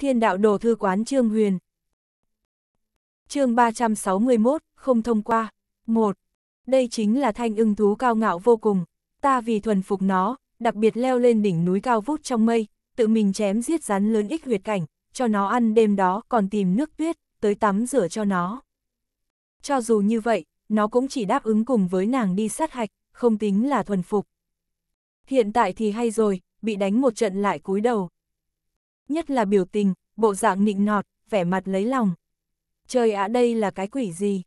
Thiên đạo đồ thư quán Trương Huyền. chương 361, không thông qua. 1. Đây chính là thanh ưng thú cao ngạo vô cùng. Ta vì thuần phục nó, đặc biệt leo lên đỉnh núi cao vút trong mây, tự mình chém giết rắn lớn ích huyệt cảnh, cho nó ăn đêm đó còn tìm nước tuyết, tới tắm rửa cho nó. Cho dù như vậy, nó cũng chỉ đáp ứng cùng với nàng đi sát hạch, không tính là thuần phục. Hiện tại thì hay rồi, bị đánh một trận lại cúi đầu, nhất là biểu tình, bộ dạng nịnh nọt, vẻ mặt lấy lòng. Trời ạ đây là cái quỷ gì?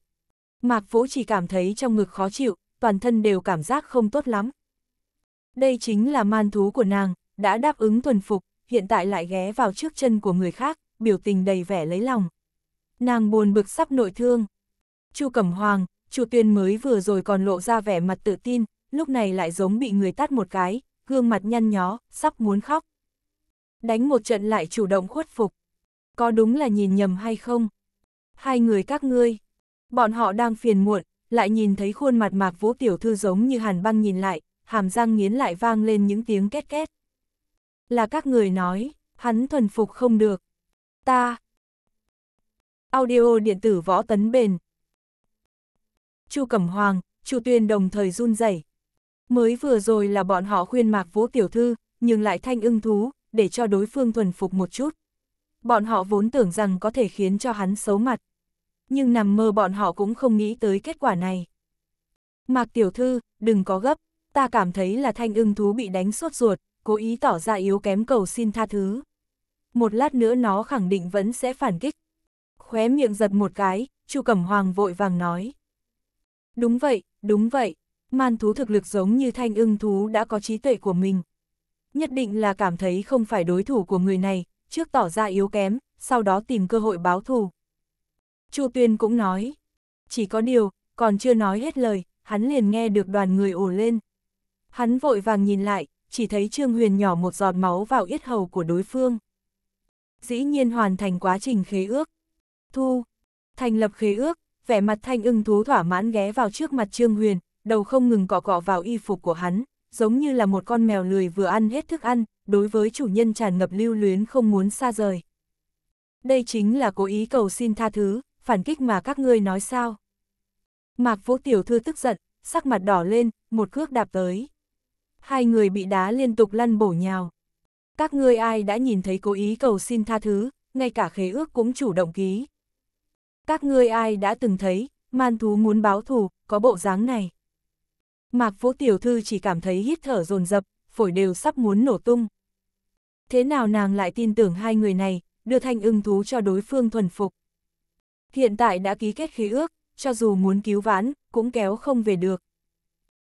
Mạc Vũ chỉ cảm thấy trong ngực khó chịu, toàn thân đều cảm giác không tốt lắm. Đây chính là man thú của nàng, đã đáp ứng thuần phục, hiện tại lại ghé vào trước chân của người khác, biểu tình đầy vẻ lấy lòng. Nàng buồn bực sắp nội thương. Chu Cẩm Hoàng, Chu Tuyên mới vừa rồi còn lộ ra vẻ mặt tự tin, lúc này lại giống bị người tát một cái, gương mặt nhăn nhó, sắp muốn khóc đánh một trận lại chủ động khuất phục. Có đúng là nhìn nhầm hay không? Hai người các ngươi, bọn họ đang phiền muộn, lại nhìn thấy khuôn mặt mạc vũ tiểu thư giống như hàn băng nhìn lại, hàm răng nghiến lại vang lên những tiếng két két. Là các người nói, hắn thuần phục không được. Ta. Audio điện tử võ tấn bền. Chu Cẩm Hoàng, Chu Tuyên đồng thời run rẩy. Mới vừa rồi là bọn họ khuyên Mạc Vũ tiểu thư, nhưng lại thanh ưng thú, để cho đối phương thuần phục một chút. Bọn họ vốn tưởng rằng có thể khiến cho hắn xấu mặt. Nhưng nằm mơ bọn họ cũng không nghĩ tới kết quả này. Mạc tiểu thư, đừng có gấp, ta cảm thấy là thanh ưng thú bị đánh sốt ruột, cố ý tỏ ra yếu kém cầu xin tha thứ. Một lát nữa nó khẳng định vẫn sẽ phản kích. Khóe miệng giật một cái, Chu Cẩm Hoàng vội vàng nói. Đúng vậy, đúng vậy, man thú thực lực giống như thanh ưng thú đã có trí tuệ của mình, nhất định là cảm thấy không phải đối thủ của người này, trước tỏ ra yếu kém, sau đó tìm cơ hội báo thù. Chu Tuyên cũng nói, chỉ có điều, còn chưa nói hết lời, hắn liền nghe được đoàn người ồ lên. Hắn vội vàng nhìn lại, chỉ thấy Trương Huyền nhỏ một giọt máu vào yết hầu của đối phương. Dĩ nhiên hoàn thành quá trình khế ước. Thu, thành lập khế ước, vẻ mặt thanh ưng thú thỏa mãn ghé vào trước mặt Trương Huyền, đầu không ngừng cọ cọ vào y phục của hắn, giống như là một con mèo lười vừa ăn hết thức ăn, đối với chủ nhân tràn ngập lưu luyến không muốn xa rời. Đây chính là cố ý cầu xin tha thứ, phản kích mà các ngươi nói sao. Mạc Vũ Tiểu Thư tức giận, sắc mặt đỏ lên, một cước đạp tới. Hai người bị đá liên tục lăn bổ nhào. Các ngươi ai đã nhìn thấy cố ý cầu xin tha thứ, ngay cả khế ước cũng chủ động ký. Các ngươi ai đã từng thấy, man thú muốn báo thù, có bộ dáng này. Mạc Vũ tiểu thư chỉ cảm thấy hít thở dồn dập, phổi đều sắp muốn nổ tung. Thế nào nàng lại tin tưởng hai người này, đưa thanh ưng thú cho đối phương thuần phục. Hiện tại đã ký kết khí ước, cho dù muốn cứu vãn, cũng kéo không về được.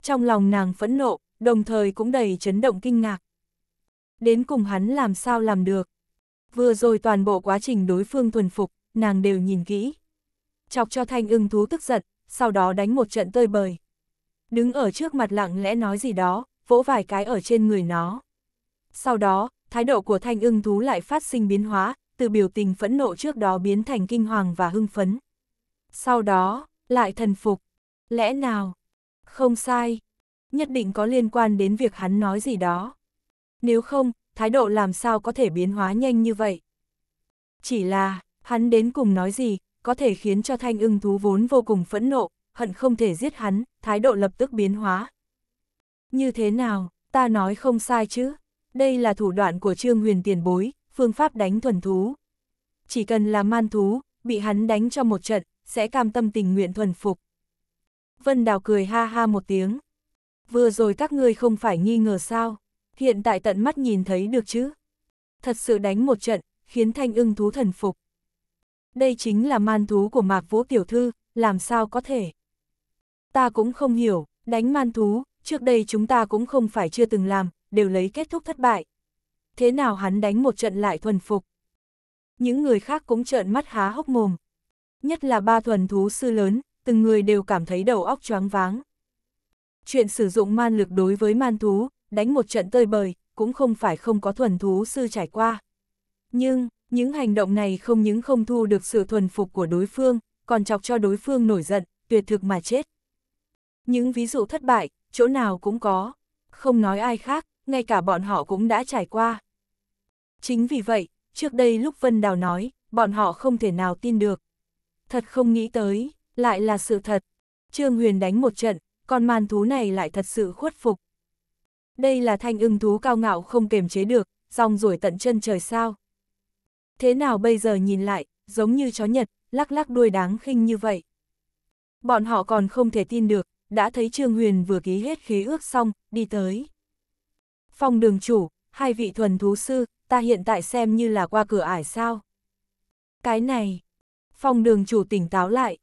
Trong lòng nàng phẫn nộ, đồng thời cũng đầy chấn động kinh ngạc. Đến cùng hắn làm sao làm được. Vừa rồi toàn bộ quá trình đối phương thuần phục, nàng đều nhìn kỹ. Chọc cho thanh ưng thú tức giận, sau đó đánh một trận tơi bời đứng ở trước mặt lặng lẽ nói gì đó, vỗ vài cái ở trên người nó. Sau đó, thái độ của thanh ưng thú lại phát sinh biến hóa, từ biểu tình phẫn nộ trước đó biến thành kinh hoàng và hưng phấn. Sau đó, lại thần phục. Lẽ nào? Không sai. Nhất định có liên quan đến việc hắn nói gì đó. Nếu không, thái độ làm sao có thể biến hóa nhanh như vậy? Chỉ là, hắn đến cùng nói gì, có thể khiến cho thanh ưng thú vốn vô cùng phẫn nộ, hận không thể giết hắn, thái độ lập tức biến hóa. Như thế nào, ta nói không sai chứ? Đây là thủ đoạn của Trương Huyền tiền bối, phương pháp đánh thuần thú. Chỉ cần là man thú, bị hắn đánh cho một trận, sẽ cam tâm tình nguyện thuần phục. Vân Đào cười ha ha một tiếng. Vừa rồi các ngươi không phải nghi ngờ sao, hiện tại tận mắt nhìn thấy được chứ. Thật sự đánh một trận, khiến thanh ưng thú thần phục. Đây chính là man thú của Mạc Vũ Tiểu Thư, làm sao có thể ta cũng không hiểu, đánh man thú, trước đây chúng ta cũng không phải chưa từng làm, đều lấy kết thúc thất bại. Thế nào hắn đánh một trận lại thuần phục? Những người khác cũng trợn mắt há hốc mồm. Nhất là ba thuần thú sư lớn, từng người đều cảm thấy đầu óc choáng váng. Chuyện sử dụng man lực đối với man thú, đánh một trận tơi bời, cũng không phải không có thuần thú sư trải qua. Nhưng, những hành động này không những không thu được sự thuần phục của đối phương, còn chọc cho đối phương nổi giận, tuyệt thực mà chết. Những ví dụ thất bại, chỗ nào cũng có. Không nói ai khác, ngay cả bọn họ cũng đã trải qua. Chính vì vậy, trước đây lúc Vân Đào nói, bọn họ không thể nào tin được. Thật không nghĩ tới, lại là sự thật. Trương Huyền đánh một trận, con man thú này lại thật sự khuất phục. Đây là thanh ưng thú cao ngạo không kềm chế được, rong ruổi tận chân trời sao. Thế nào bây giờ nhìn lại, giống như chó nhật, lắc lắc đuôi đáng khinh như vậy. Bọn họ còn không thể tin được, đã thấy Trương Huyền vừa ký hết khế ước xong, đi tới. Phòng đường chủ, hai vị thuần thú sư, ta hiện tại xem như là qua cửa ải sao. Cái này, phòng đường chủ tỉnh táo lại.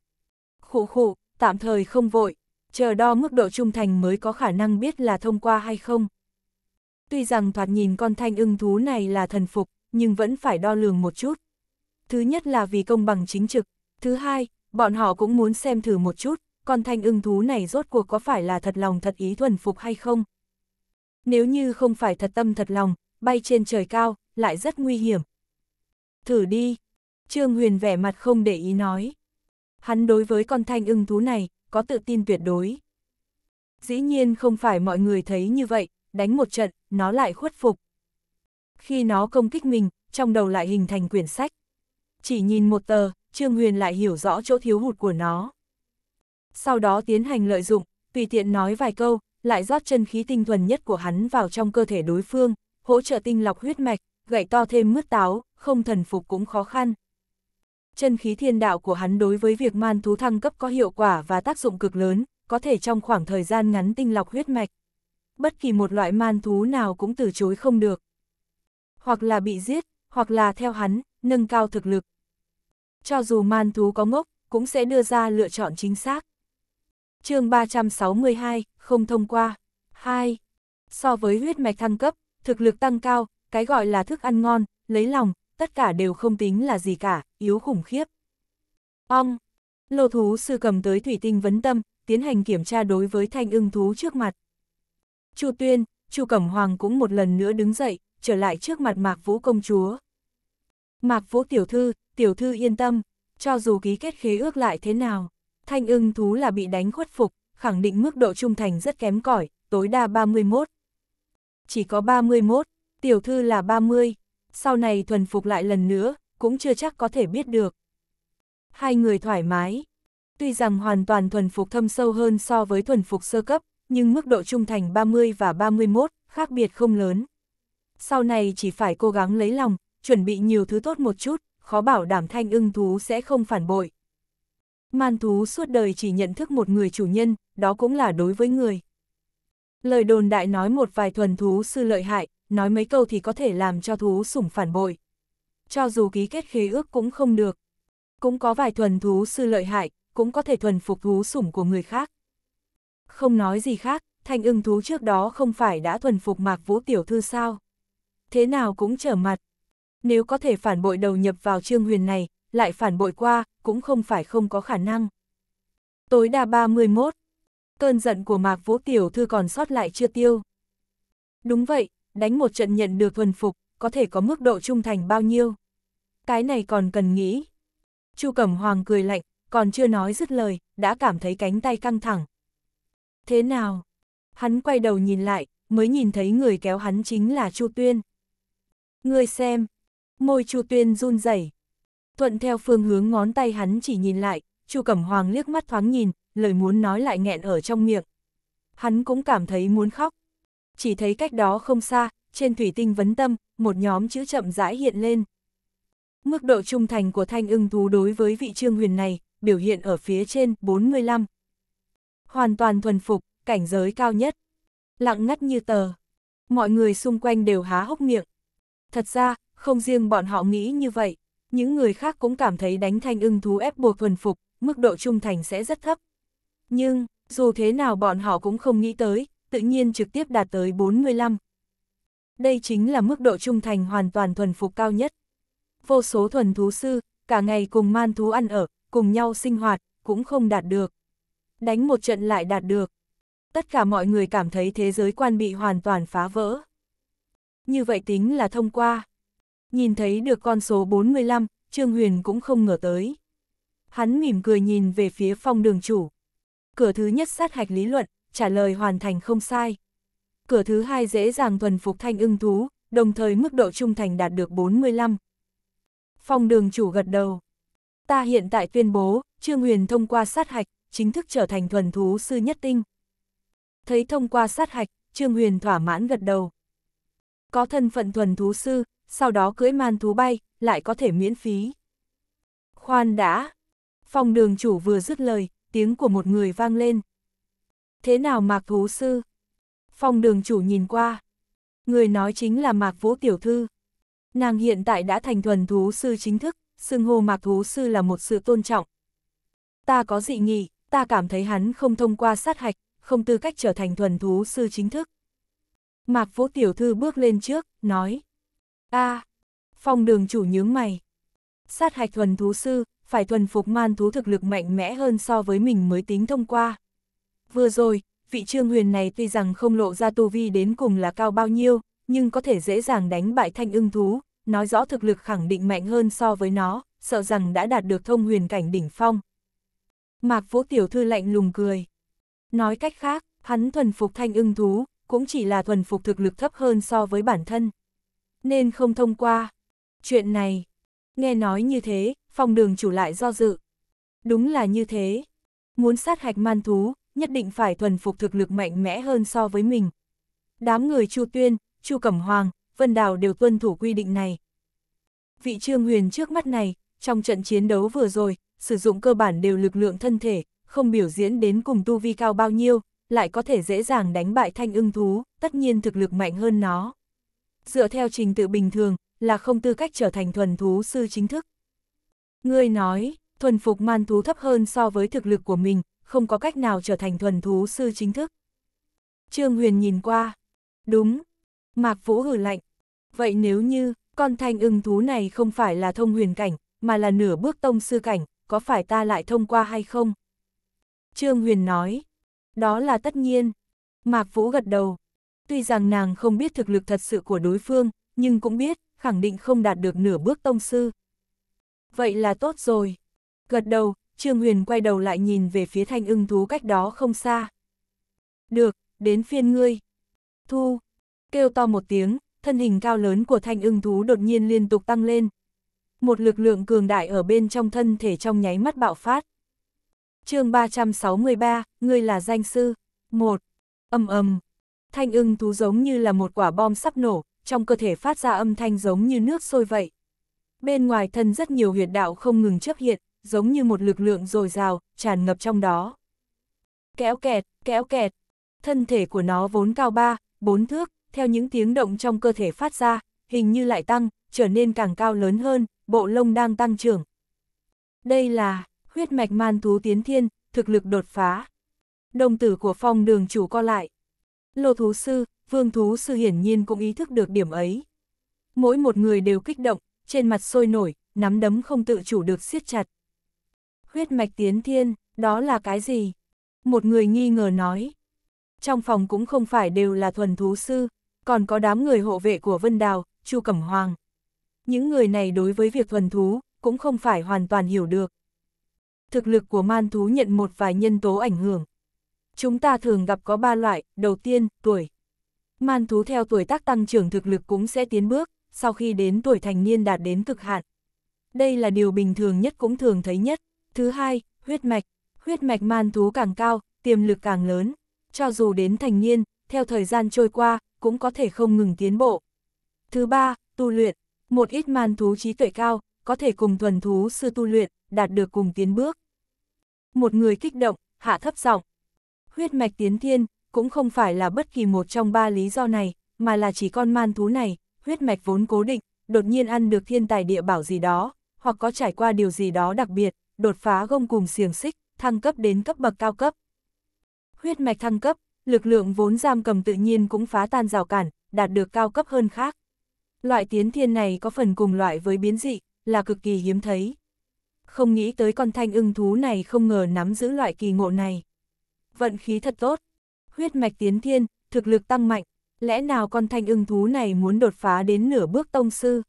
Khụ khụ, tạm thời không vội, chờ đo mức độ trung thành mới có khả năng biết là thông qua hay không. Tuy rằng thoạt nhìn con thanh ưng thú này là thần phục, nhưng vẫn phải đo lường một chút. Thứ nhất là vì công bằng chính trực, thứ hai, bọn họ cũng muốn xem thử một chút, con thanh ưng thú này rốt cuộc có phải là thật lòng thật ý thuần phục hay không? Nếu như không phải thật tâm thật lòng, bay trên trời cao, lại rất nguy hiểm. Thử đi. Trương Huyền vẻ mặt không để ý nói. Hắn đối với con thanh ưng thú này, có tự tin tuyệt đối. Dĩ nhiên không phải mọi người thấy như vậy, đánh một trận, nó lại khuất phục. Khi nó công kích mình, trong đầu lại hình thành quyển sách. Chỉ nhìn một tờ, Trương Huyền lại hiểu rõ chỗ thiếu hụt của nó sau đó tiến hành lợi dụng, tùy tiện nói vài câu, lại rót chân khí tinh thuần nhất của hắn vào trong cơ thể đối phương, hỗ trợ tinh lọc huyết mạch, gậy to thêm mứt táo, không thần phục cũng khó khăn. Chân khí thiên đạo của hắn đối với việc man thú thăng cấp có hiệu quả và tác dụng cực lớn, có thể trong khoảng thời gian ngắn tinh lọc huyết mạch. Bất kỳ một loại man thú nào cũng từ chối không được. Hoặc là bị giết, hoặc là theo hắn, nâng cao thực lực. Cho dù man thú có ngốc, cũng sẽ đưa ra lựa chọn chính xác chương 362, không thông qua. 2. So với huyết mạch thăng cấp, thực lực tăng cao, cái gọi là thức ăn ngon, lấy lòng, tất cả đều không tính là gì cả, yếu khủng khiếp. Ong. Lô thú sư cầm tới thủy tinh vấn tâm, tiến hành kiểm tra đối với thanh ưng thú trước mặt. Chu Tuyên, Chu Cẩm Hoàng cũng một lần nữa đứng dậy, trở lại trước mặt Mạc Vũ công chúa. Mạc Vũ tiểu thư, tiểu thư yên tâm, cho dù ký kết khế ước lại thế nào, Thanh ưng thú là bị đánh khuất phục, khẳng định mức độ trung thành rất kém cỏi, tối đa 31. Chỉ có 31, tiểu thư là 30, sau này thuần phục lại lần nữa, cũng chưa chắc có thể biết được. Hai người thoải mái. Tuy rằng hoàn toàn thuần phục thâm sâu hơn so với thuần phục sơ cấp, nhưng mức độ trung thành 30 và 31 khác biệt không lớn. Sau này chỉ phải cố gắng lấy lòng, chuẩn bị nhiều thứ tốt một chút, khó bảo đảm thanh ưng thú sẽ không phản bội man thú suốt đời chỉ nhận thức một người chủ nhân, đó cũng là đối với người. Lời đồn đại nói một vài thuần thú sư lợi hại, nói mấy câu thì có thể làm cho thú sủng phản bội. Cho dù ký kết khế ước cũng không được. Cũng có vài thuần thú sư lợi hại, cũng có thể thuần phục thú sủng của người khác. Không nói gì khác, thanh ưng thú trước đó không phải đã thuần phục mạc vũ tiểu thư sao. Thế nào cũng trở mặt. Nếu có thể phản bội đầu nhập vào trương huyền này, lại phản bội qua, cũng không phải không có khả năng. Tối đa 31. Cơn giận của Mạc Vũ Tiểu Thư còn sót lại chưa tiêu. Đúng vậy, đánh một trận nhận được thuần phục, có thể có mức độ trung thành bao nhiêu. Cái này còn cần nghĩ. Chu Cẩm Hoàng cười lạnh, còn chưa nói dứt lời, đã cảm thấy cánh tay căng thẳng. Thế nào? Hắn quay đầu nhìn lại, mới nhìn thấy người kéo hắn chính là Chu Tuyên. người xem, môi Chu Tuyên run rẩy. Tuận theo phương hướng ngón tay hắn chỉ nhìn lại, Chu Cẩm Hoàng liếc mắt thoáng nhìn, lời muốn nói lại nghẹn ở trong miệng. Hắn cũng cảm thấy muốn khóc. Chỉ thấy cách đó không xa, trên thủy tinh vấn tâm, một nhóm chữ chậm rãi hiện lên. Mức độ trung thành của thanh ưng thú đối với vị trương huyền này, biểu hiện ở phía trên 45. Hoàn toàn thuần phục, cảnh giới cao nhất. Lặng ngắt như tờ. Mọi người xung quanh đều há hốc miệng. Thật ra, không riêng bọn họ nghĩ như vậy những người khác cũng cảm thấy đánh thanh ưng thú ép buộc thuần phục, mức độ trung thành sẽ rất thấp. Nhưng, dù thế nào bọn họ cũng không nghĩ tới, tự nhiên trực tiếp đạt tới 45. Đây chính là mức độ trung thành hoàn toàn thuần phục cao nhất. Vô số thuần thú sư, cả ngày cùng man thú ăn ở, cùng nhau sinh hoạt, cũng không đạt được. Đánh một trận lại đạt được. Tất cả mọi người cảm thấy thế giới quan bị hoàn toàn phá vỡ. Như vậy tính là thông qua nhìn thấy được con số 45, Trương Huyền cũng không ngờ tới. Hắn mỉm cười nhìn về phía phong đường chủ. Cửa thứ nhất sát hạch lý luận, trả lời hoàn thành không sai. Cửa thứ hai dễ dàng thuần phục thanh ưng thú, đồng thời mức độ trung thành đạt được 45. Phong đường chủ gật đầu. Ta hiện tại tuyên bố, Trương Huyền thông qua sát hạch, chính thức trở thành thuần thú sư nhất tinh. Thấy thông qua sát hạch, Trương Huyền thỏa mãn gật đầu. Có thân phận thuần thú sư, sau đó cưỡi man thú bay, lại có thể miễn phí. Khoan đã! Phòng đường chủ vừa dứt lời, tiếng của một người vang lên. Thế nào Mạc Thú Sư? Phòng đường chủ nhìn qua. Người nói chính là Mạc Vũ Tiểu Thư. Nàng hiện tại đã thành thuần thú sư chính thức, xưng hô Mạc Thú Sư là một sự tôn trọng. Ta có dị nghị, ta cảm thấy hắn không thông qua sát hạch, không tư cách trở thành thuần thú sư chính thức. Mạc Vũ Tiểu Thư bước lên trước, nói a à, phong đường chủ nhướng mày. Sát hạch thuần thú sư, phải thuần phục man thú thực lực mạnh mẽ hơn so với mình mới tính thông qua. Vừa rồi, vị trương huyền này tuy rằng không lộ ra tu vi đến cùng là cao bao nhiêu, nhưng có thể dễ dàng đánh bại thanh ưng thú, nói rõ thực lực khẳng định mạnh hơn so với nó, sợ rằng đã đạt được thông huyền cảnh đỉnh phong. Mạc Vũ Tiểu Thư lạnh lùng cười. Nói cách khác, hắn thuần phục thanh ưng thú, cũng chỉ là thuần phục thực lực thấp hơn so với bản thân nên không thông qua. Chuyện này, nghe nói như thế, phòng đường chủ lại do dự. Đúng là như thế. Muốn sát hạch man thú, nhất định phải thuần phục thực lực mạnh mẽ hơn so với mình. Đám người Chu Tuyên, Chu Cẩm Hoàng, Vân Đào đều tuân thủ quy định này. Vị Trương Huyền trước mắt này, trong trận chiến đấu vừa rồi, sử dụng cơ bản đều lực lượng thân thể, không biểu diễn đến cùng tu vi cao bao nhiêu, lại có thể dễ dàng đánh bại thanh ưng thú, tất nhiên thực lực mạnh hơn nó dựa theo trình tự bình thường, là không tư cách trở thành thuần thú sư chính thức. Ngươi nói, thuần phục man thú thấp hơn so với thực lực của mình, không có cách nào trở thành thuần thú sư chính thức. Trương Huyền nhìn qua. Đúng. Mạc Vũ hử lạnh. Vậy nếu như, con thanh ưng thú này không phải là thông huyền cảnh, mà là nửa bước tông sư cảnh, có phải ta lại thông qua hay không? Trương Huyền nói. Đó là tất nhiên. Mạc Vũ gật đầu, Tuy rằng nàng không biết thực lực thật sự của đối phương, nhưng cũng biết, khẳng định không đạt được nửa bước tông sư. Vậy là tốt rồi. Gật đầu, Trương Huyền quay đầu lại nhìn về phía thanh ưng thú cách đó không xa. Được, đến phiên ngươi. Thu. Kêu to một tiếng, thân hình cao lớn của thanh ưng thú đột nhiên liên tục tăng lên. Một lực lượng cường đại ở bên trong thân thể trong nháy mắt bạo phát. chương 363, ngươi là danh sư. 1. ầm ầm, thanh ưng thú giống như là một quả bom sắp nổ, trong cơ thể phát ra âm thanh giống như nước sôi vậy. Bên ngoài thân rất nhiều huyệt đạo không ngừng chấp hiện, giống như một lực lượng dồi dào, tràn ngập trong đó. Kéo kẹt, kéo kẹt, thân thể của nó vốn cao ba, bốn thước, theo những tiếng động trong cơ thể phát ra, hình như lại tăng, trở nên càng cao lớn hơn, bộ lông đang tăng trưởng. Đây là huyết mạch man thú tiến thiên, thực lực đột phá. Đồng tử của phong đường chủ co lại, Lô thú sư, vương thú sư hiển nhiên cũng ý thức được điểm ấy. Mỗi một người đều kích động, trên mặt sôi nổi, nắm đấm không tự chủ được siết chặt. Huyết mạch tiến thiên, đó là cái gì? Một người nghi ngờ nói. Trong phòng cũng không phải đều là thuần thú sư, còn có đám người hộ vệ của Vân Đào, Chu Cẩm Hoàng. Những người này đối với việc thuần thú, cũng không phải hoàn toàn hiểu được. Thực lực của man thú nhận một vài nhân tố ảnh hưởng, Chúng ta thường gặp có ba loại, đầu tiên, tuổi. Man thú theo tuổi tác tăng trưởng thực lực cũng sẽ tiến bước, sau khi đến tuổi thành niên đạt đến cực hạn. Đây là điều bình thường nhất cũng thường thấy nhất. Thứ hai, huyết mạch. Huyết mạch man thú càng cao, tiềm lực càng lớn. Cho dù đến thành niên, theo thời gian trôi qua, cũng có thể không ngừng tiến bộ. Thứ ba, tu luyện. Một ít man thú trí tuệ cao, có thể cùng thuần thú sư tu luyện, đạt được cùng tiến bước. Một người kích động, hạ thấp giọng, huyết mạch tiến thiên, cũng không phải là bất kỳ một trong ba lý do này, mà là chỉ con man thú này, huyết mạch vốn cố định, đột nhiên ăn được thiên tài địa bảo gì đó, hoặc có trải qua điều gì đó đặc biệt, đột phá gông cùng xiềng xích, thăng cấp đến cấp bậc cao cấp. Huyết mạch thăng cấp, lực lượng vốn giam cầm tự nhiên cũng phá tan rào cản, đạt được cao cấp hơn khác. Loại tiến thiên này có phần cùng loại với biến dị, là cực kỳ hiếm thấy. Không nghĩ tới con thanh ưng thú này không ngờ nắm giữ loại kỳ ngộ này vận khí thật tốt. Huyết mạch tiến thiên, thực lực tăng mạnh, lẽ nào con thanh ưng thú này muốn đột phá đến nửa bước tông sư?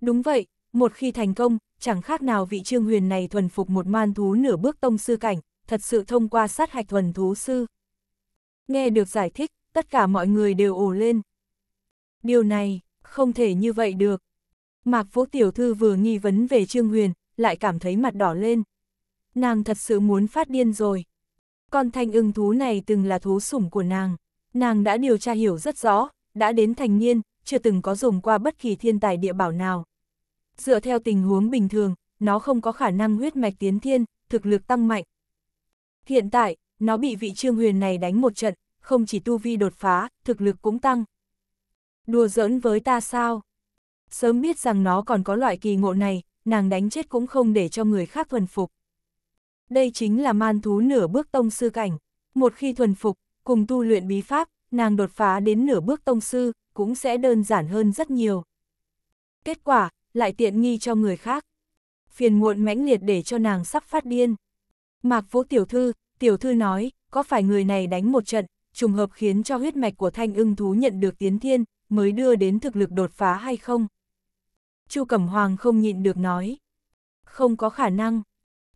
Đúng vậy, một khi thành công, chẳng khác nào vị trương huyền này thuần phục một man thú nửa bước tông sư cảnh, thật sự thông qua sát hạch thuần thú sư. Nghe được giải thích, tất cả mọi người đều ồ lên. Điều này, không thể như vậy được. Mạc Phố Tiểu Thư vừa nghi vấn về Trương Huyền, lại cảm thấy mặt đỏ lên. Nàng thật sự muốn phát điên rồi. Con thanh ưng thú này từng là thú sủng của nàng, nàng đã điều tra hiểu rất rõ, đã đến thành niên, chưa từng có dùng qua bất kỳ thiên tài địa bảo nào. Dựa theo tình huống bình thường, nó không có khả năng huyết mạch tiến thiên, thực lực tăng mạnh. Hiện tại, nó bị vị trương huyền này đánh một trận, không chỉ tu vi đột phá, thực lực cũng tăng. Đùa giỡn với ta sao? Sớm biết rằng nó còn có loại kỳ ngộ này, nàng đánh chết cũng không để cho người khác thuần phục đây chính là man thú nửa bước tông sư cảnh. Một khi thuần phục, cùng tu luyện bí pháp, nàng đột phá đến nửa bước tông sư, cũng sẽ đơn giản hơn rất nhiều. Kết quả, lại tiện nghi cho người khác. Phiền muộn mãnh liệt để cho nàng sắp phát điên. Mạc Vũ tiểu thư, tiểu thư nói, có phải người này đánh một trận, trùng hợp khiến cho huyết mạch của thanh ưng thú nhận được tiến thiên, mới đưa đến thực lực đột phá hay không? Chu Cẩm Hoàng không nhịn được nói. Không có khả năng.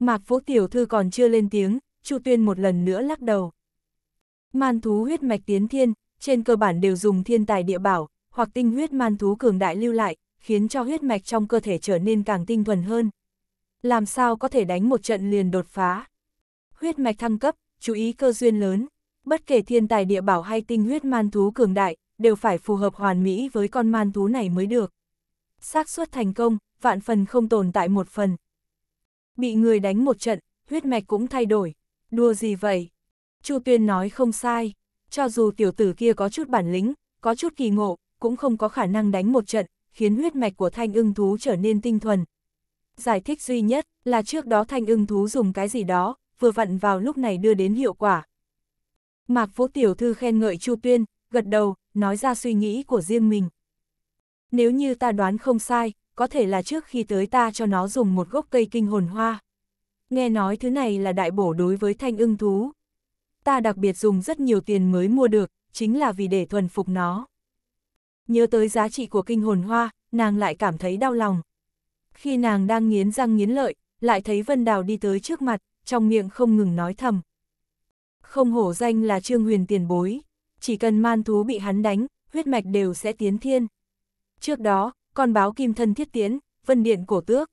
Mạc Vũ Tiểu Thư còn chưa lên tiếng, Chu Tuyên một lần nữa lắc đầu. Man thú huyết mạch tiến thiên, trên cơ bản đều dùng thiên tài địa bảo, hoặc tinh huyết man thú cường đại lưu lại, khiến cho huyết mạch trong cơ thể trở nên càng tinh thuần hơn. Làm sao có thể đánh một trận liền đột phá? Huyết mạch thăng cấp, chú ý cơ duyên lớn, bất kể thiên tài địa bảo hay tinh huyết man thú cường đại, đều phải phù hợp hoàn mỹ với con man thú này mới được. xác suất thành công, vạn phần không tồn tại một phần. Bị người đánh một trận, huyết mạch cũng thay đổi. Đùa gì vậy? Chu Tuyên nói không sai. Cho dù tiểu tử kia có chút bản lĩnh, có chút kỳ ngộ, cũng không có khả năng đánh một trận, khiến huyết mạch của thanh ưng thú trở nên tinh thuần. Giải thích duy nhất là trước đó thanh ưng thú dùng cái gì đó, vừa vặn vào lúc này đưa đến hiệu quả. Mạc Vũ Tiểu Thư khen ngợi Chu Tuyên, gật đầu, nói ra suy nghĩ của riêng mình. Nếu như ta đoán không sai, có thể là trước khi tới ta cho nó dùng một gốc cây kinh hồn hoa. Nghe nói thứ này là đại bổ đối với thanh ưng thú. Ta đặc biệt dùng rất nhiều tiền mới mua được, chính là vì để thuần phục nó. Nhớ tới giá trị của kinh hồn hoa, nàng lại cảm thấy đau lòng. Khi nàng đang nghiến răng nghiến lợi, lại thấy Vân Đào đi tới trước mặt, trong miệng không ngừng nói thầm. Không hổ danh là Trương Huyền tiền bối, chỉ cần man thú bị hắn đánh, huyết mạch đều sẽ tiến thiên. Trước đó, còn báo kim thân thiết tiến, vân điện cổ tước.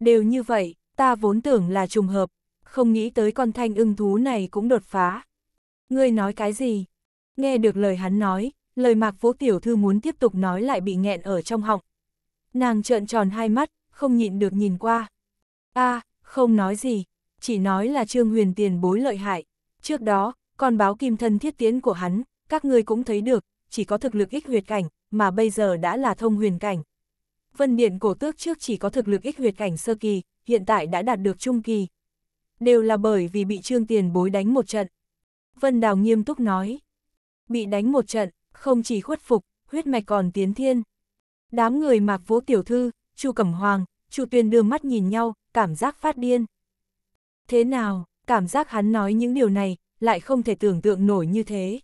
Đều như vậy, ta vốn tưởng là trùng hợp, không nghĩ tới con thanh ưng thú này cũng đột phá. Ngươi nói cái gì? Nghe được lời hắn nói, lời mạc vũ tiểu thư muốn tiếp tục nói lại bị nghẹn ở trong họng. Nàng trợn tròn hai mắt, không nhịn được nhìn qua. a không nói gì, chỉ nói là trương huyền tiền bối lợi hại. Trước đó, con báo kim thân thiết tiến của hắn, các ngươi cũng thấy được, chỉ có thực lực ích huyệt cảnh, mà bây giờ đã là thông huyền cảnh. Vân Điện cổ tước trước chỉ có thực lực ích huyệt cảnh sơ kỳ, hiện tại đã đạt được trung kỳ. Đều là bởi vì bị trương tiền bối đánh một trận. Vân Đào nghiêm túc nói. Bị đánh một trận, không chỉ khuất phục, huyết mạch còn tiến thiên. Đám người mạc vũ tiểu thư, chu cẩm hoàng, chu tuyên đưa mắt nhìn nhau, cảm giác phát điên. Thế nào, cảm giác hắn nói những điều này, lại không thể tưởng tượng nổi như thế.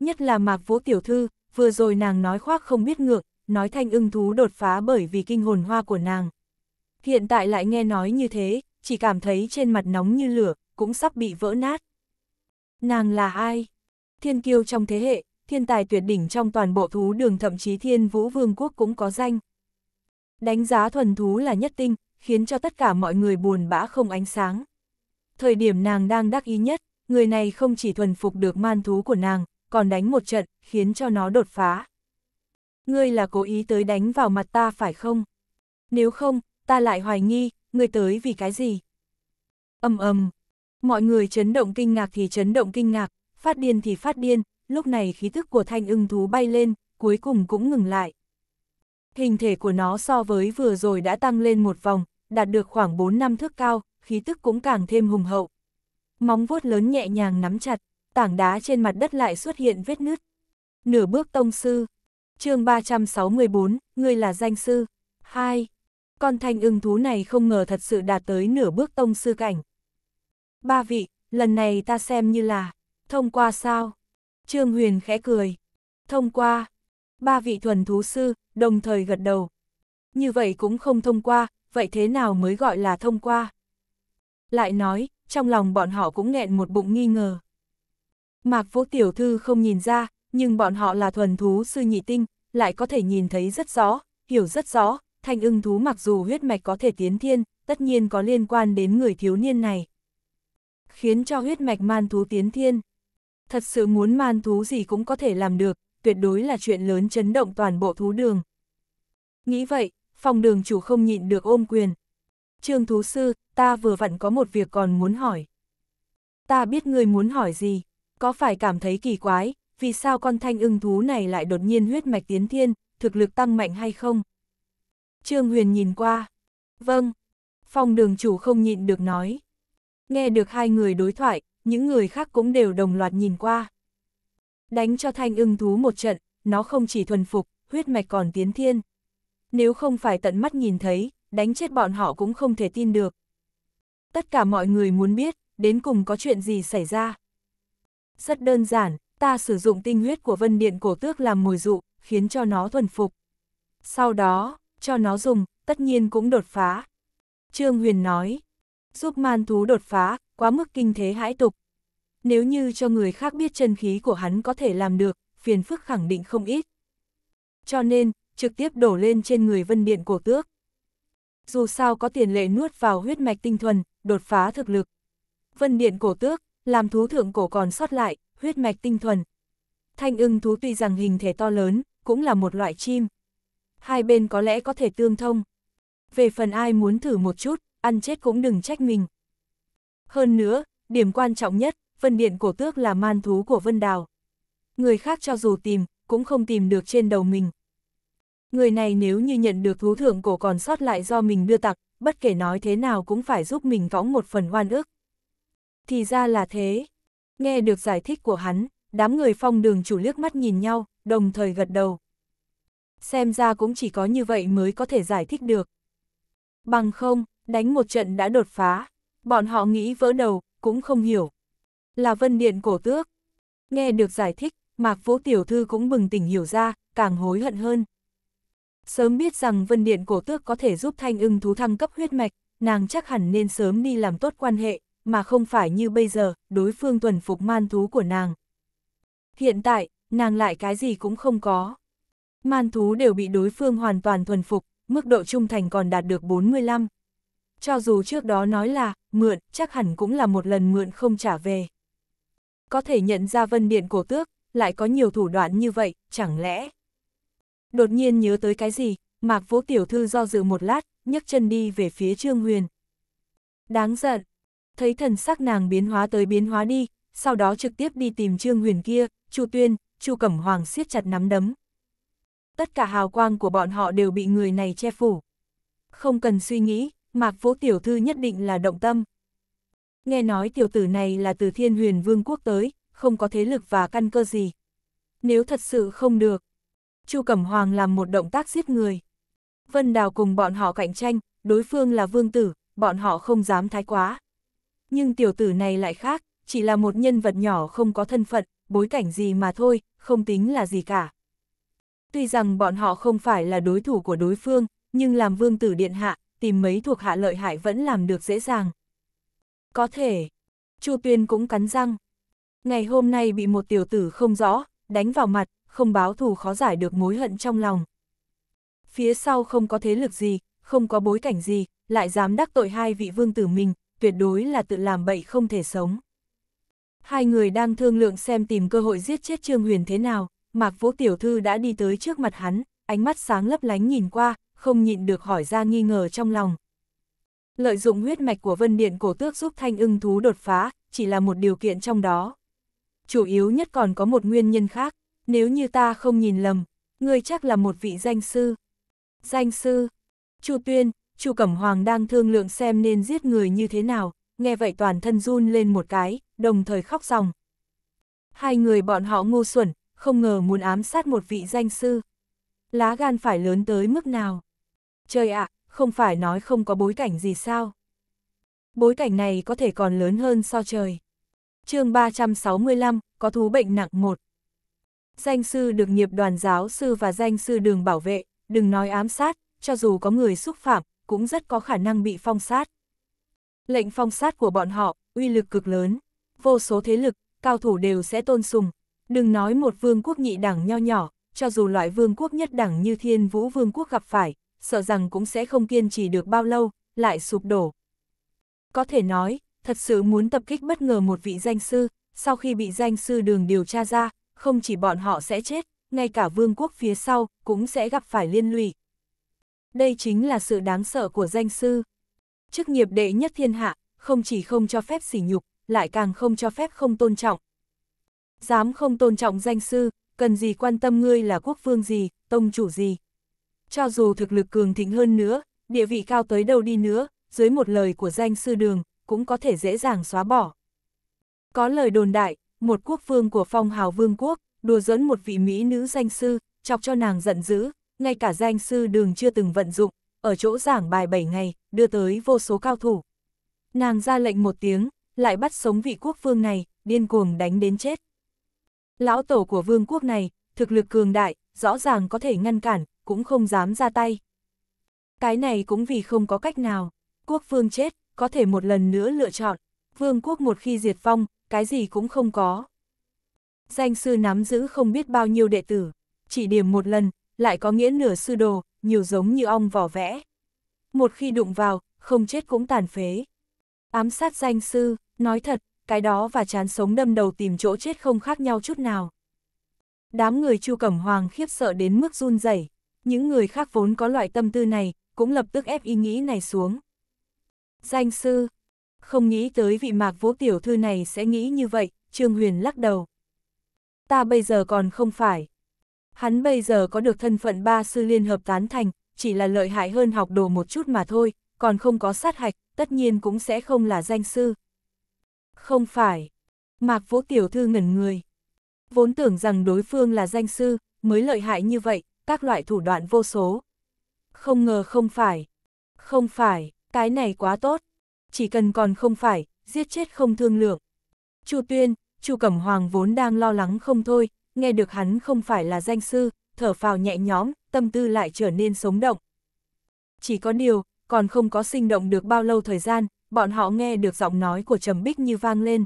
Nhất là mạc vũ tiểu thư, vừa rồi nàng nói khoác không biết ngược, nói thanh ưng thú đột phá bởi vì kinh hồn hoa của nàng. Hiện tại lại nghe nói như thế, chỉ cảm thấy trên mặt nóng như lửa, cũng sắp bị vỡ nát. Nàng là ai? Thiên kiêu trong thế hệ, thiên tài tuyệt đỉnh trong toàn bộ thú đường thậm chí thiên vũ vương quốc cũng có danh. Đánh giá thuần thú là nhất tinh, khiến cho tất cả mọi người buồn bã không ánh sáng. Thời điểm nàng đang đắc ý nhất, người này không chỉ thuần phục được man thú của nàng, còn đánh một trận, khiến cho nó đột phá. Ngươi là cố ý tới đánh vào mặt ta phải không? Nếu không, ta lại hoài nghi, ngươi tới vì cái gì? ầm ầm. mọi người chấn động kinh ngạc thì chấn động kinh ngạc, phát điên thì phát điên, lúc này khí thức của thanh ưng thú bay lên, cuối cùng cũng ngừng lại. Hình thể của nó so với vừa rồi đã tăng lên một vòng, đạt được khoảng 4 năm thước cao, khí tức cũng càng thêm hùng hậu. Móng vuốt lớn nhẹ nhàng nắm chặt, tảng đá trên mặt đất lại xuất hiện vết nứt. Nửa bước tông sư. chương 364, ngươi là danh sư. 2. Con thanh ưng thú này không ngờ thật sự đạt tới nửa bước tông sư cảnh. Ba vị, lần này ta xem như là, thông qua sao? Trương Huyền khẽ cười. Thông qua. Ba vị thuần thú sư, đồng thời gật đầu. Như vậy cũng không thông qua, vậy thế nào mới gọi là thông qua? Lại nói, trong lòng bọn họ cũng nghẹn một bụng nghi ngờ. Mạc Vũ Tiểu Thư không nhìn ra, nhưng bọn họ là thuần thú sư nhị tinh, lại có thể nhìn thấy rất rõ, hiểu rất rõ, thanh ưng thú mặc dù huyết mạch có thể tiến thiên, tất nhiên có liên quan đến người thiếu niên này. Khiến cho huyết mạch man thú tiến thiên. Thật sự muốn man thú gì cũng có thể làm được, tuyệt đối là chuyện lớn chấn động toàn bộ thú đường. Nghĩ vậy, phòng đường chủ không nhịn được ôm quyền. Trương thú sư, ta vừa vặn có một việc còn muốn hỏi. Ta biết ngươi muốn hỏi gì, có phải cảm thấy kỳ quái, vì sao con thanh ưng thú này lại đột nhiên huyết mạch tiến thiên, thực lực tăng mạnh hay không? Trương Huyền nhìn qua. Vâng. phong đường chủ không nhịn được nói. Nghe được hai người đối thoại, những người khác cũng đều đồng loạt nhìn qua. Đánh cho thanh ưng thú một trận, nó không chỉ thuần phục, huyết mạch còn tiến thiên. Nếu không phải tận mắt nhìn thấy, đánh chết bọn họ cũng không thể tin được. Tất cả mọi người muốn biết, đến cùng có chuyện gì xảy ra. Rất đơn giản, ta sử dụng tinh huyết của vân điện cổ tước làm mùi dụ, khiến cho nó thuần phục. Sau đó, cho nó dùng, tất nhiên cũng đột phá. Trương Huyền nói, giúp man thú đột phá, quá mức kinh thế hãi tục. Nếu như cho người khác biết chân khí của hắn có thể làm được, phiền phức khẳng định không ít. Cho nên, trực tiếp đổ lên trên người vân điện cổ tước. Dù sao có tiền lệ nuốt vào huyết mạch tinh thuần, đột phá thực lực. Vân điện cổ tước, làm thú thượng cổ còn sót lại, huyết mạch tinh thuần. Thanh ưng thú tuy rằng hình thể to lớn, cũng là một loại chim. Hai bên có lẽ có thể tương thông. Về phần ai muốn thử một chút, ăn chết cũng đừng trách mình. Hơn nữa, điểm quan trọng nhất, vân điện cổ tước là man thú của Vân Đào. Người khác cho dù tìm, cũng không tìm được trên đầu mình. Người này nếu như nhận được thú thượng cổ còn sót lại do mình đưa tặng, bất kể nói thế nào cũng phải giúp mình võng một phần oan ức. Thì ra là thế. Nghe được giải thích của hắn, đám người phong đường chủ liếc mắt nhìn nhau, đồng thời gật đầu. Xem ra cũng chỉ có như vậy mới có thể giải thích được. Bằng không, đánh một trận đã đột phá, bọn họ nghĩ vỡ đầu, cũng không hiểu. Là vân điện cổ tước. Nghe được giải thích, Mạc Vũ Tiểu Thư cũng bừng tỉnh hiểu ra, càng hối hận hơn. Sớm biết rằng vân điện cổ tước có thể giúp thanh ưng thú thăng cấp huyết mạch, nàng chắc hẳn nên sớm đi làm tốt quan hệ, mà không phải như bây giờ, đối phương tuần phục man thú của nàng. Hiện tại, nàng lại cái gì cũng không có. Man thú đều bị đối phương hoàn toàn thuần phục, mức độ trung thành còn đạt được 45. Cho dù trước đó nói là, mượn, chắc hẳn cũng là một lần mượn không trả về. Có thể nhận ra vân điện cổ tước, lại có nhiều thủ đoạn như vậy, chẳng lẽ... Đột nhiên nhớ tới cái gì, Mạc Vũ Tiểu Thư do dự một lát, nhấc chân đi về phía Trương Huyền. Đáng giận, thấy thần sắc nàng biến hóa tới biến hóa đi, sau đó trực tiếp đi tìm Trương Huyền kia, Chu Tuyên, Chu Cẩm Hoàng siết chặt nắm đấm. Tất cả hào quang của bọn họ đều bị người này che phủ. Không cần suy nghĩ, Mạc Vũ Tiểu Thư nhất định là động tâm. Nghe nói tiểu tử này là từ thiên huyền vương quốc tới, không có thế lực và căn cơ gì. Nếu thật sự không được, Chu Cẩm Hoàng làm một động tác giết người. Vân Đào cùng bọn họ cạnh tranh, đối phương là vương tử, bọn họ không dám thái quá nhưng tiểu tử này lại khác, chỉ là một nhân vật nhỏ không có thân phận, bối cảnh gì mà thôi, không tính là gì cả. Tuy rằng bọn họ không phải là đối thủ của đối phương, nhưng làm vương tử điện hạ, tìm mấy thuộc hạ lợi hại vẫn làm được dễ dàng. Có thể, Chu Tuyên cũng cắn răng. Ngày hôm nay bị một tiểu tử không rõ, đánh vào mặt, không báo thù khó giải được mối hận trong lòng. Phía sau không có thế lực gì, không có bối cảnh gì, lại dám đắc tội hai vị vương tử mình, tuyệt đối là tự làm bậy không thể sống. Hai người đang thương lượng xem tìm cơ hội giết chết Trương Huyền thế nào, Mạc Vũ Tiểu Thư đã đi tới trước mặt hắn, ánh mắt sáng lấp lánh nhìn qua, không nhịn được hỏi ra nghi ngờ trong lòng. Lợi dụng huyết mạch của Vân Điện Cổ Tước giúp Thanh ưng thú đột phá, chỉ là một điều kiện trong đó. Chủ yếu nhất còn có một nguyên nhân khác, nếu như ta không nhìn lầm, ngươi chắc là một vị danh sư. Danh sư, Chu Tuyên, Chu Cẩm Hoàng đang thương lượng xem nên giết người như thế nào, nghe vậy toàn thân run lên một cái, đồng thời khóc ròng. Hai người bọn họ ngu xuẩn, không ngờ muốn ám sát một vị danh sư. Lá gan phải lớn tới mức nào? Trời ạ, không phải nói không có bối cảnh gì sao? Bối cảnh này có thể còn lớn hơn so trời. chương 365, có thú bệnh nặng một. Danh sư được nghiệp đoàn giáo sư và danh sư đường bảo vệ, đừng nói ám sát, cho dù có người xúc phạm, cũng rất có khả năng bị phong sát. Lệnh phong sát của bọn họ, uy lực cực lớn, vô số thế lực, cao thủ đều sẽ tôn sùng. Đừng nói một vương quốc nhị đẳng nho nhỏ, cho dù loại vương quốc nhất đẳng như thiên vũ vương quốc gặp phải, sợ rằng cũng sẽ không kiên trì được bao lâu, lại sụp đổ. Có thể nói, thật sự muốn tập kích bất ngờ một vị danh sư, sau khi bị danh sư đường điều tra ra, không chỉ bọn họ sẽ chết, ngay cả vương quốc phía sau cũng sẽ gặp phải liên lụy đây chính là sự đáng sợ của danh sư. Chức nghiệp đệ nhất thiên hạ, không chỉ không cho phép sỉ nhục, lại càng không cho phép không tôn trọng. Dám không tôn trọng danh sư, cần gì quan tâm ngươi là quốc vương gì, tông chủ gì. Cho dù thực lực cường thịnh hơn nữa, địa vị cao tới đâu đi nữa, dưới một lời của danh sư đường, cũng có thể dễ dàng xóa bỏ. Có lời đồn đại, một quốc vương của phong hào vương quốc, đùa dẫn một vị mỹ nữ danh sư, chọc cho nàng giận dữ, ngay cả danh sư đường chưa từng vận dụng, ở chỗ giảng bài 7 ngày, đưa tới vô số cao thủ. Nàng ra lệnh một tiếng, lại bắt sống vị quốc vương này, điên cuồng đánh đến chết. Lão tổ của vương quốc này, thực lực cường đại, rõ ràng có thể ngăn cản, cũng không dám ra tay. Cái này cũng vì không có cách nào, quốc vương chết, có thể một lần nữa lựa chọn, vương quốc một khi diệt phong cái gì cũng không có. Danh sư nắm giữ không biết bao nhiêu đệ tử, chỉ điểm một lần, lại có nghĩa nửa sư đồ, nhiều giống như ong vỏ vẽ. Một khi đụng vào, không chết cũng tàn phế. Ám sát danh sư, nói thật, cái đó và chán sống đâm đầu tìm chỗ chết không khác nhau chút nào. Đám người Chu Cẩm Hoàng khiếp sợ đến mức run rẩy, những người khác vốn có loại tâm tư này, cũng lập tức ép ý nghĩ này xuống. Danh sư, không nghĩ tới vị mạc vũ tiểu thư này sẽ nghĩ như vậy, Trương Huyền lắc đầu. Ta bây giờ còn không phải, Hắn bây giờ có được thân phận ba sư liên hợp tán thành, chỉ là lợi hại hơn học đồ một chút mà thôi, còn không có sát hạch, tất nhiên cũng sẽ không là danh sư. Không phải. Mạc Vũ Tiểu Thư ngẩn người. Vốn tưởng rằng đối phương là danh sư, mới lợi hại như vậy, các loại thủ đoạn vô số. Không ngờ không phải. Không phải, cái này quá tốt. Chỉ cần còn không phải, giết chết không thương lượng. Chu Tuyên, Chu Cẩm Hoàng vốn đang lo lắng không thôi, nghe được hắn không phải là danh sư, thở phào nhẹ nhõm, tâm tư lại trở nên sống động. Chỉ có điều, còn không có sinh động được bao lâu thời gian, bọn họ nghe được giọng nói của Trầm Bích như vang lên.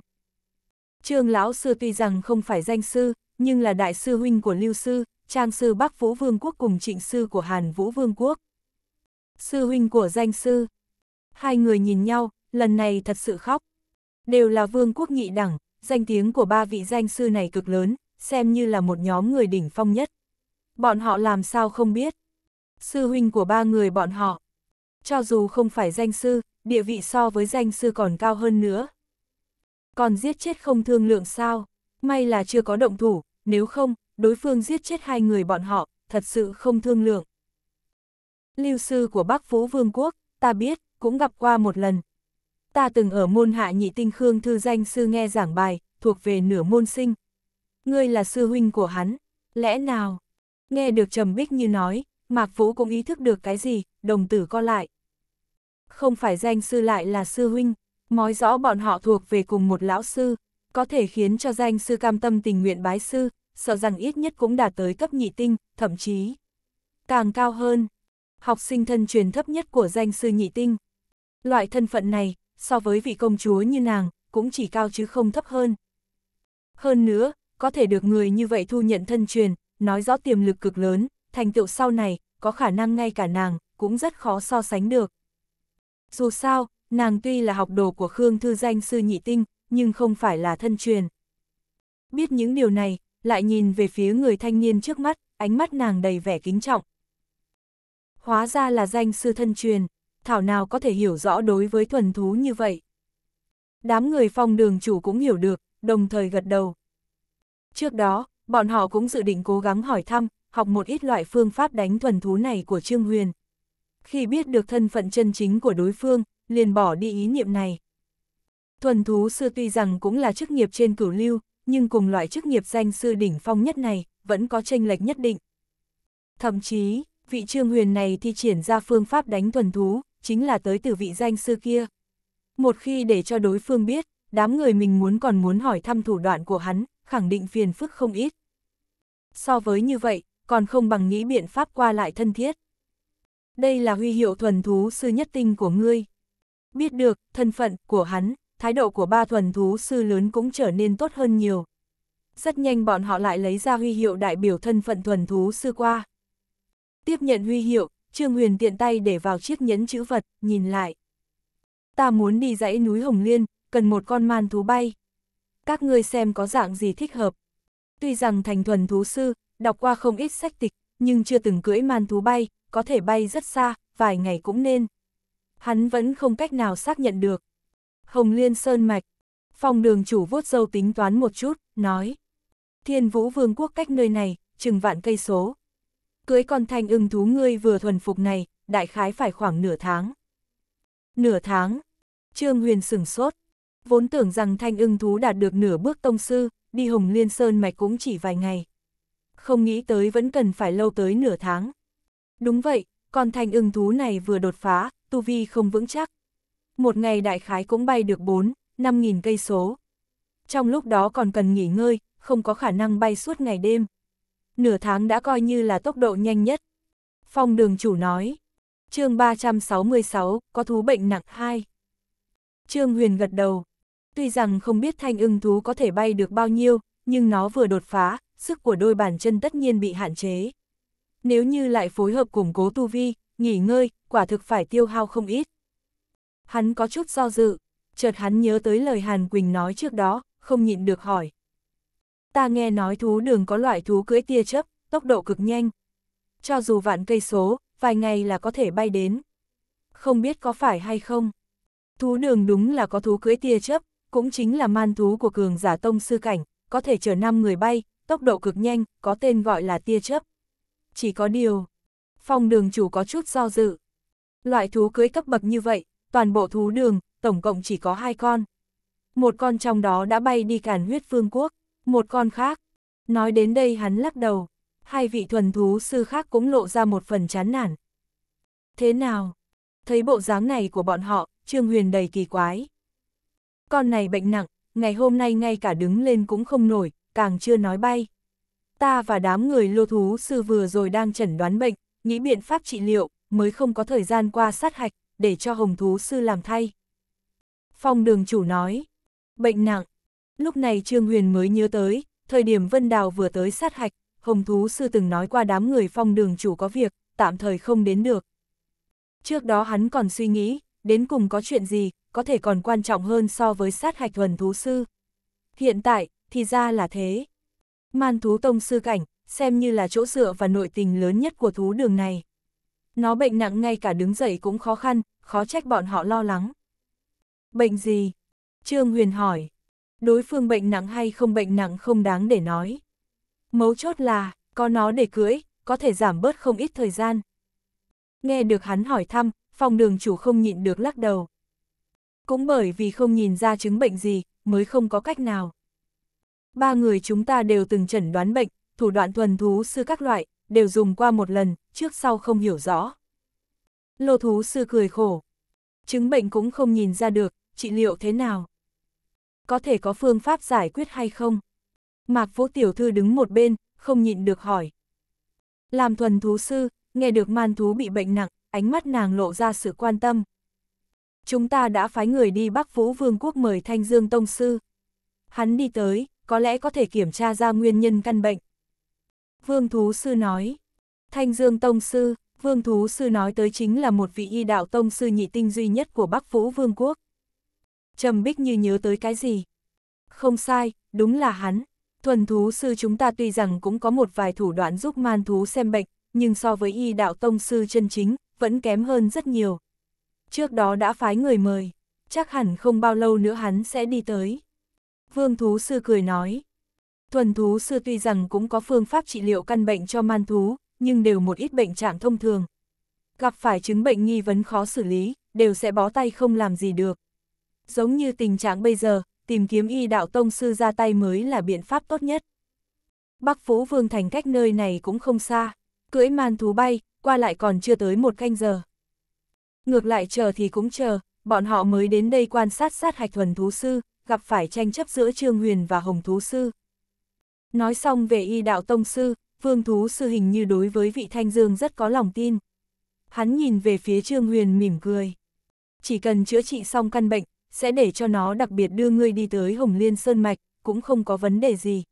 Trương lão sư tuy rằng không phải danh sư, nhưng là đại sư huynh của Lưu sư, Trang sư Bắc Vũ Vương quốc cùng Trịnh sư của Hàn Vũ Vương quốc. Sư huynh của danh sư. Hai người nhìn nhau, lần này thật sự khóc. Đều là vương quốc nhị đẳng, danh tiếng của ba vị danh sư này cực lớn, xem như là một nhóm người đỉnh phong nhất. Bọn họ làm sao không biết? Sư huynh của ba người bọn họ. Cho dù không phải danh sư, địa vị so với danh sư còn cao hơn nữa. Còn giết chết không thương lượng sao? May là chưa có động thủ, nếu không, đối phương giết chết hai người bọn họ, thật sự không thương lượng. Lưu sư của Bắc Phú Vương quốc, ta biết, cũng gặp qua một lần. Ta từng ở môn hạ nhị tinh Khương Thư Danh sư nghe giảng bài, thuộc về nửa môn sinh, ngươi là sư huynh của hắn, lẽ nào? Nghe được Trầm Bích như nói, Mạc Vũ cũng ý thức được cái gì, đồng tử co lại. Không phải danh sư lại là sư huynh, nói rõ bọn họ thuộc về cùng một lão sư, có thể khiến cho danh sư cam tâm tình nguyện bái sư, sợ rằng ít nhất cũng đạt tới cấp nhị tinh, thậm chí càng cao hơn. Học sinh thân truyền thấp nhất của danh sư nhị tinh. Loại thân phận này, so với vị công chúa như nàng, cũng chỉ cao chứ không thấp hơn. Hơn nữa, có thể được người như vậy thu nhận thân truyền, nói rõ tiềm lực cực lớn, thành tựu sau này, có khả năng ngay cả nàng, cũng rất khó so sánh được. Dù sao, nàng tuy là học đồ của Khương Thư Danh Sư Nhị Tinh, nhưng không phải là thân truyền. Biết những điều này, lại nhìn về phía người thanh niên trước mắt, ánh mắt nàng đầy vẻ kính trọng. Hóa ra là danh sư thân truyền, thảo nào có thể hiểu rõ đối với thuần thú như vậy. Đám người phong đường chủ cũng hiểu được, đồng thời gật đầu. Trước đó, bọn họ cũng dự định cố gắng hỏi thăm, học một ít loại phương pháp đánh thuần thú này của Trương Huyền. Khi biết được thân phận chân chính của đối phương, liền bỏ đi ý niệm này. Thuần thú sư tuy rằng cũng là chức nghiệp trên cửu lưu, nhưng cùng loại chức nghiệp danh sư đỉnh phong nhất này, vẫn có tranh lệch nhất định. Thậm chí, vị trương huyền này thi triển ra phương pháp đánh thuần thú, chính là tới từ vị danh sư kia. Một khi để cho đối phương biết, đám người mình muốn còn muốn hỏi thăm thủ đoạn của hắn, khẳng định phiền phức không ít. So với như vậy, còn không bằng nghĩ biện pháp qua lại thân thiết. Đây là huy hiệu thuần thú sư nhất tinh của ngươi. Biết được, thân phận của hắn, thái độ của ba thuần thú sư lớn cũng trở nên tốt hơn nhiều. Rất nhanh bọn họ lại lấy ra huy hiệu đại biểu thân phận thuần thú sư qua. Tiếp nhận huy hiệu, Trương Huyền tiện tay để vào chiếc nhẫn chữ vật, nhìn lại. Ta muốn đi dãy núi Hồng Liên, cần một con man thú bay các ngươi xem có dạng gì thích hợp. Tuy rằng thành thuần thú sư, đọc qua không ít sách tịch, nhưng chưa từng cưỡi man thú bay, có thể bay rất xa, vài ngày cũng nên. Hắn vẫn không cách nào xác nhận được. Hồng Liên Sơn Mạch, phòng đường chủ vuốt dâu tính toán một chút, nói. Thiên Vũ Vương quốc cách nơi này, chừng vạn cây số. Cưới con thanh ưng thú ngươi vừa thuần phục này, đại khái phải khoảng nửa tháng. Nửa tháng, Trương Huyền sửng sốt, vốn tưởng rằng thanh ưng thú đạt được nửa bước tông sư, đi hồng liên sơn mạch cũng chỉ vài ngày. Không nghĩ tới vẫn cần phải lâu tới nửa tháng. Đúng vậy, còn thanh ưng thú này vừa đột phá, tu vi không vững chắc. Một ngày đại khái cũng bay được 4, 5 nghìn cây số. Trong lúc đó còn cần nghỉ ngơi, không có khả năng bay suốt ngày đêm. Nửa tháng đã coi như là tốc độ nhanh nhất. Phong đường chủ nói. mươi 366, có thú bệnh nặng 2. Trương Huyền gật đầu, Tuy rằng không biết thanh ưng thú có thể bay được bao nhiêu, nhưng nó vừa đột phá, sức của đôi bàn chân tất nhiên bị hạn chế. Nếu như lại phối hợp củng cố tu vi, nghỉ ngơi, quả thực phải tiêu hao không ít. Hắn có chút do dự, chợt hắn nhớ tới lời Hàn Quỳnh nói trước đó, không nhịn được hỏi. Ta nghe nói thú đường có loại thú cưỡi tia chớp, tốc độ cực nhanh. Cho dù vạn cây số, vài ngày là có thể bay đến. Không biết có phải hay không. Thú đường đúng là có thú cưỡi tia chớp, cũng chính là man thú của cường giả tông sư cảnh, có thể chở 5 người bay, tốc độ cực nhanh, có tên gọi là tia chớp. Chỉ có điều, phong đường chủ có chút do dự. Loại thú cưới cấp bậc như vậy, toàn bộ thú đường, tổng cộng chỉ có hai con. Một con trong đó đã bay đi càn huyết phương quốc, một con khác. Nói đến đây hắn lắc đầu, hai vị thuần thú sư khác cũng lộ ra một phần chán nản. Thế nào? Thấy bộ dáng này của bọn họ, Trương Huyền đầy kỳ quái. Con này bệnh nặng, ngày hôm nay ngay cả đứng lên cũng không nổi, càng chưa nói bay. Ta và đám người lô thú sư vừa rồi đang chẩn đoán bệnh, nghĩ biện pháp trị liệu, mới không có thời gian qua sát hạch, để cho hồng thú sư làm thay. Phong đường chủ nói, bệnh nặng. Lúc này Trương Huyền mới nhớ tới, thời điểm Vân Đào vừa tới sát hạch, hồng thú sư từng nói qua đám người phong đường chủ có việc, tạm thời không đến được. Trước đó hắn còn suy nghĩ, đến cùng có chuyện gì, có thể còn quan trọng hơn so với sát hạch thuần thú sư. Hiện tại, thì ra là thế. Man thú tông sư cảnh, xem như là chỗ dựa và nội tình lớn nhất của thú đường này. Nó bệnh nặng ngay cả đứng dậy cũng khó khăn, khó trách bọn họ lo lắng. Bệnh gì? Trương Huyền hỏi. Đối phương bệnh nặng hay không bệnh nặng không đáng để nói. Mấu chốt là, có nó để cưỡi, có thể giảm bớt không ít thời gian. Nghe được hắn hỏi thăm, phòng đường chủ không nhịn được lắc đầu. Cũng bởi vì không nhìn ra chứng bệnh gì, mới không có cách nào. Ba người chúng ta đều từng chẩn đoán bệnh, thủ đoạn thuần thú sư các loại, đều dùng qua một lần, trước sau không hiểu rõ. Lô thú sư cười khổ. Chứng bệnh cũng không nhìn ra được, trị liệu thế nào? Có thể có phương pháp giải quyết hay không? Mạc Vũ Tiểu Thư đứng một bên, không nhịn được hỏi. Làm thuần thú sư, nghe được man thú bị bệnh nặng, ánh mắt nàng lộ ra sự quan tâm. Chúng ta đã phái người đi Bắc Vũ Vương quốc mời Thanh Dương Tông Sư. Hắn đi tới, có lẽ có thể kiểm tra ra nguyên nhân căn bệnh. Vương Thú Sư nói, Thanh Dương Tông Sư, Vương Thú Sư nói tới chính là một vị y đạo Tông Sư nhị tinh duy nhất của Bắc Vũ Vương quốc. Trầm Bích như nhớ tới cái gì? Không sai, đúng là hắn. Thuần Thú Sư chúng ta tuy rằng cũng có một vài thủ đoạn giúp man thú xem bệnh, nhưng so với y đạo Tông Sư chân chính, vẫn kém hơn rất nhiều. Trước đó đã phái người mời, chắc hẳn không bao lâu nữa hắn sẽ đi tới. Vương thú sư cười nói. Thuần thú sư tuy rằng cũng có phương pháp trị liệu căn bệnh cho man thú, nhưng đều một ít bệnh trạng thông thường. Gặp phải chứng bệnh nghi vấn khó xử lý, đều sẽ bó tay không làm gì được. Giống như tình trạng bây giờ, tìm kiếm y đạo tông sư ra tay mới là biện pháp tốt nhất. Bắc Phú Vương Thành cách nơi này cũng không xa, cưỡi man thú bay, qua lại còn chưa tới một canh giờ. Ngược lại chờ thì cũng chờ, bọn họ mới đến đây quan sát sát hạch thuần thú sư, gặp phải tranh chấp giữa Trương Huyền và Hồng Thú Sư. Nói xong về y đạo tông sư, Vương Thú Sư hình như đối với vị Thanh Dương rất có lòng tin. Hắn nhìn về phía Trương Huyền mỉm cười. Chỉ cần chữa trị xong căn bệnh, sẽ để cho nó đặc biệt đưa ngươi đi tới Hồng Liên Sơn Mạch, cũng không có vấn đề gì.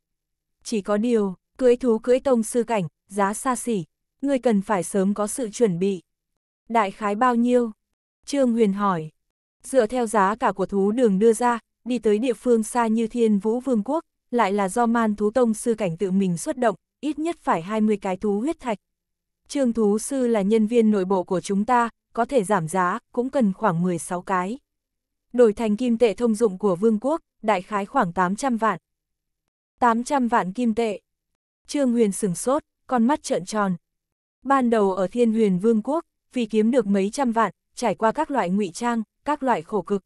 Chỉ có điều, cưới thú cưới tông sư cảnh, giá xa xỉ, ngươi cần phải sớm có sự chuẩn bị. Đại khái bao nhiêu? Trương Huyền hỏi. Dựa theo giá cả của thú đường đưa ra, đi tới địa phương xa như thiên vũ vương quốc, lại là do man thú tông sư cảnh tự mình xuất động, ít nhất phải 20 cái thú huyết thạch. Trương thú sư là nhân viên nội bộ của chúng ta, có thể giảm giá, cũng cần khoảng 16 cái. Đổi thành kim tệ thông dụng của vương quốc, đại khái khoảng 800 vạn. 800 vạn kim tệ. Trương Huyền sửng sốt, con mắt trợn tròn, Ban đầu ở Thiên Huyền Vương quốc, vì kiếm được mấy trăm vạn, trải qua các loại ngụy trang, các loại khổ cực.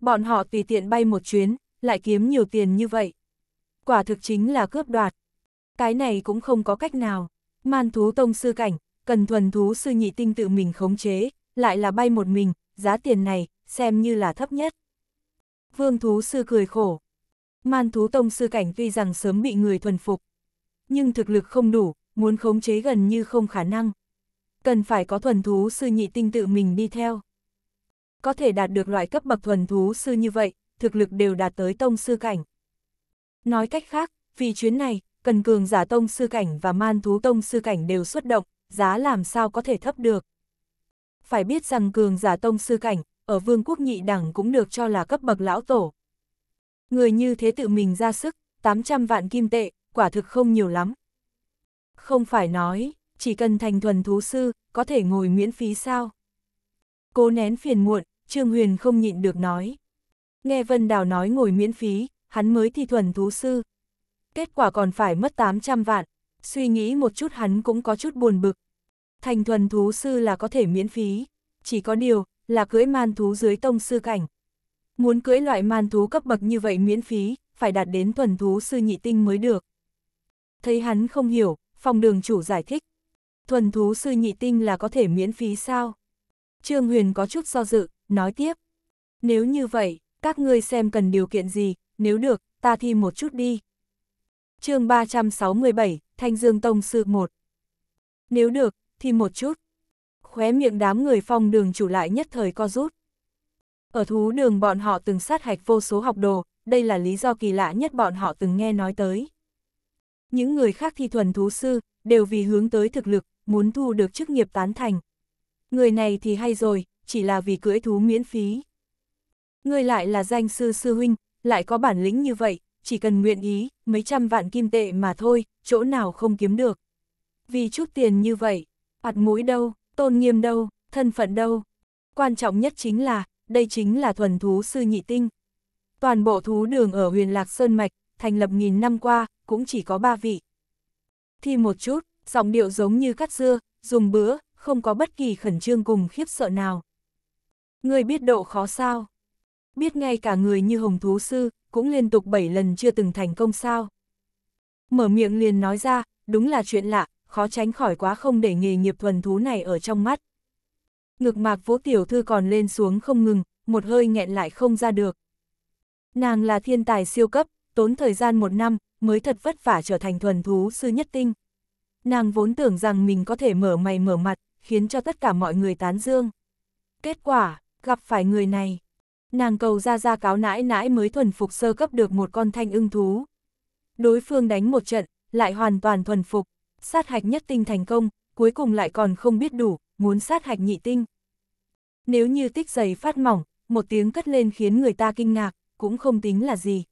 Bọn họ tùy tiện bay một chuyến, lại kiếm nhiều tiền như vậy. Quả thực chính là cướp đoạt. Cái này cũng không có cách nào. Man thú tông sư cảnh, cần thuần thú sư nhị tinh tự mình khống chế, lại là bay một mình, giá tiền này, xem như là thấp nhất. Vương thú sư cười khổ. Man thú tông sư cảnh tuy rằng sớm bị người thuần phục, nhưng thực lực không đủ, muốn khống chế gần như không khả năng. Cần phải có thuần thú sư nhị tinh tự mình đi theo. Có thể đạt được loại cấp bậc thuần thú sư như vậy, thực lực đều đạt tới tông sư cảnh. Nói cách khác, vì chuyến này, cần cường giả tông sư cảnh và man thú tông sư cảnh đều xuất động, giá làm sao có thể thấp được. Phải biết rằng cường giả tông sư cảnh, ở vương quốc nhị đẳng cũng được cho là cấp bậc lão tổ. Người như thế tự mình ra sức, 800 vạn kim tệ, quả thực không nhiều lắm. Không phải nói, chỉ cần thành thuần thú sư, có thể ngồi miễn phí sao? Cố nén phiền muộn, Trương Huyền không nhịn được nói. Nghe Vân Đào nói ngồi miễn phí, hắn mới thi thuần thú sư. Kết quả còn phải mất 800 vạn, suy nghĩ một chút hắn cũng có chút buồn bực. Thành thuần thú sư là có thể miễn phí, chỉ có điều là cưỡi man thú dưới tông sư cảnh. Muốn cưỡi loại man thú cấp bậc như vậy miễn phí, phải đạt đến thuần thú sư nhị tinh mới được. Thấy hắn không hiểu, phòng đường chủ giải thích. Thuần thú sư nhị tinh là có thể miễn phí sao? Trương Huyền có chút do dự, nói tiếp. Nếu như vậy, các ngươi xem cần điều kiện gì, nếu được, ta thi một chút đi. chương 367, Thanh Dương Tông Sư 1 Nếu được, thi một chút. Khóe miệng đám người phong đường chủ lại nhất thời co rút. Ở thú đường bọn họ từng sát hạch vô số học đồ, đây là lý do kỳ lạ nhất bọn họ từng nghe nói tới những người khác thi thuần thú sư, đều vì hướng tới thực lực, muốn thu được chức nghiệp tán thành. Người này thì hay rồi, chỉ là vì cưỡi thú miễn phí. Người lại là danh sư sư huynh, lại có bản lĩnh như vậy, chỉ cần nguyện ý, mấy trăm vạn kim tệ mà thôi, chỗ nào không kiếm được. Vì chút tiền như vậy, mặt mũi đâu, tôn nghiêm đâu, thân phận đâu. Quan trọng nhất chính là, đây chính là thuần thú sư nhị tinh. Toàn bộ thú đường ở huyền Lạc Sơn Mạch, thành lập nghìn năm qua, cũng chỉ có ba vị. Thì một chút, giọng điệu giống như cắt dưa, dùng bữa, không có bất kỳ khẩn trương cùng khiếp sợ nào. Người biết độ khó sao? Biết ngay cả người như Hồng Thú Sư, cũng liên tục bảy lần chưa từng thành công sao? Mở miệng liền nói ra, đúng là chuyện lạ, khó tránh khỏi quá không để nghề nghiệp thuần thú này ở trong mắt. Ngực mạc vũ tiểu thư còn lên xuống không ngừng, một hơi nghẹn lại không ra được. Nàng là thiên tài siêu cấp, tốn thời gian một năm, mới thật vất vả trở thành thuần thú sư nhất tinh. Nàng vốn tưởng rằng mình có thể mở mày mở mặt, khiến cho tất cả mọi người tán dương. Kết quả, gặp phải người này. Nàng cầu ra ra cáo nãi nãi mới thuần phục sơ cấp được một con thanh ưng thú. Đối phương đánh một trận, lại hoàn toàn thuần phục, sát hạch nhất tinh thành công, cuối cùng lại còn không biết đủ, muốn sát hạch nhị tinh. Nếu như tích giày phát mỏng, một tiếng cất lên khiến người ta kinh ngạc, cũng không tính là gì.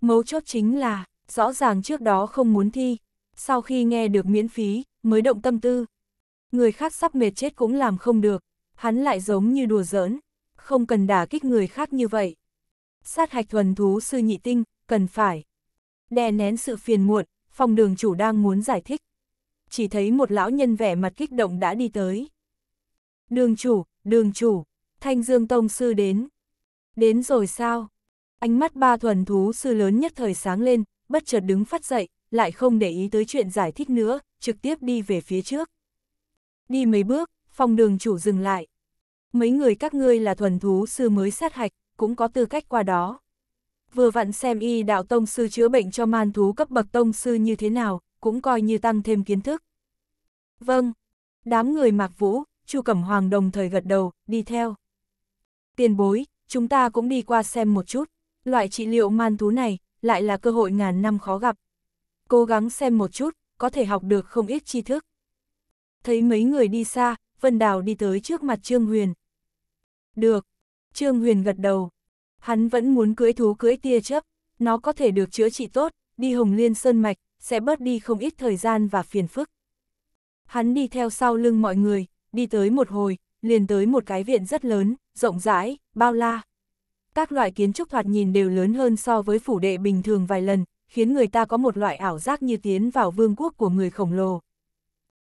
Mấu chốt chính là, rõ ràng trước đó không muốn thi, sau khi nghe được miễn phí, mới động tâm tư. Người khác sắp mệt chết cũng làm không được, hắn lại giống như đùa giỡn, không cần đả kích người khác như vậy. Sát hạch thuần thú sư nhị tinh, cần phải. Đè nén sự phiền muộn, phòng đường chủ đang muốn giải thích. Chỉ thấy một lão nhân vẻ mặt kích động đã đi tới. Đường chủ, đường chủ, thanh dương tông sư đến. Đến rồi sao? Ánh mắt ba thuần thú sư lớn nhất thời sáng lên, bất chợt đứng phát dậy, lại không để ý tới chuyện giải thích nữa, trực tiếp đi về phía trước. Đi mấy bước, phòng đường chủ dừng lại. Mấy người các ngươi là thuần thú sư mới sát hạch, cũng có tư cách qua đó. Vừa vặn xem y đạo tông sư chữa bệnh cho man thú cấp bậc tông sư như thế nào, cũng coi như tăng thêm kiến thức. Vâng, đám người mạc vũ, chu cẩm hoàng đồng thời gật đầu, đi theo. Tiền bối, chúng ta cũng đi qua xem một chút, loại trị liệu man thú này, lại là cơ hội ngàn năm khó gặp. Cố gắng xem một chút, có thể học được không ít tri thức. Thấy mấy người đi xa, Vân Đào đi tới trước mặt Trương Huyền. Được. Trương Huyền gật đầu. Hắn vẫn muốn cưỡi thú cưỡi tia chấp, nó có thể được chữa trị tốt, đi Hồng Liên Sơn Mạch, sẽ bớt đi không ít thời gian và phiền phức. Hắn đi theo sau lưng mọi người, đi tới một hồi, liền tới một cái viện rất lớn, rộng rãi, bao la. Các loại kiến trúc thoạt nhìn đều lớn hơn so với phủ đệ bình thường vài lần, khiến người ta có một loại ảo giác như tiến vào vương quốc của người khổng lồ.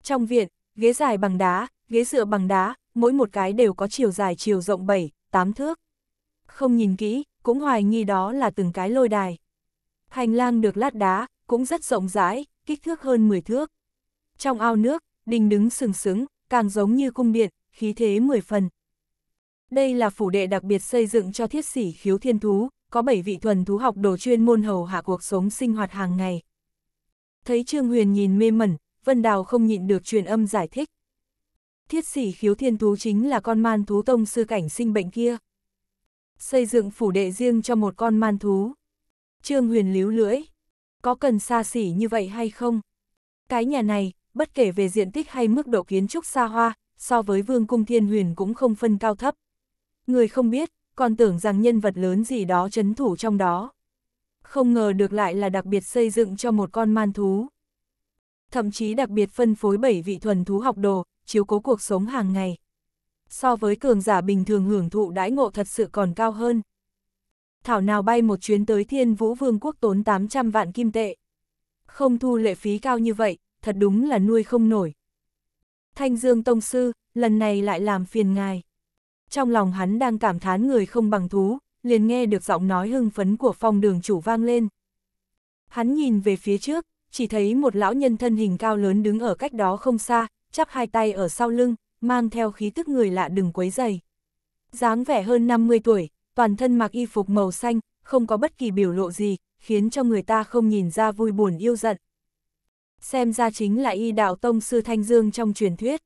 Trong viện, ghế dài bằng đá, ghế dựa bằng đá, mỗi một cái đều có chiều dài chiều rộng 7, 8 thước. Không nhìn kỹ, cũng hoài nghi đó là từng cái lôi đài. Hành lang được lát đá, cũng rất rộng rãi, kích thước hơn 10 thước. Trong ao nước, đình đứng sừng sững, càng giống như cung điện, khí thế 10 phần. Đây là phủ đệ đặc biệt xây dựng cho thiết sĩ khiếu thiên thú, có 7 vị thuần thú học đồ chuyên môn hầu hạ cuộc sống sinh hoạt hàng ngày. Thấy Trương Huyền nhìn mê mẩn, Vân Đào không nhịn được truyền âm giải thích. Thiết sĩ khiếu thiên thú chính là con man thú tông sư cảnh sinh bệnh kia. Xây dựng phủ đệ riêng cho một con man thú. Trương Huyền líu lưỡi. Có cần xa xỉ như vậy hay không? Cái nhà này, bất kể về diện tích hay mức độ kiến trúc xa hoa, so với vương cung thiên huyền cũng không phân cao thấp. Người không biết, còn tưởng rằng nhân vật lớn gì đó chấn thủ trong đó. Không ngờ được lại là đặc biệt xây dựng cho một con man thú. Thậm chí đặc biệt phân phối bảy vị thuần thú học đồ, chiếu cố cuộc sống hàng ngày. So với cường giả bình thường hưởng thụ đãi ngộ thật sự còn cao hơn. Thảo nào bay một chuyến tới thiên vũ vương quốc tốn 800 vạn kim tệ. Không thu lệ phí cao như vậy, thật đúng là nuôi không nổi. Thanh Dương Tông Sư, lần này lại làm phiền ngài trong lòng hắn đang cảm thán người không bằng thú, liền nghe được giọng nói hưng phấn của phong đường chủ vang lên. Hắn nhìn về phía trước, chỉ thấy một lão nhân thân hình cao lớn đứng ở cách đó không xa, chắp hai tay ở sau lưng, mang theo khí tức người lạ đừng quấy dày. dáng vẻ hơn 50 tuổi, toàn thân mặc y phục màu xanh, không có bất kỳ biểu lộ gì, khiến cho người ta không nhìn ra vui buồn yêu giận. Xem ra chính là y đạo tông sư Thanh Dương trong truyền thuyết.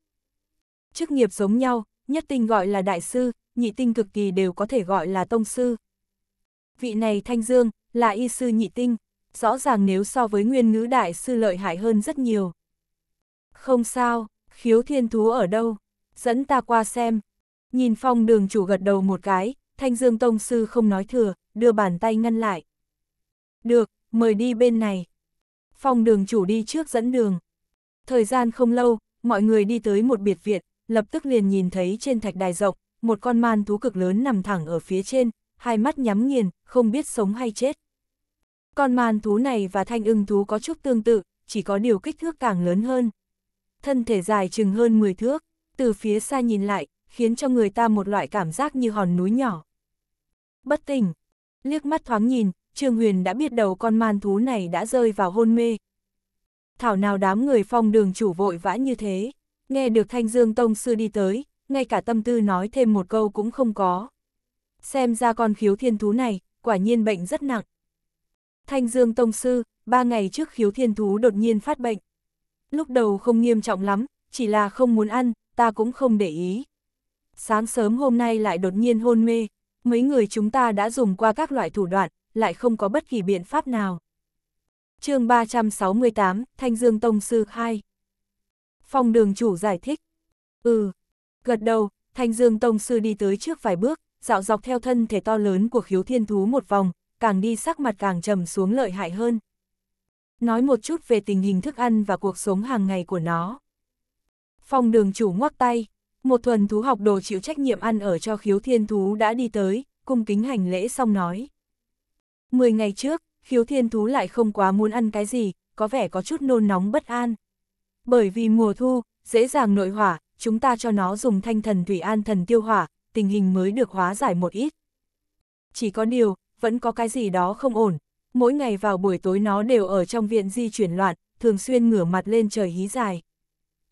Chức nghiệp giống nhau, nhất tinh gọi là đại sư, nhị tinh cực kỳ đều có thể gọi là tông sư. Vị này Thanh Dương, là y sư nhị tinh, rõ ràng nếu so với nguyên ngữ đại sư lợi hại hơn rất nhiều. Không sao, khiếu thiên thú ở đâu, dẫn ta qua xem. Nhìn phong đường chủ gật đầu một cái, Thanh Dương Tông Sư không nói thừa, đưa bàn tay ngăn lại. Được, mời đi bên này. Phong đường chủ đi trước dẫn đường. Thời gian không lâu, mọi người đi tới một biệt viện, lập tức liền nhìn thấy trên thạch đài rộng, một con man thú cực lớn nằm thẳng ở phía trên, hai mắt nhắm nghiền, không biết sống hay chết. Con man thú này và thanh ưng thú có chút tương tự, chỉ có điều kích thước càng lớn hơn. Thân thể dài chừng hơn 10 thước, từ phía xa nhìn lại, khiến cho người ta một loại cảm giác như hòn núi nhỏ. Bất tỉnh, liếc mắt thoáng nhìn, Trương Huyền đã biết đầu con man thú này đã rơi vào hôn mê. Thảo nào đám người phong đường chủ vội vã như thế. Nghe được Thanh Dương Tông Sư đi tới, ngay cả tâm tư nói thêm một câu cũng không có. Xem ra con khiếu thiên thú này, quả nhiên bệnh rất nặng. Thanh Dương Tông Sư, ba ngày trước khiếu thiên thú đột nhiên phát bệnh. Lúc đầu không nghiêm trọng lắm, chỉ là không muốn ăn, ta cũng không để ý. Sáng sớm hôm nay lại đột nhiên hôn mê, mấy người chúng ta đã dùng qua các loại thủ đoạn, lại không có bất kỳ biện pháp nào. chương 368, Thanh Dương Tông Sư 2 Phong đường chủ giải thích. Ừ. Gật đầu, Thanh Dương Tông Sư đi tới trước vài bước, dạo dọc theo thân thể to lớn của khiếu thiên thú một vòng, càng đi sắc mặt càng trầm xuống lợi hại hơn. Nói một chút về tình hình thức ăn và cuộc sống hàng ngày của nó. Phong đường chủ ngoắc tay, một thuần thú học đồ chịu trách nhiệm ăn ở cho khiếu thiên thú đã đi tới, cung kính hành lễ xong nói. Mười ngày trước, khiếu thiên thú lại không quá muốn ăn cái gì, có vẻ có chút nôn nóng bất an. Bởi vì mùa thu, dễ dàng nội hỏa, chúng ta cho nó dùng thanh thần thủy an thần tiêu hỏa, tình hình mới được hóa giải một ít. Chỉ có điều, vẫn có cái gì đó không ổn. Mỗi ngày vào buổi tối nó đều ở trong viện di chuyển loạn, thường xuyên ngửa mặt lên trời hí dài.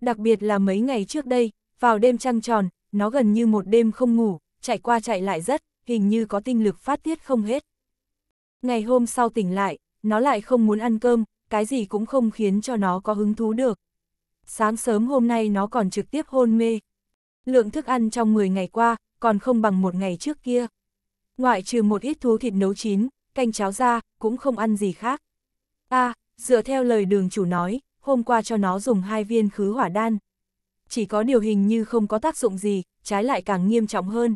Đặc biệt là mấy ngày trước đây, vào đêm trăng tròn, nó gần như một đêm không ngủ, chạy qua chạy lại rất, hình như có tinh lực phát tiết không hết. Ngày hôm sau tỉnh lại, nó lại không muốn ăn cơm, cái gì cũng không khiến cho nó có hứng thú được, sáng sớm hôm nay nó còn trực tiếp hôn mê. Lượng thức ăn trong 10 ngày qua, còn không bằng một ngày trước kia. Ngoại trừ một ít thú thịt nấu chín, canh cháo ra, cũng không ăn gì khác. a à, dựa theo lời đường chủ nói, hôm qua cho nó dùng hai viên khứ hỏa đan. Chỉ có điều hình như không có tác dụng gì, trái lại càng nghiêm trọng hơn.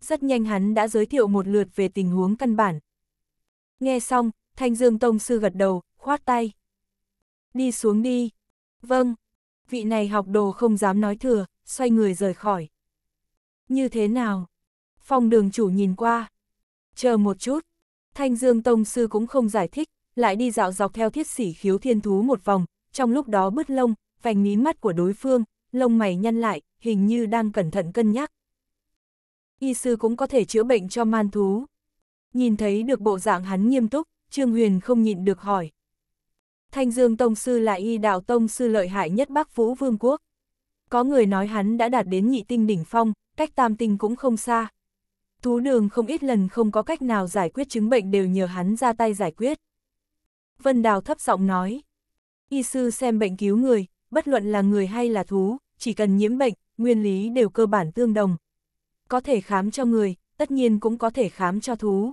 Rất nhanh hắn đã giới thiệu một lượt về tình huống căn bản. Nghe xong, Thanh Dương Tông Sư gật đầu, khoát tay. Đi xuống đi. Vâng, vị này học đồ không dám nói thừa, xoay người rời khỏi. Như thế nào? phong đường chủ nhìn qua. Chờ một chút, Thanh Dương Tông Sư cũng không giải thích, lại đi dạo dọc theo thiết sỉ khiếu thiên thú một vòng, trong lúc đó bứt lông, vành mí mắt của đối phương, lông mày nhăn lại, hình như đang cẩn thận cân nhắc. Y sư cũng có thể chữa bệnh cho man thú. Nhìn thấy được bộ dạng hắn nghiêm túc, Trương Huyền không nhịn được hỏi. Thanh Dương Tông Sư là y đạo Tông Sư lợi hại nhất Bắc Vũ Vương quốc. Có người nói hắn đã đạt đến nhị tinh đỉnh phong, cách tam tinh cũng không xa. Thú đường không ít lần không có cách nào giải quyết chứng bệnh đều nhờ hắn ra tay giải quyết. Vân Đào thấp giọng nói, y sư xem bệnh cứu người, bất luận là người hay là thú, chỉ cần nhiễm bệnh, nguyên lý đều cơ bản tương đồng. Có thể khám cho người, tất nhiên cũng có thể khám cho thú.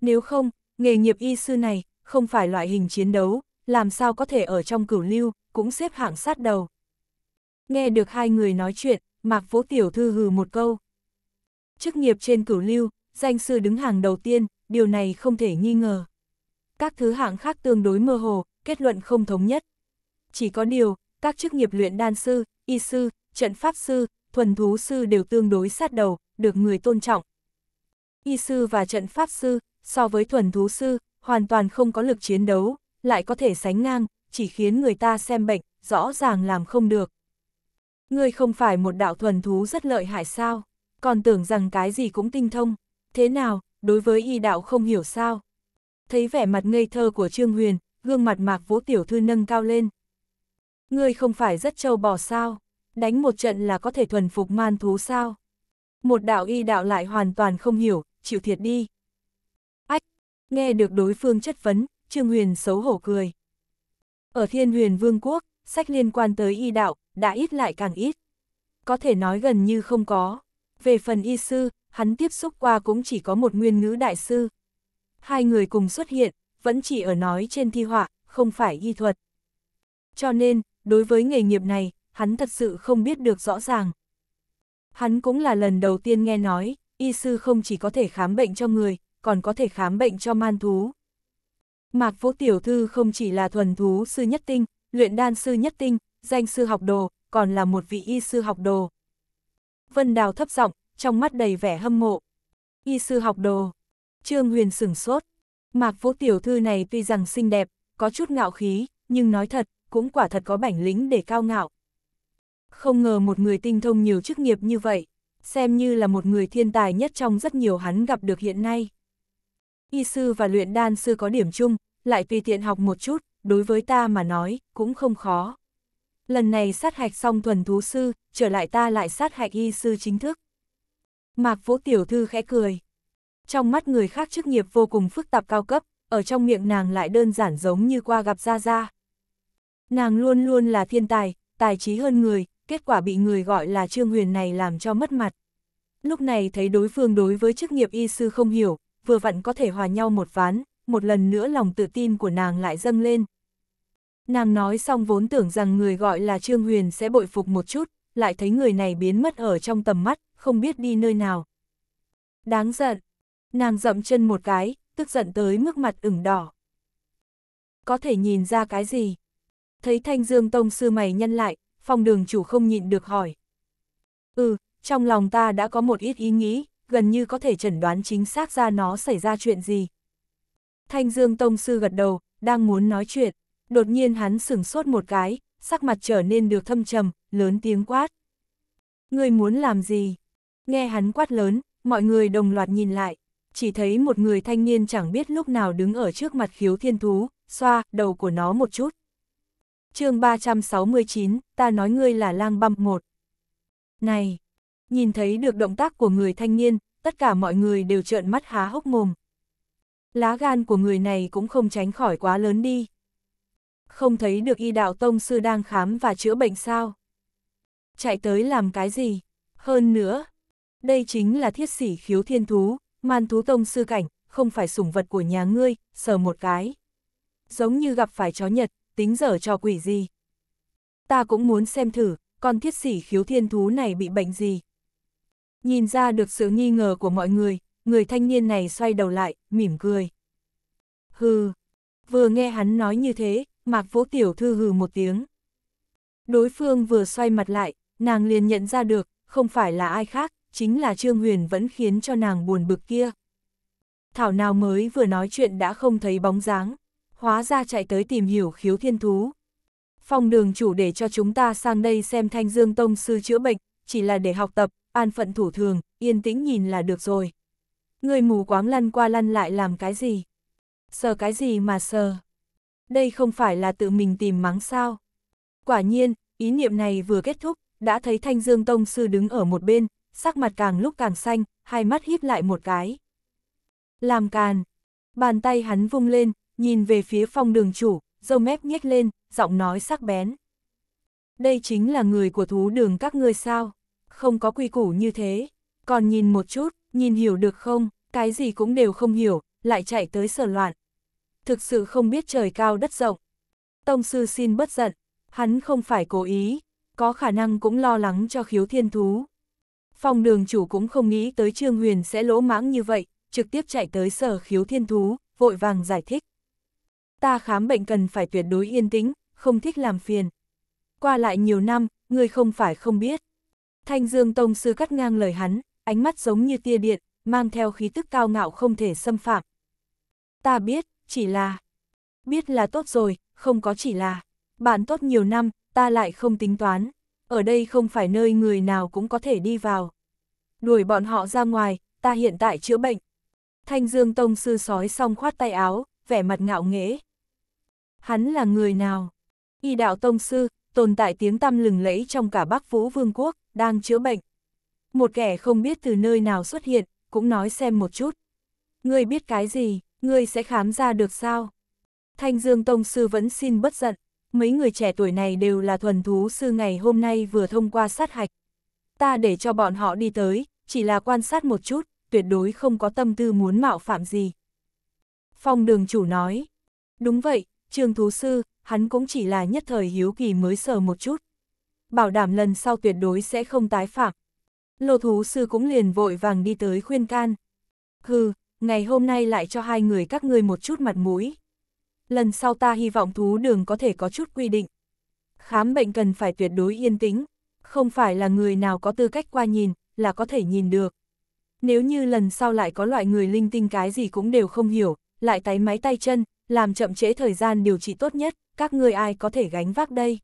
Nếu không, nghề nghiệp y sư này không phải loại hình chiến đấu, làm sao có thể ở trong cửu lưu, cũng xếp hạng sát đầu. Nghe được hai người nói chuyện, Mạc Vũ Tiểu Thư hừ một câu. Chức nghiệp trên cửu lưu, danh sư đứng hàng đầu tiên, điều này không thể nghi ngờ. Các thứ hạng khác tương đối mơ hồ, kết luận không thống nhất. Chỉ có điều, các chức nghiệp luyện đan sư, y sư, trận pháp sư, thuần thú sư đều tương đối sát đầu, được người tôn trọng. Y sư và trận pháp sư, so với thuần thú sư, hoàn toàn không có lực chiến đấu, lại có thể sánh ngang, chỉ khiến người ta xem bệnh, rõ ràng làm không được. Ngươi không phải một đạo thuần thú rất lợi hại sao, còn tưởng rằng cái gì cũng tinh thông, thế nào, đối với y đạo không hiểu sao. Thấy vẻ mặt ngây thơ của Trương Huyền, gương mặt mạc vũ tiểu thư nâng cao lên. Ngươi không phải rất trâu bò sao, đánh một trận là có thể thuần phục man thú sao. Một đạo y đạo lại hoàn toàn không hiểu, chịu thiệt đi. Ách, nghe được đối phương chất vấn, Trương Huyền xấu hổ cười. Ở Thiên Huyền Vương quốc, sách liên quan tới y đạo, đã ít lại càng ít. Có thể nói gần như không có. Về phần y sư, hắn tiếp xúc qua cũng chỉ có một nguyên ngữ đại sư. Hai người cùng xuất hiện, vẫn chỉ ở nói trên thi họa, không phải y thuật. Cho nên, đối với nghề nghiệp này, hắn thật sự không biết được rõ ràng. Hắn cũng là lần đầu tiên nghe nói, y sư không chỉ có thể khám bệnh cho người, còn có thể khám bệnh cho man thú. Mạc Vũ Tiểu Thư không chỉ là thuần thú sư nhất tinh, luyện đan sư nhất tinh, danh sư học đồ, còn là một vị y sư học đồ. Vân Đào thấp giọng, trong mắt đầy vẻ hâm mộ. Y sư học đồ. Trương Huyền sửng sốt. Mạc Vũ Tiểu Thư này tuy rằng xinh đẹp, có chút ngạo khí, nhưng nói thật, cũng quả thật có bản lĩnh để cao ngạo. Không ngờ một người tinh thông nhiều chức nghiệp như vậy, xem như là một người thiên tài nhất trong rất nhiều hắn gặp được hiện nay y sư và luyện đan sư có điểm chung, lại tùy tiện học một chút, đối với ta mà nói, cũng không khó. Lần này sát hạch xong thuần thú sư, trở lại ta lại sát hạch y sư chính thức. Mạc Vũ Tiểu Thư khẽ cười. Trong mắt người khác chức nghiệp vô cùng phức tạp cao cấp, ở trong miệng nàng lại đơn giản giống như qua gặp Gia Gia. Nàng luôn luôn là thiên tài, tài trí hơn người, kết quả bị người gọi là Trương Huyền này làm cho mất mặt. Lúc này thấy đối phương đối với chức nghiệp y sư không hiểu, vừa vặn có thể hòa nhau một ván, một lần nữa lòng tự tin của nàng lại dâng lên. Nàng nói xong vốn tưởng rằng người gọi là Trương Huyền sẽ bội phục một chút, lại thấy người này biến mất ở trong tầm mắt, không biết đi nơi nào. Đáng giận. Nàng dậm chân một cái, tức giận tới mức mặt ửng đỏ. Có thể nhìn ra cái gì? Thấy Thanh Dương Tông sư mày nhân lại, phòng đường chủ không nhịn được hỏi. Ừ, trong lòng ta đã có một ít ý nghĩ, gần như có thể chẩn đoán chính xác ra nó xảy ra chuyện gì. Thanh Dương Tông Sư gật đầu, đang muốn nói chuyện, đột nhiên hắn sửng sốt một cái, sắc mặt trở nên được thâm trầm, lớn tiếng quát. Người muốn làm gì? Nghe hắn quát lớn, mọi người đồng loạt nhìn lại, chỉ thấy một người thanh niên chẳng biết lúc nào đứng ở trước mặt khiếu thiên thú, xoa đầu của nó một chút. chương 369, ta nói ngươi là lang băm một. Này, nhìn thấy được động tác của người thanh niên, tất cả mọi người đều trợn mắt há hốc mồm. Lá gan của người này cũng không tránh khỏi quá lớn đi. Không thấy được y đạo tông sư đang khám và chữa bệnh sao? Chạy tới làm cái gì? Hơn nữa, đây chính là thiết sĩ khiếu thiên thú, man thú tông sư cảnh, không phải sủng vật của nhà ngươi, sờ một cái. Giống như gặp phải chó nhật, tính dở trò quỷ gì. Ta cũng muốn xem thử, con thiết sĩ khiếu thiên thú này bị bệnh gì, Nhìn ra được sự nghi ngờ của mọi người, người thanh niên này xoay đầu lại, mỉm cười. Hừ, vừa nghe hắn nói như thế, Mạc Vũ Tiểu Thư hừ một tiếng. Đối phương vừa xoay mặt lại, nàng liền nhận ra được, không phải là ai khác, chính là Trương Huyền vẫn khiến cho nàng buồn bực kia. Thảo nào mới vừa nói chuyện đã không thấy bóng dáng, hóa ra chạy tới tìm hiểu khiếu thiên thú. phong đường chủ để cho chúng ta sang đây xem Thanh Dương Tông sư chữa bệnh, chỉ là để học tập, an phận thủ thường, yên tĩnh nhìn là được rồi. Người mù quáng lăn qua lăn lại làm cái gì? Sờ cái gì mà sờ? Đây không phải là tự mình tìm mắng sao? Quả nhiên, ý niệm này vừa kết thúc, đã thấy Thanh Dương Tông Sư đứng ở một bên, sắc mặt càng lúc càng xanh, hai mắt híp lại một cái. Làm càn, bàn tay hắn vung lên, nhìn về phía phong đường chủ, dâu mép nhếch lên, giọng nói sắc bén. Đây chính là người của thú đường các ngươi sao? không có quy củ như thế. Còn nhìn một chút, nhìn hiểu được không, cái gì cũng đều không hiểu, lại chạy tới sở loạn. Thực sự không biết trời cao đất rộng. Tông sư xin bất giận, hắn không phải cố ý, có khả năng cũng lo lắng cho khiếu thiên thú. Phòng đường chủ cũng không nghĩ tới Trương Huyền sẽ lỗ mãng như vậy, trực tiếp chạy tới sở khiếu thiên thú, vội vàng giải thích. Ta khám bệnh cần phải tuyệt đối yên tĩnh, không thích làm phiền. Qua lại nhiều năm, người không phải không biết. Thanh Dương Tông sư cắt ngang lời hắn, ánh mắt giống như tia điện, mang theo khí tức cao ngạo không thể xâm phạm. Ta biết, chỉ là... Biết là tốt rồi, không có chỉ là... Bạn tốt nhiều năm, ta lại không tính toán. Ở đây không phải nơi người nào cũng có thể đi vào. Đuổi bọn họ ra ngoài, ta hiện tại chữa bệnh. Thanh Dương Tông sư sói xong khoát tay áo, vẻ mặt ngạo nghễ. Hắn là người nào? Y đạo Tông sư, tồn tại tiếng tăm lừng lẫy trong cả Bắc Vũ Vương quốc đang chữa bệnh. Một kẻ không biết từ nơi nào xuất hiện, cũng nói xem một chút. Ngươi biết cái gì, ngươi sẽ khám ra được sao? Thanh Dương Tông Sư vẫn xin bất giận, mấy người trẻ tuổi này đều là thuần thú sư ngày hôm nay vừa thông qua sát hạch. Ta để cho bọn họ đi tới, chỉ là quan sát một chút, tuyệt đối không có tâm tư muốn mạo phạm gì. Phong đường chủ nói, đúng vậy, trường thú sư, hắn cũng chỉ là nhất thời hiếu kỳ mới sờ một chút bảo đảm lần sau tuyệt đối sẽ không tái phạm. Lô thú sư cũng liền vội vàng đi tới khuyên can. Hừ, ngày hôm nay lại cho hai người các ngươi một chút mặt mũi. Lần sau ta hy vọng thú đường có thể có chút quy định. Khám bệnh cần phải tuyệt đối yên tĩnh, không phải là người nào có tư cách qua nhìn, là có thể nhìn được. Nếu như lần sau lại có loại người linh tinh cái gì cũng đều không hiểu, lại tái máy tay chân, làm chậm trễ thời gian điều trị tốt nhất, các ngươi ai có thể gánh vác đây.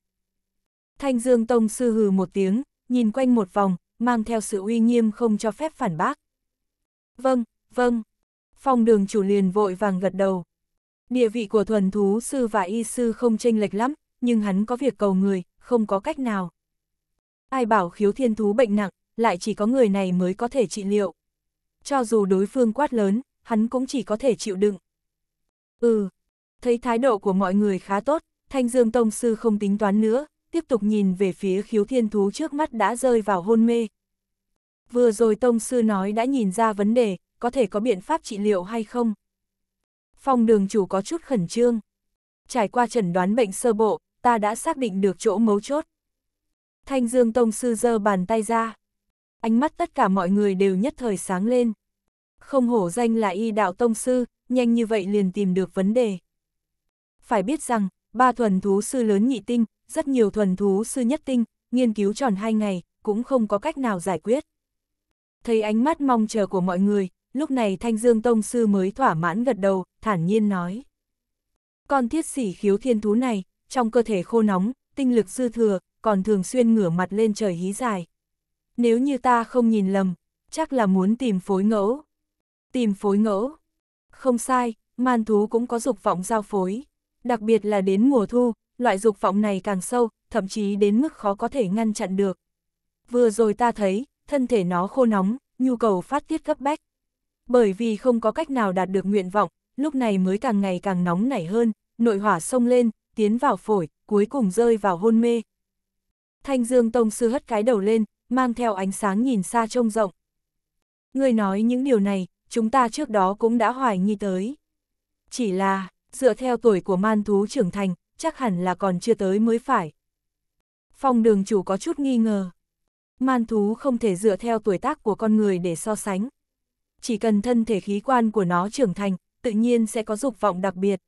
Thanh Dương Tông sư hừ một tiếng, nhìn quanh một vòng, mang theo sự uy nghiêm không cho phép phản bác. Vâng, vâng. Phong đường chủ liền vội vàng gật đầu. Địa vị của thuần thú sư và y sư không tranh lệch lắm, nhưng hắn có việc cầu người, không có cách nào. Ai bảo khiếu thiên thú bệnh nặng, lại chỉ có người này mới có thể trị liệu. Cho dù đối phương quát lớn, hắn cũng chỉ có thể chịu đựng. Ừ, thấy thái độ của mọi người khá tốt, Thanh Dương Tông Sư không tính toán nữa, tiếp tục nhìn về phía khiếu thiên thú trước mắt đã rơi vào hôn mê. Vừa rồi Tông Sư nói đã nhìn ra vấn đề, có thể có biện pháp trị liệu hay không? Phòng đường chủ có chút khẩn trương. Trải qua chẩn đoán bệnh sơ bộ, ta đã xác định được chỗ mấu chốt. Thanh Dương Tông Sư giơ bàn tay ra. Ánh mắt tất cả mọi người đều nhất thời sáng lên. Không hổ danh là y đạo Tông Sư, nhanh như vậy liền tìm được vấn đề. Phải biết rằng, ba thuần thú sư lớn nhị tinh, rất nhiều thuần thú sư nhất tinh, nghiên cứu tròn hai ngày, cũng không có cách nào giải quyết. Thấy ánh mắt mong chờ của mọi người, lúc này Thanh Dương Tông Sư mới thỏa mãn gật đầu, thản nhiên nói. Con thiết sỉ khiếu thiên thú này, trong cơ thể khô nóng, tinh lực dư thừa, còn thường xuyên ngửa mặt lên trời hí dài. Nếu như ta không nhìn lầm, chắc là muốn tìm phối ngẫu. Tìm phối ngẫu. Không sai, man thú cũng có dục vọng giao phối. Đặc biệt là đến mùa thu, loại dục vọng này càng sâu, thậm chí đến mức khó có thể ngăn chặn được. Vừa rồi ta thấy, thân thể nó khô nóng, nhu cầu phát tiết cấp bách. Bởi vì không có cách nào đạt được nguyện vọng, lúc này mới càng ngày càng nóng nảy hơn, nội hỏa sông lên, tiến vào phổi, cuối cùng rơi vào hôn mê. Thanh Dương Tông Sư hất cái đầu lên, mang theo ánh sáng nhìn xa trông rộng. Người nói những điều này, chúng ta trước đó cũng đã hoài nghi tới. Chỉ là, dựa theo tuổi của man thú trưởng thành, chắc hẳn là còn chưa tới mới phải. Phong đường chủ có chút nghi ngờ. Man thú không thể dựa theo tuổi tác của con người để so sánh. Chỉ cần thân thể khí quan của nó trưởng thành, tự nhiên sẽ có dục vọng đặc biệt.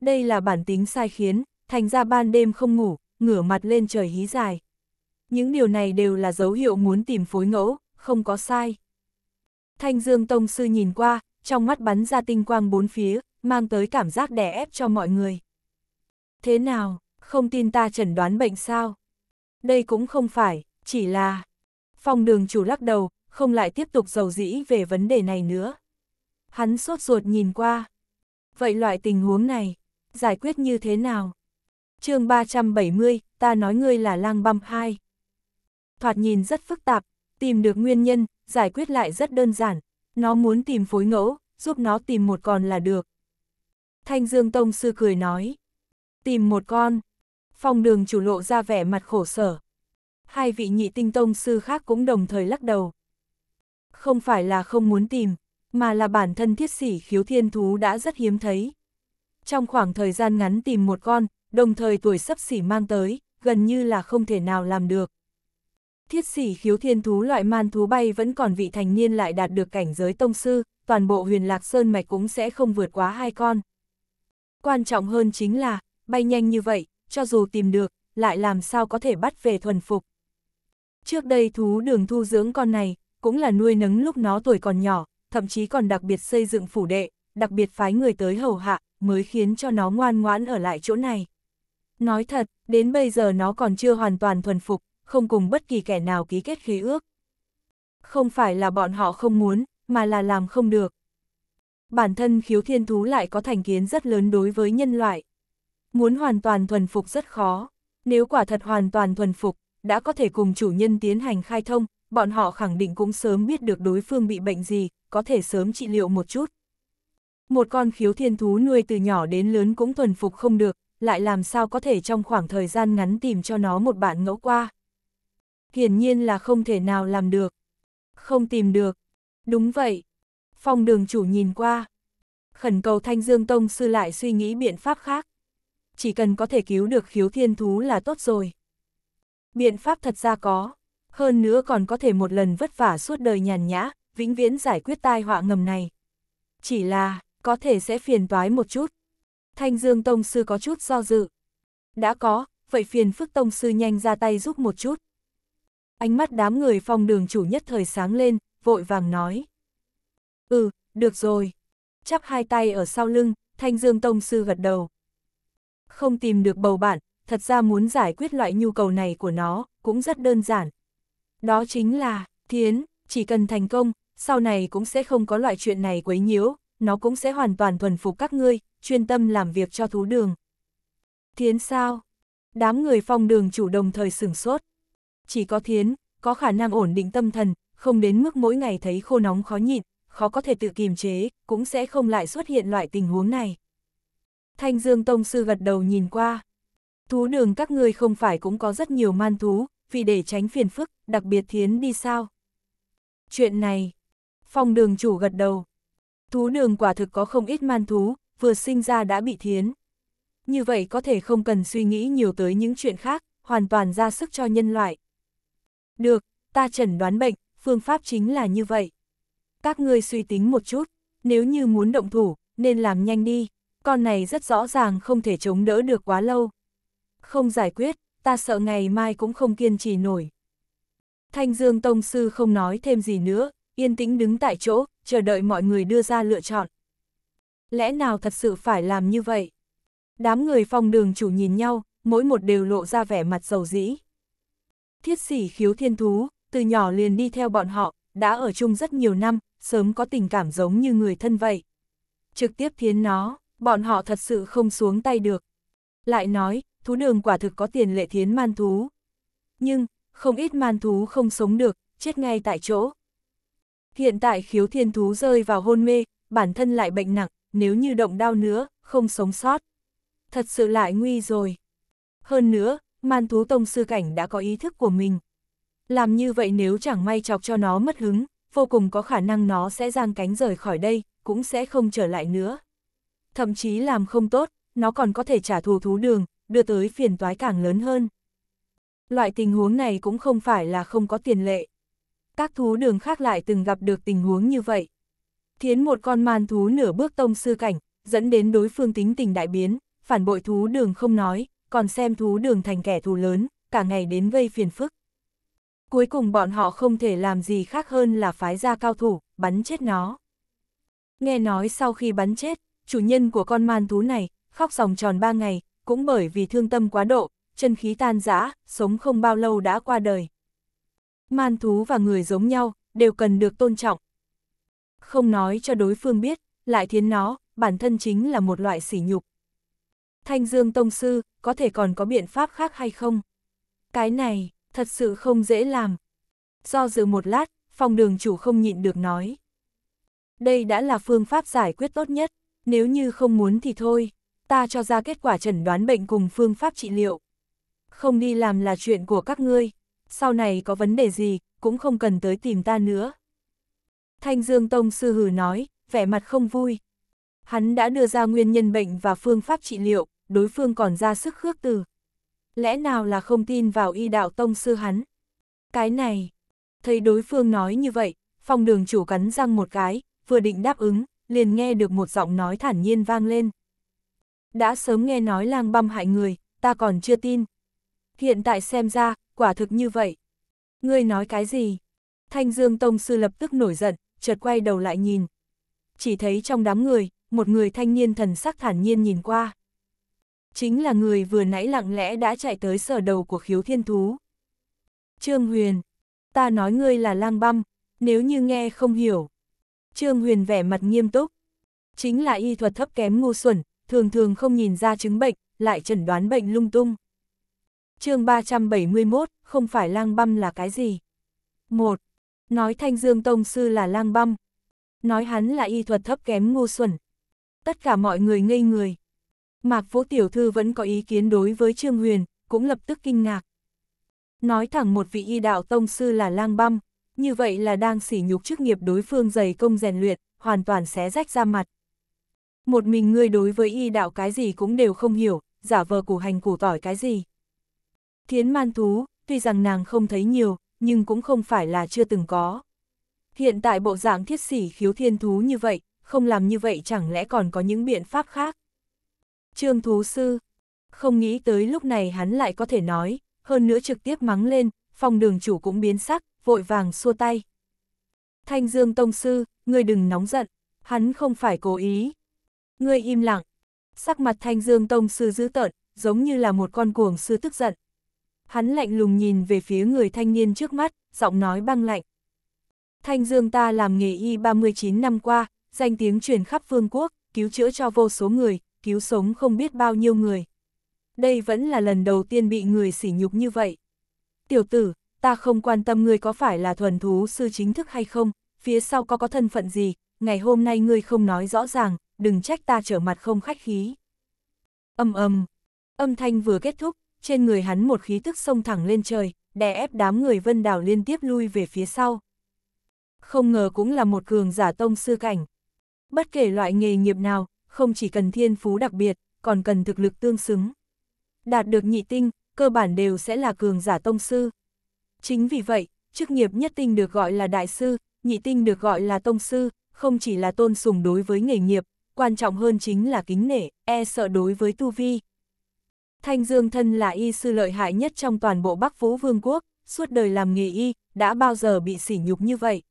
Đây là bản tính sai khiến, thành ra ban đêm không ngủ, ngửa mặt lên trời hí dài. Những điều này đều là dấu hiệu muốn tìm phối ngẫu, không có sai. Thanh Dương Tông Sư nhìn qua, trong mắt bắn ra tinh quang bốn phía, mang tới cảm giác đè ép cho mọi người. Thế nào, không tin ta chẩn đoán bệnh sao? Đây cũng không phải, chỉ là... Phòng đường chủ lắc đầu, không lại tiếp tục dầu dĩ về vấn đề này nữa. Hắn sốt ruột nhìn qua. Vậy loại tình huống này, giải quyết như thế nào? chương 370, ta nói ngươi là lang băm hai. Thoạt nhìn rất phức tạp, tìm được nguyên nhân, giải quyết lại rất đơn giản. Nó muốn tìm phối ngẫu, giúp nó tìm một con là được. Thanh Dương Tông Sư cười nói tìm một con. phong đường chủ lộ ra vẻ mặt khổ sở. Hai vị nhị tinh tông sư khác cũng đồng thời lắc đầu. Không phải là không muốn tìm, mà là bản thân thiết sĩ khiếu thiên thú đã rất hiếm thấy. Trong khoảng thời gian ngắn tìm một con, đồng thời tuổi sắp xỉ mang tới, gần như là không thể nào làm được. Thiết sĩ khiếu thiên thú loại man thú bay vẫn còn vị thành niên lại đạt được cảnh giới tông sư, toàn bộ huyền lạc sơn mạch cũng sẽ không vượt quá hai con. Quan trọng hơn chính là, bay nhanh như vậy, cho dù tìm được, lại làm sao có thể bắt về thuần phục. Trước đây thú đường thu dưỡng con này, cũng là nuôi nấng lúc nó tuổi còn nhỏ, thậm chí còn đặc biệt xây dựng phủ đệ, đặc biệt phái người tới hầu hạ, mới khiến cho nó ngoan ngoãn ở lại chỗ này. Nói thật, đến bây giờ nó còn chưa hoàn toàn thuần phục, không cùng bất kỳ kẻ nào ký kết khế ước. Không phải là bọn họ không muốn, mà là làm không được. Bản thân khiếu thiên thú lại có thành kiến rất lớn đối với nhân loại, muốn hoàn toàn thuần phục rất khó. Nếu quả thật hoàn toàn thuần phục, đã có thể cùng chủ nhân tiến hành khai thông, bọn họ khẳng định cũng sớm biết được đối phương bị bệnh gì, có thể sớm trị liệu một chút. Một con khiếu thiên thú nuôi từ nhỏ đến lớn cũng thuần phục không được, lại làm sao có thể trong khoảng thời gian ngắn tìm cho nó một bạn ngẫu qua. Hiển nhiên là không thể nào làm được. Không tìm được. Đúng vậy. Phong đường chủ nhìn qua. Khẩn cầu Thanh Dương Tông sư lại suy nghĩ biện pháp khác chỉ cần có thể cứu được khiếu thiên thú là tốt rồi. Biện pháp thật ra có, hơn nữa còn có thể một lần vất vả suốt đời nhàn nhã, vĩnh viễn giải quyết tai họa ngầm này. Chỉ là, có thể sẽ phiền toái một chút. Thanh Dương Tông Sư có chút do dự. Đã có, vậy phiền phước Tông Sư nhanh ra tay giúp một chút. Ánh mắt đám người phong đường chủ nhất thời sáng lên, vội vàng nói. Ừ, được rồi. Chắp hai tay ở sau lưng, Thanh Dương Tông Sư gật đầu, không tìm được bầu bạn, thật ra muốn giải quyết loại nhu cầu này của nó, cũng rất đơn giản. Đó chính là, thiến, chỉ cần thành công, sau này cũng sẽ không có loại chuyện này quấy nhiễu, nó cũng sẽ hoàn toàn thuần phục các ngươi, chuyên tâm làm việc cho thú đường. Thiến sao? Đám người phong đường chủ đồng thời sửng sốt. Chỉ có thiến, có khả năng ổn định tâm thần, không đến mức mỗi ngày thấy khô nóng khó nhịn, khó có thể tự kiềm chế, cũng sẽ không lại xuất hiện loại tình huống này. Thanh Dương Tông Sư gật đầu nhìn qua. Thú đường các ngươi không phải cũng có rất nhiều man thú, vì để tránh phiền phức, đặc biệt thiến đi sao? Chuyện này, phong đường chủ gật đầu. Thú đường quả thực có không ít man thú, vừa sinh ra đã bị thiến. Như vậy có thể không cần suy nghĩ nhiều tới những chuyện khác, hoàn toàn ra sức cho nhân loại. Được, ta chẩn đoán bệnh, phương pháp chính là như vậy. Các ngươi suy tính một chút, nếu như muốn động thủ, nên làm nhanh đi con này rất rõ ràng không thể chống đỡ được quá lâu. Không giải quyết, ta sợ ngày mai cũng không kiên trì nổi. Thanh Dương Tông Sư không nói thêm gì nữa, yên tĩnh đứng tại chỗ, chờ đợi mọi người đưa ra lựa chọn. Lẽ nào thật sự phải làm như vậy? Đám người phong đường chủ nhìn nhau, mỗi một đều lộ ra vẻ mặt dầu dĩ. Thiết sĩ khiếu thiên thú, từ nhỏ liền đi theo bọn họ, đã ở chung rất nhiều năm, sớm có tình cảm giống như người thân vậy. Trực tiếp thiến nó, bọn họ thật sự không xuống tay được. Lại nói, thú đường quả thực có tiền lệ thiến man thú. Nhưng, không ít man thú không sống được, chết ngay tại chỗ. Hiện tại khiếu thiên thú rơi vào hôn mê, bản thân lại bệnh nặng, nếu như động đau nữa, không sống sót. Thật sự lại nguy rồi. Hơn nữa, man thú tông sư cảnh đã có ý thức của mình. Làm như vậy nếu chẳng may chọc cho nó mất hứng, vô cùng có khả năng nó sẽ giang cánh rời khỏi đây, cũng sẽ không trở lại nữa thậm chí làm không tốt, nó còn có thể trả thù thú đường, đưa tới phiền toái càng lớn hơn. Loại tình huống này cũng không phải là không có tiền lệ. Các thú đường khác lại từng gặp được tình huống như vậy. Thiến một con man thú nửa bước tông sư cảnh, dẫn đến đối phương tính tình đại biến, phản bội thú đường không nói, còn xem thú đường thành kẻ thù lớn, cả ngày đến gây phiền phức. Cuối cùng bọn họ không thể làm gì khác hơn là phái ra cao thủ, bắn chết nó. Nghe nói sau khi bắn chết, chủ nhân của con man thú này, khóc sòng tròn ba ngày, cũng bởi vì thương tâm quá độ, chân khí tan rã, sống không bao lâu đã qua đời. Man thú và người giống nhau, đều cần được tôn trọng. Không nói cho đối phương biết, lại thiến nó, bản thân chính là một loại sỉ nhục. Thanh Dương Tông Sư, có thể còn có biện pháp khác hay không? Cái này, thật sự không dễ làm. Do dự một lát, phòng đường chủ không nhịn được nói. Đây đã là phương pháp giải quyết tốt nhất. Nếu như không muốn thì thôi, ta cho ra kết quả chẩn đoán bệnh cùng phương pháp trị liệu. Không đi làm là chuyện của các ngươi, sau này có vấn đề gì, cũng không cần tới tìm ta nữa. Thanh Dương Tông Sư Hử nói, vẻ mặt không vui. Hắn đã đưa ra nguyên nhân bệnh và phương pháp trị liệu, đối phương còn ra sức khước từ. Lẽ nào là không tin vào y đạo Tông Sư hắn? Cái này, thấy đối phương nói như vậy, phòng đường chủ cắn răng một cái, vừa định đáp ứng, liền nghe được một giọng nói thản nhiên vang lên. Đã sớm nghe nói lang băm hại người, ta còn chưa tin. Hiện tại xem ra, quả thực như vậy. Ngươi nói cái gì? Thanh Dương Tông Sư lập tức nổi giận, chợt quay đầu lại nhìn. Chỉ thấy trong đám người, một người thanh niên thần sắc thản nhiên nhìn qua. Chính là người vừa nãy lặng lẽ đã chạy tới sở đầu của khiếu thiên thú. Trương Huyền, ta nói ngươi là lang băm, nếu như nghe không hiểu, Trương Huyền vẻ mặt nghiêm túc. Chính là y thuật thấp kém ngu xuẩn, thường thường không nhìn ra chứng bệnh, lại chẩn đoán bệnh lung tung. chương 371, không phải lang băm là cái gì? 1. Nói Thanh Dương Tông Sư là lang băm. Nói hắn là y thuật thấp kém ngu xuẩn. Tất cả mọi người ngây người. Mạc Phố Tiểu Thư vẫn có ý kiến đối với Trương Huyền, cũng lập tức kinh ngạc. Nói thẳng một vị y đạo tông sư là lang băm như vậy là đang sỉ nhục chức nghiệp đối phương dày công rèn luyện, hoàn toàn xé rách ra mặt. Một mình ngươi đối với y đạo cái gì cũng đều không hiểu, giả vờ củ hành củ tỏi cái gì. Thiến man thú, tuy rằng nàng không thấy nhiều, nhưng cũng không phải là chưa từng có. Hiện tại bộ dạng thiết sỉ khiếu thiên thú như vậy, không làm như vậy chẳng lẽ còn có những biện pháp khác. Trương thú sư, không nghĩ tới lúc này hắn lại có thể nói, hơn nữa trực tiếp mắng lên, phòng đường chủ cũng biến sắc, vội vàng xua tay. Thanh Dương Tông Sư, ngươi đừng nóng giận, hắn không phải cố ý. Ngươi im lặng, sắc mặt Thanh Dương Tông Sư dữ tợn, giống như là một con cuồng sư tức giận. Hắn lạnh lùng nhìn về phía người thanh niên trước mắt, giọng nói băng lạnh. Thanh Dương ta làm nghề y 39 năm qua, danh tiếng truyền khắp phương quốc, cứu chữa cho vô số người, cứu sống không biết bao nhiêu người. Đây vẫn là lần đầu tiên bị người sỉ nhục như vậy. Tiểu tử, ta không quan tâm ngươi có phải là thuần thú sư chính thức hay không, phía sau có có thân phận gì, ngày hôm nay ngươi không nói rõ ràng, đừng trách ta trở mặt không khách khí. Âm âm, âm thanh vừa kết thúc, trên người hắn một khí tức sông thẳng lên trời, đè ép đám người vân đảo liên tiếp lui về phía sau. Không ngờ cũng là một cường giả tông sư cảnh. Bất kể loại nghề nghiệp nào, không chỉ cần thiên phú đặc biệt, còn cần thực lực tương xứng. Đạt được nhị tinh, cơ bản đều sẽ là cường giả tông sư. Chính vì vậy, chức nghiệp nhất tinh được gọi là đại sư, nhị tinh được gọi là tông sư, không chỉ là tôn sùng đối với nghề nghiệp, quan trọng hơn chính là kính nể, e sợ đối với tu vi. Thanh Dương thân là y sư lợi hại nhất trong toàn bộ Bắc Vũ Vương quốc, suốt đời làm nghề y, đã bao giờ bị sỉ nhục như vậy.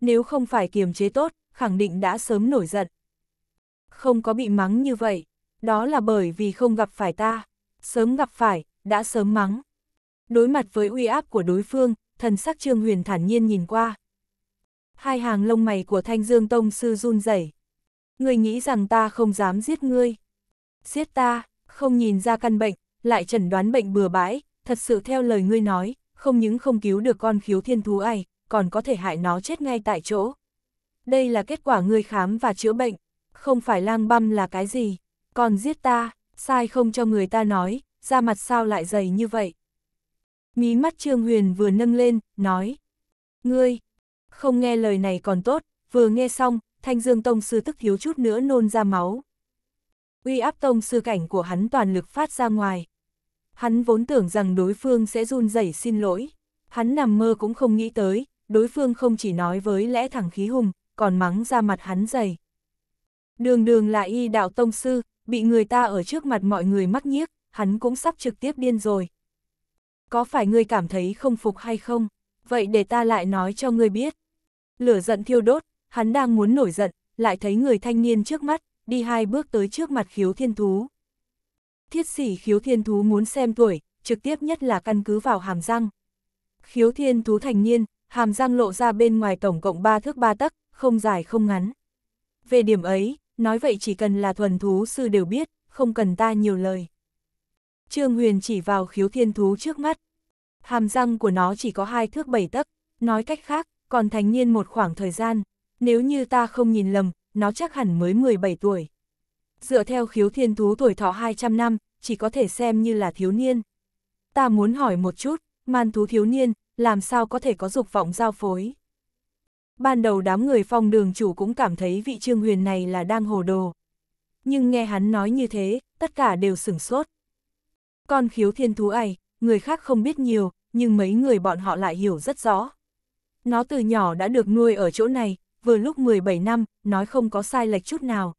Nếu không phải kiềm chế tốt, khẳng định đã sớm nổi giận. Không có bị mắng như vậy, đó là bởi vì không gặp phải ta. Sớm gặp phải, đã sớm mắng. Đối mặt với uy áp của đối phương, thần sắc Trương Huyền thản nhiên nhìn qua. Hai hàng lông mày của Thanh Dương Tông sư run rẩy. Ngươi nghĩ rằng ta không dám giết ngươi? Giết ta, không nhìn ra căn bệnh, lại chẩn đoán bệnh bừa bãi, thật sự theo lời ngươi nói, không những không cứu được con khiếu thiên thú ai, còn có thể hại nó chết ngay tại chỗ. Đây là kết quả ngươi khám và chữa bệnh, không phải lang băm là cái gì, còn giết ta, sai không cho người ta nói, ra mặt sao lại dày như vậy. Mí mắt Trương Huyền vừa nâng lên, nói. Ngươi, không nghe lời này còn tốt, vừa nghe xong, Thanh Dương Tông Sư tức thiếu chút nữa nôn ra máu. Uy áp Tông Sư cảnh của hắn toàn lực phát ra ngoài. Hắn vốn tưởng rằng đối phương sẽ run rẩy xin lỗi. Hắn nằm mơ cũng không nghĩ tới, đối phương không chỉ nói với lẽ thẳng khí hùng, còn mắng ra mặt hắn dày. Đường đường là y đạo Tông Sư, bị người ta ở trước mặt mọi người mắc nhiếc, hắn cũng sắp trực tiếp điên rồi có phải ngươi cảm thấy không phục hay không? Vậy để ta lại nói cho ngươi biết. Lửa giận thiêu đốt, hắn đang muốn nổi giận, lại thấy người thanh niên trước mắt, đi hai bước tới trước mặt khiếu thiên thú. Thiết sĩ khiếu thiên thú muốn xem tuổi, trực tiếp nhất là căn cứ vào hàm răng. Khiếu thiên thú thành niên, hàm răng lộ ra bên ngoài tổng cộng 3 thước 3 tấc, không dài không ngắn. Về điểm ấy, nói vậy chỉ cần là thuần thú sư đều biết, không cần ta nhiều lời. Trương Huyền chỉ vào khiếu thiên thú trước mắt. Hàm răng của nó chỉ có hai thước bảy tấc, nói cách khác, còn thành niên một khoảng thời gian, nếu như ta không nhìn lầm, nó chắc hẳn mới 17 tuổi. Dựa theo khiếu thiên thú tuổi thọ 200 năm, chỉ có thể xem như là thiếu niên. Ta muốn hỏi một chút, man thú thiếu niên, làm sao có thể có dục vọng giao phối? Ban đầu đám người phong đường chủ cũng cảm thấy vị trương huyền này là đang hồ đồ. Nhưng nghe hắn nói như thế, tất cả đều sửng sốt, con khiếu thiên thú ấy, người khác không biết nhiều, nhưng mấy người bọn họ lại hiểu rất rõ. Nó từ nhỏ đã được nuôi ở chỗ này, vừa lúc 17 năm, nói không có sai lệch chút nào.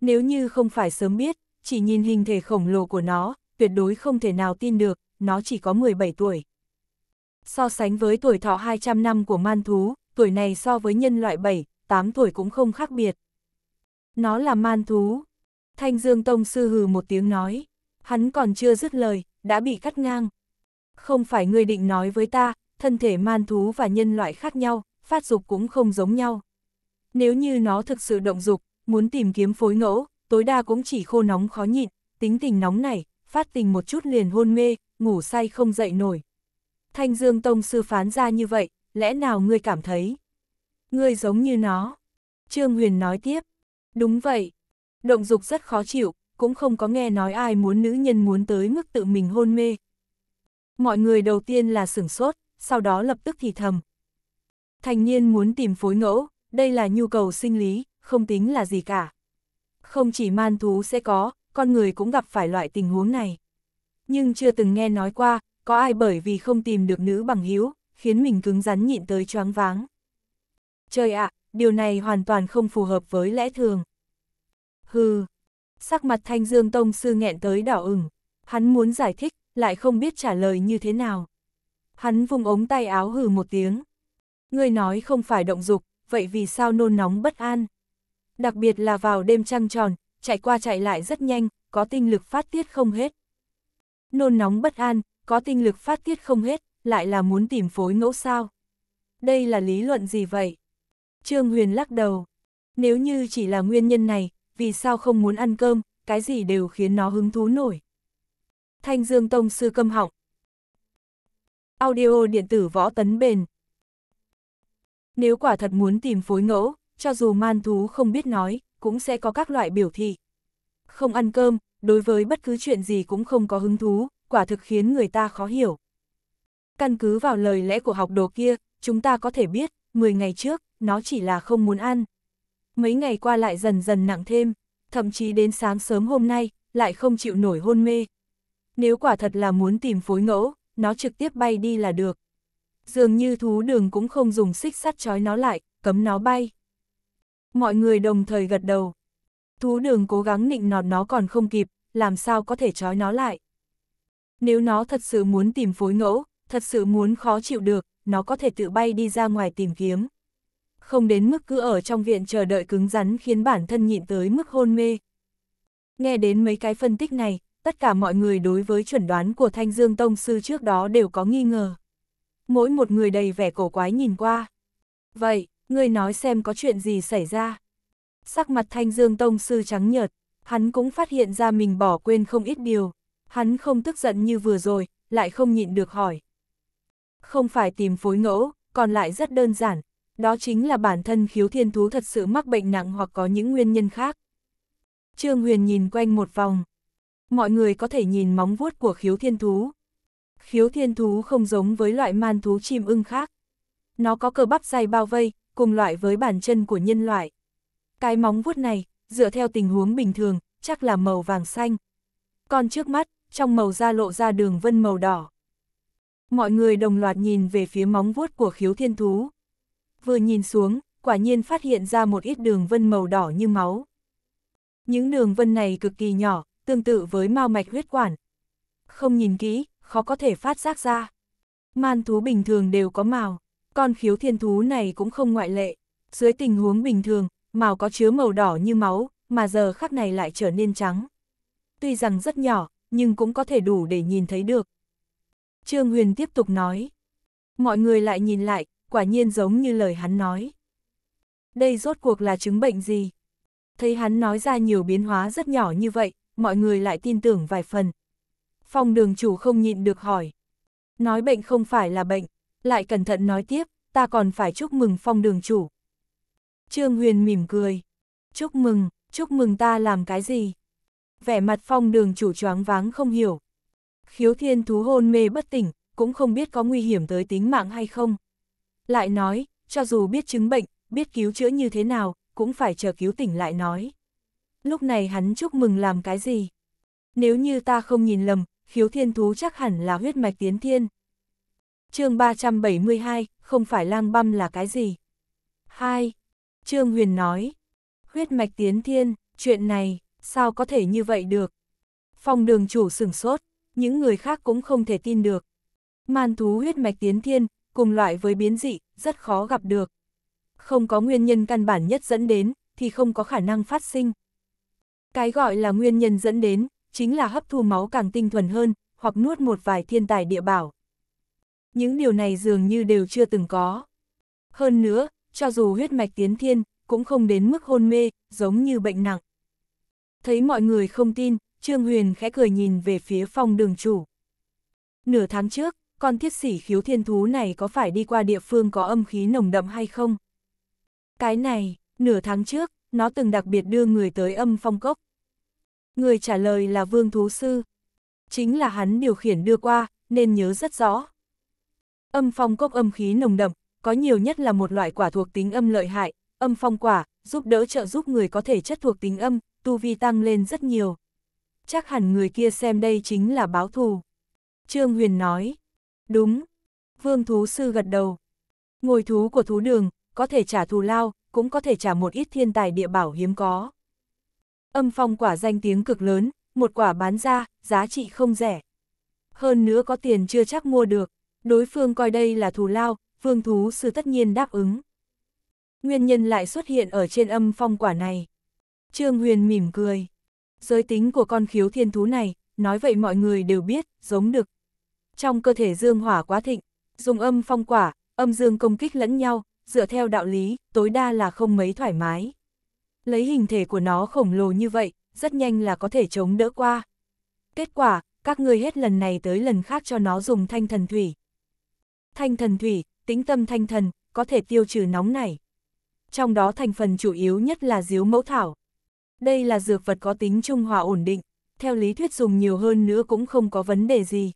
Nếu như không phải sớm biết, chỉ nhìn hình thể khổng lồ của nó, tuyệt đối không thể nào tin được, nó chỉ có 17 tuổi. So sánh với tuổi thọ 200 năm của man thú, tuổi này so với nhân loại 7, 8 tuổi cũng không khác biệt. Nó là man thú. Thanh Dương Tông Sư hừ một tiếng nói. Hắn còn chưa dứt lời, đã bị cắt ngang. Không phải ngươi định nói với ta, thân thể man thú và nhân loại khác nhau, phát dục cũng không giống nhau. Nếu như nó thực sự động dục, muốn tìm kiếm phối ngẫu, tối đa cũng chỉ khô nóng khó nhịn, tính tình nóng này, phát tình một chút liền hôn mê, ngủ say không dậy nổi. Thanh Dương Tông sư phán ra như vậy, lẽ nào ngươi cảm thấy? Ngươi giống như nó. Trương Huyền nói tiếp. Đúng vậy. Động dục rất khó chịu, cũng không có nghe nói ai muốn nữ nhân muốn tới mức tự mình hôn mê. Mọi người đầu tiên là sửng sốt, sau đó lập tức thì thầm. Thành niên muốn tìm phối ngẫu, đây là nhu cầu sinh lý, không tính là gì cả. Không chỉ man thú sẽ có, con người cũng gặp phải loại tình huống này. Nhưng chưa từng nghe nói qua, có ai bởi vì không tìm được nữ bằng hữu khiến mình cứng rắn nhịn tới choáng váng. Trời ạ, điều này hoàn toàn không phù hợp với lẽ thường. Hừ, sắc mặt Thanh Dương Tông sư nghẹn tới đỏ ửng, hắn muốn giải thích, lại không biết trả lời như thế nào. Hắn vùng ống tay áo hừ một tiếng. Ngươi nói không phải động dục, vậy vì sao nôn nóng bất an? Đặc biệt là vào đêm trăng tròn, chạy qua chạy lại rất nhanh, có tinh lực phát tiết không hết. Nôn nóng bất an, có tinh lực phát tiết không hết, lại là muốn tìm phối ngẫu sao. Đây là lý luận gì vậy? Trương Huyền lắc đầu. Nếu như chỉ là nguyên nhân này, vì sao không muốn ăn cơm, cái gì đều khiến nó hứng thú nổi. Thanh Dương Tông Sư Câm Học Audio điện tử võ tấn bền Nếu quả thật muốn tìm phối ngẫu, cho dù man thú không biết nói, cũng sẽ có các loại biểu thị. Không ăn cơm, đối với bất cứ chuyện gì cũng không có hứng thú, quả thực khiến người ta khó hiểu. Căn cứ vào lời lẽ của học đồ kia, chúng ta có thể biết, 10 ngày trước, nó chỉ là không muốn ăn, mấy ngày qua lại dần dần nặng thêm, thậm chí đến sáng sớm hôm nay, lại không chịu nổi hôn mê. Nếu quả thật là muốn tìm phối ngẫu, nó trực tiếp bay đi là được. Dường như thú đường cũng không dùng xích sắt trói nó lại, cấm nó bay. Mọi người đồng thời gật đầu. Thú đường cố gắng nịnh nọt nó còn không kịp, làm sao có thể trói nó lại. Nếu nó thật sự muốn tìm phối ngẫu, thật sự muốn khó chịu được, nó có thể tự bay đi ra ngoài tìm kiếm không đến mức cứ ở trong viện chờ đợi cứng rắn khiến bản thân nhịn tới mức hôn mê. Nghe đến mấy cái phân tích này, tất cả mọi người đối với chuẩn đoán của Thanh Dương Tông Sư trước đó đều có nghi ngờ. Mỗi một người đầy vẻ cổ quái nhìn qua. Vậy, ngươi nói xem có chuyện gì xảy ra? Sắc mặt Thanh Dương Tông Sư trắng nhợt, hắn cũng phát hiện ra mình bỏ quên không ít điều. Hắn không tức giận như vừa rồi, lại không nhịn được hỏi. Không phải tìm phối ngẫu, còn lại rất đơn giản, đó chính là bản thân khiếu thiên thú thật sự mắc bệnh nặng hoặc có những nguyên nhân khác. Trương Huyền nhìn quanh một vòng. Mọi người có thể nhìn móng vuốt của khiếu thiên thú. Khiếu thiên thú không giống với loại man thú chim ưng khác. Nó có cơ bắp dày bao vây, cùng loại với bàn chân của nhân loại. Cái móng vuốt này, dựa theo tình huống bình thường, chắc là màu vàng xanh. Còn trước mắt, trong màu da lộ ra đường vân màu đỏ. Mọi người đồng loạt nhìn về phía móng vuốt của khiếu thiên thú vừa nhìn xuống, quả nhiên phát hiện ra một ít đường vân màu đỏ như máu. Những đường vân này cực kỳ nhỏ, tương tự với mao mạch huyết quản. Không nhìn kỹ, khó có thể phát giác ra. Man thú bình thường đều có màu, con khiếu thiên thú này cũng không ngoại lệ. Dưới tình huống bình thường, màu có chứa màu đỏ như máu, mà giờ khắc này lại trở nên trắng. Tuy rằng rất nhỏ, nhưng cũng có thể đủ để nhìn thấy được. Trương Huyền tiếp tục nói. Mọi người lại nhìn lại, quả nhiên giống như lời hắn nói. Đây rốt cuộc là chứng bệnh gì? Thấy hắn nói ra nhiều biến hóa rất nhỏ như vậy, mọi người lại tin tưởng vài phần. phong đường chủ không nhịn được hỏi. Nói bệnh không phải là bệnh, lại cẩn thận nói tiếp, ta còn phải chúc mừng phong đường chủ. Trương Huyền mỉm cười. Chúc mừng, chúc mừng ta làm cái gì? Vẻ mặt phong đường chủ choáng váng không hiểu. Khiếu thiên thú hôn mê bất tỉnh, cũng không biết có nguy hiểm tới tính mạng hay không. Lại nói, cho dù biết chứng bệnh, biết cứu chữa như thế nào, cũng phải chờ cứu tỉnh lại nói. Lúc này hắn chúc mừng làm cái gì? Nếu như ta không nhìn lầm, khiếu thiên thú chắc hẳn là huyết mạch tiến thiên. chương 372, không phải lang băm là cái gì? 2. Trương Huyền nói, huyết mạch tiến thiên, chuyện này, sao có thể như vậy được? Phòng đường chủ sửng sốt, những người khác cũng không thể tin được. Man thú huyết mạch tiến thiên, cùng loại với biến dị, rất khó gặp được. Không có nguyên nhân căn bản nhất dẫn đến, thì không có khả năng phát sinh. Cái gọi là nguyên nhân dẫn đến, chính là hấp thu máu càng tinh thuần hơn, hoặc nuốt một vài thiên tài địa bảo. Những điều này dường như đều chưa từng có. Hơn nữa, cho dù huyết mạch tiến thiên, cũng không đến mức hôn mê, giống như bệnh nặng. Thấy mọi người không tin, Trương Huyền khẽ cười nhìn về phía phòng đường chủ. Nửa tháng trước, con thiết sỉ khiếu thiên thú này có phải đi qua địa phương có âm khí nồng đậm hay không? Cái này, nửa tháng trước, nó từng đặc biệt đưa người tới âm phong cốc. Người trả lời là vương thú sư. Chính là hắn điều khiển đưa qua, nên nhớ rất rõ. Âm phong cốc âm khí nồng đậm, có nhiều nhất là một loại quả thuộc tính âm lợi hại, âm phong quả, giúp đỡ trợ giúp người có thể chất thuộc tính âm, tu vi tăng lên rất nhiều. Chắc hẳn người kia xem đây chính là báo thù. Trương Huyền nói, Đúng. Vương thú sư gật đầu. Ngồi thú của thú đường, có thể trả thù lao, cũng có thể trả một ít thiên tài địa bảo hiếm có. Âm phong quả danh tiếng cực lớn, một quả bán ra, giá trị không rẻ. Hơn nữa có tiền chưa chắc mua được, đối phương coi đây là thù lao, vương thú sư tất nhiên đáp ứng. Nguyên nhân lại xuất hiện ở trên âm phong quả này. Trương Huyền mỉm cười. Giới tính của con khiếu thiên thú này, nói vậy mọi người đều biết, giống đực trong cơ thể dương hỏa quá thịnh, dùng âm phong quả, âm dương công kích lẫn nhau, dựa theo đạo lý, tối đa là không mấy thoải mái. Lấy hình thể của nó khổng lồ như vậy, rất nhanh là có thể chống đỡ qua. Kết quả, các ngươi hết lần này tới lần khác cho nó dùng thanh thần thủy. Thanh thần thủy, tính tâm thanh thần, có thể tiêu trừ nóng này. Trong đó thành phần chủ yếu nhất là diếu mẫu thảo. Đây là dược vật có tính trung hòa ổn định, theo lý thuyết dùng nhiều hơn nữa cũng không có vấn đề gì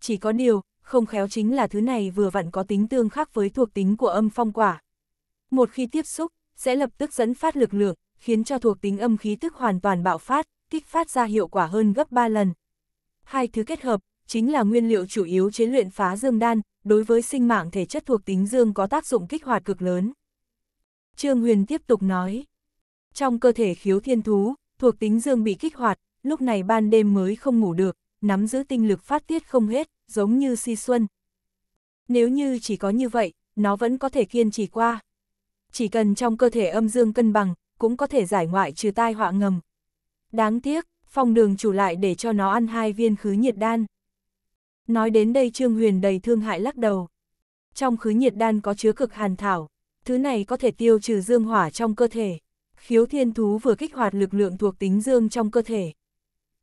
chỉ có điều, không khéo chính là thứ này vừa vặn có tính tương khắc với thuộc tính của âm phong quả. Một khi tiếp xúc, sẽ lập tức dẫn phát lực lượng, khiến cho thuộc tính âm khí tức hoàn toàn bạo phát, kích phát ra hiệu quả hơn gấp 3 lần. Hai thứ kết hợp, chính là nguyên liệu chủ yếu chế luyện phá dương đan, đối với sinh mạng thể chất thuộc tính dương có tác dụng kích hoạt cực lớn. Trương Huyền tiếp tục nói, trong cơ thể khiếu thiên thú, thuộc tính dương bị kích hoạt, lúc này ban đêm mới không ngủ được, nắm giữ tinh lực phát tiết không hết, giống như si xuân. Nếu như chỉ có như vậy, nó vẫn có thể kiên trì qua. Chỉ cần trong cơ thể âm dương cân bằng, cũng có thể giải ngoại trừ tai họa ngầm. Đáng tiếc, phong đường chủ lại để cho nó ăn hai viên khứ nhiệt đan. Nói đến đây Trương Huyền đầy thương hại lắc đầu. Trong khứ nhiệt đan có chứa cực hàn thảo, thứ này có thể tiêu trừ dương hỏa trong cơ thể. Khiếu thiên thú vừa kích hoạt lực lượng thuộc tính dương trong cơ thể.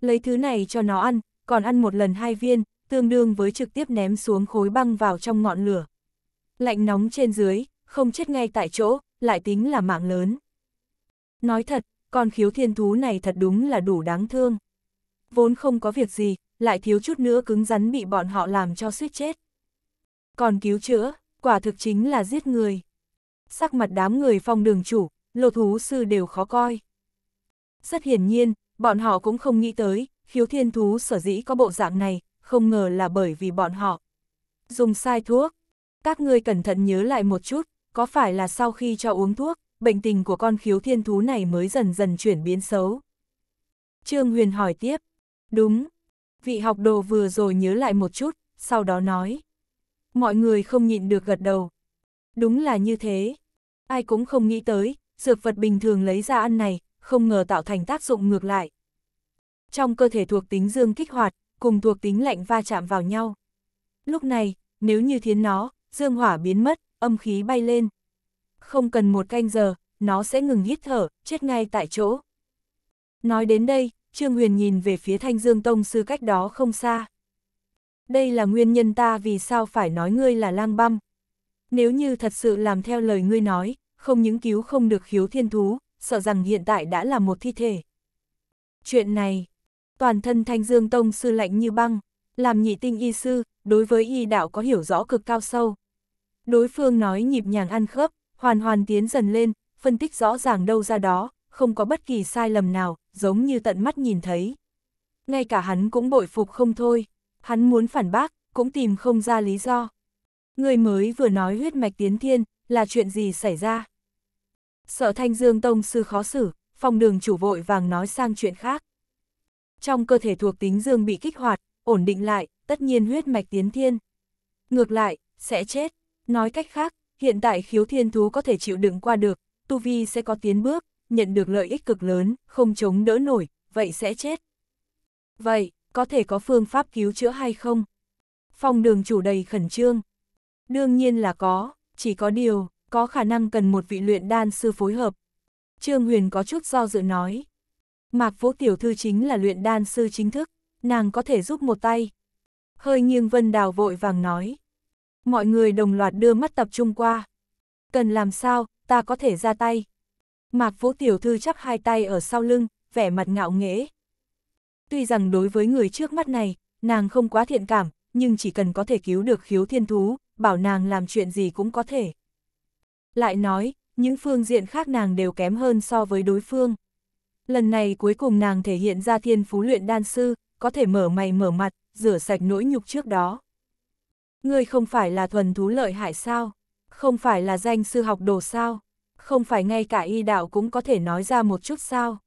Lấy thứ này cho nó ăn, còn ăn một lần hai viên, tương đương với trực tiếp ném xuống khối băng vào trong ngọn lửa. Lạnh nóng trên dưới, không chết ngay tại chỗ, lại tính là mạng lớn. Nói thật, con khiếu thiên thú này thật đúng là đủ đáng thương. Vốn không có việc gì, lại thiếu chút nữa cứng rắn bị bọn họ làm cho suýt chết. Còn cứu chữa, quả thực chính là giết người. Sắc mặt đám người phong đường chủ, lô thú sư đều khó coi. Rất hiển nhiên, bọn họ cũng không nghĩ tới, khiếu thiên thú sở dĩ có bộ dạng này, không ngờ là bởi vì bọn họ dùng sai thuốc. Các ngươi cẩn thận nhớ lại một chút, có phải là sau khi cho uống thuốc, bệnh tình của con khiếu thiên thú này mới dần dần chuyển biến xấu? Trương Huyền hỏi tiếp. Đúng. Vị học đồ vừa rồi nhớ lại một chút, sau đó nói. Mọi người không nhịn được gật đầu. Đúng là như thế. Ai cũng không nghĩ tới, dược vật bình thường lấy ra ăn này, không ngờ tạo thành tác dụng ngược lại, trong cơ thể thuộc tính dương kích hoạt, cùng thuộc tính lạnh va chạm vào nhau. Lúc này, nếu như thiến nó, dương hỏa biến mất, âm khí bay lên. Không cần một canh giờ, nó sẽ ngừng hít thở, chết ngay tại chỗ. Nói đến đây, Trương Huyền nhìn về phía Thanh Dương Tông sư cách đó không xa. Đây là nguyên nhân ta vì sao phải nói ngươi là lang băm. Nếu như thật sự làm theo lời ngươi nói, không những cứu không được khiếu thiên thú, sợ rằng hiện tại đã là một thi thể. Chuyện này, Toàn thân Thanh Dương Tông sư lạnh như băng, làm nhị tinh y sư, đối với y đạo có hiểu rõ cực cao sâu. Đối phương nói nhịp nhàng ăn khớp, hoàn hoàn tiến dần lên, phân tích rõ ràng đâu ra đó, không có bất kỳ sai lầm nào, giống như tận mắt nhìn thấy. Ngay cả hắn cũng bội phục không thôi, hắn muốn phản bác, cũng tìm không ra lý do. Người mới vừa nói huyết mạch tiến thiên, là chuyện gì xảy ra? Sợ Thanh Dương Tông sư khó xử, phòng đường chủ vội vàng nói sang chuyện khác trong cơ thể thuộc tính dương bị kích hoạt, ổn định lại, tất nhiên huyết mạch tiến thiên. Ngược lại, sẽ chết. Nói cách khác, hiện tại khiếu thiên thú có thể chịu đựng qua được, tu vi sẽ có tiến bước, nhận được lợi ích cực lớn, không chống đỡ nổi, vậy sẽ chết. Vậy, có thể có phương pháp cứu chữa hay không? phong đường chủ đầy khẩn trương. Đương nhiên là có, chỉ có điều, có khả năng cần một vị luyện đan sư phối hợp. Trương Huyền có chút do dự nói. Mạc Vũ Tiểu Thư chính là luyện đan sư chính thức, nàng có thể giúp một tay. Hơi nghiêng Vân Đào vội vàng nói. Mọi người đồng loạt đưa mắt tập trung qua. Cần làm sao, ta có thể ra tay. Mạc Vũ Tiểu Thư chắp hai tay ở sau lưng, vẻ mặt ngạo nghễ. Tuy rằng đối với người trước mắt này, nàng không quá thiện cảm, nhưng chỉ cần có thể cứu được khiếu thiên thú, bảo nàng làm chuyện gì cũng có thể. Lại nói, những phương diện khác nàng đều kém hơn so với đối phương. Lần này cuối cùng nàng thể hiện ra thiên phú luyện đan sư, có thể mở mày mở mặt, rửa sạch nỗi nhục trước đó. Ngươi không phải là thuần thú lợi hại sao? Không phải là danh sư học đồ sao? Không phải ngay cả y đạo cũng có thể nói ra một chút sao?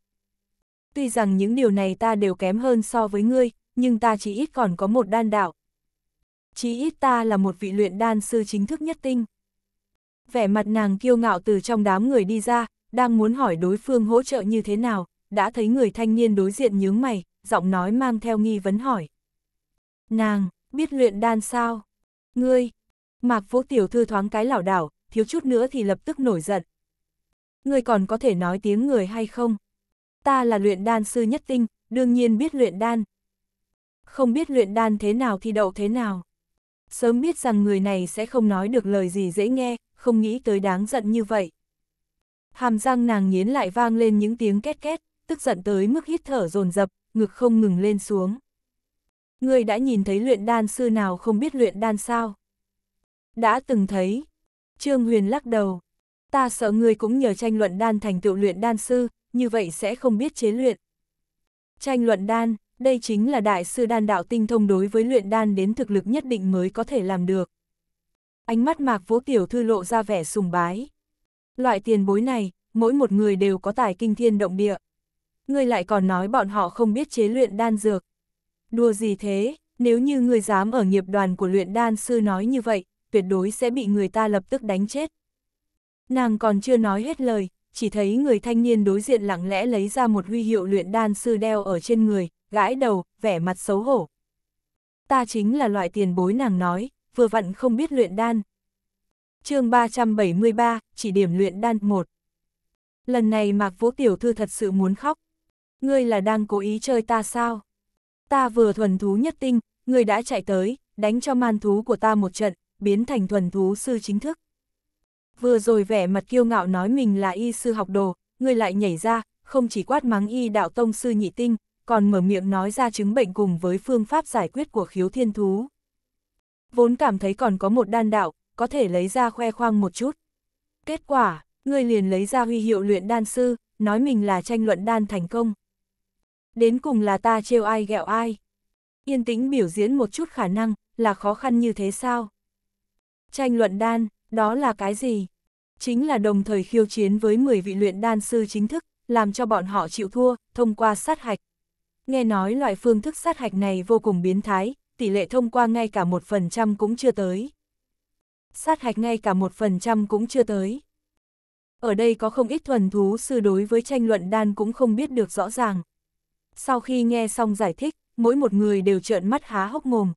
Tuy rằng những điều này ta đều kém hơn so với ngươi, nhưng ta chỉ ít còn có một đan đạo. Chỉ ít ta là một vị luyện đan sư chính thức nhất tinh. Vẻ mặt nàng kiêu ngạo từ trong đám người đi ra, đang muốn hỏi đối phương hỗ trợ như thế nào, đã thấy người thanh niên đối diện nhướng mày, giọng nói mang theo nghi vấn hỏi. Nàng, biết luyện đan sao? Ngươi! Mạc Vũ Tiểu Thư thoáng cái lảo đảo, thiếu chút nữa thì lập tức nổi giận. Ngươi còn có thể nói tiếng người hay không? Ta là luyện đan sư nhất tinh, đương nhiên biết luyện đan. Không biết luyện đan thế nào thì đậu thế nào. Sớm biết rằng người này sẽ không nói được lời gì dễ nghe, không nghĩ tới đáng giận như vậy hàm răng nàng nghiến lại vang lên những tiếng két két, tức giận tới mức hít thở dồn dập, ngực không ngừng lên xuống. Người đã nhìn thấy luyện đan sư nào không biết luyện đan sao? Đã từng thấy. Trương Huyền lắc đầu. Ta sợ người cũng nhờ tranh luận đan thành tựu luyện đan sư, như vậy sẽ không biết chế luyện. Tranh luận đan, đây chính là đại sư đan đạo tinh thông đối với luyện đan đến thực lực nhất định mới có thể làm được. Ánh mắt mạc vũ tiểu thư lộ ra vẻ sùng bái. Loại tiền bối này, mỗi một người đều có tài kinh thiên động địa. Ngươi lại còn nói bọn họ không biết chế luyện đan dược. Đùa gì thế, nếu như ngươi dám ở nghiệp đoàn của luyện đan sư nói như vậy, tuyệt đối sẽ bị người ta lập tức đánh chết. Nàng còn chưa nói hết lời, chỉ thấy người thanh niên đối diện lặng lẽ lấy ra một huy hiệu luyện đan sư đeo ở trên người, gãi đầu, vẻ mặt xấu hổ. Ta chính là loại tiền bối nàng nói, vừa vặn không biết luyện đan, chương 373, chỉ điểm luyện đan 1. Lần này Mạc Vũ Tiểu Thư thật sự muốn khóc. Ngươi là đang cố ý chơi ta sao? Ta vừa thuần thú nhất tinh, ngươi đã chạy tới, đánh cho man thú của ta một trận, biến thành thuần thú sư chính thức. Vừa rồi vẻ mặt kiêu ngạo nói mình là y sư học đồ, ngươi lại nhảy ra, không chỉ quát mắng y đạo tông sư nhị tinh, còn mở miệng nói ra chứng bệnh cùng với phương pháp giải quyết của khiếu thiên thú. Vốn cảm thấy còn có một đan đạo, có thể lấy ra khoe khoang một chút. Kết quả, người liền lấy ra huy hiệu luyện đan sư, nói mình là tranh luận đan thành công. Đến cùng là ta trêu ai ghẹo ai. Yên tĩnh biểu diễn một chút khả năng, là khó khăn như thế sao? Tranh luận đan, đó là cái gì? Chính là đồng thời khiêu chiến với 10 vị luyện đan sư chính thức, làm cho bọn họ chịu thua, thông qua sát hạch. Nghe nói loại phương thức sát hạch này vô cùng biến thái, tỷ lệ thông qua ngay cả một phần trăm cũng chưa tới sát hạch ngay cả một phần trăm cũng chưa tới. Ở đây có không ít thuần thú sư đối với tranh luận đan cũng không biết được rõ ràng. Sau khi nghe xong giải thích, mỗi một người đều trợn mắt há hốc mồm.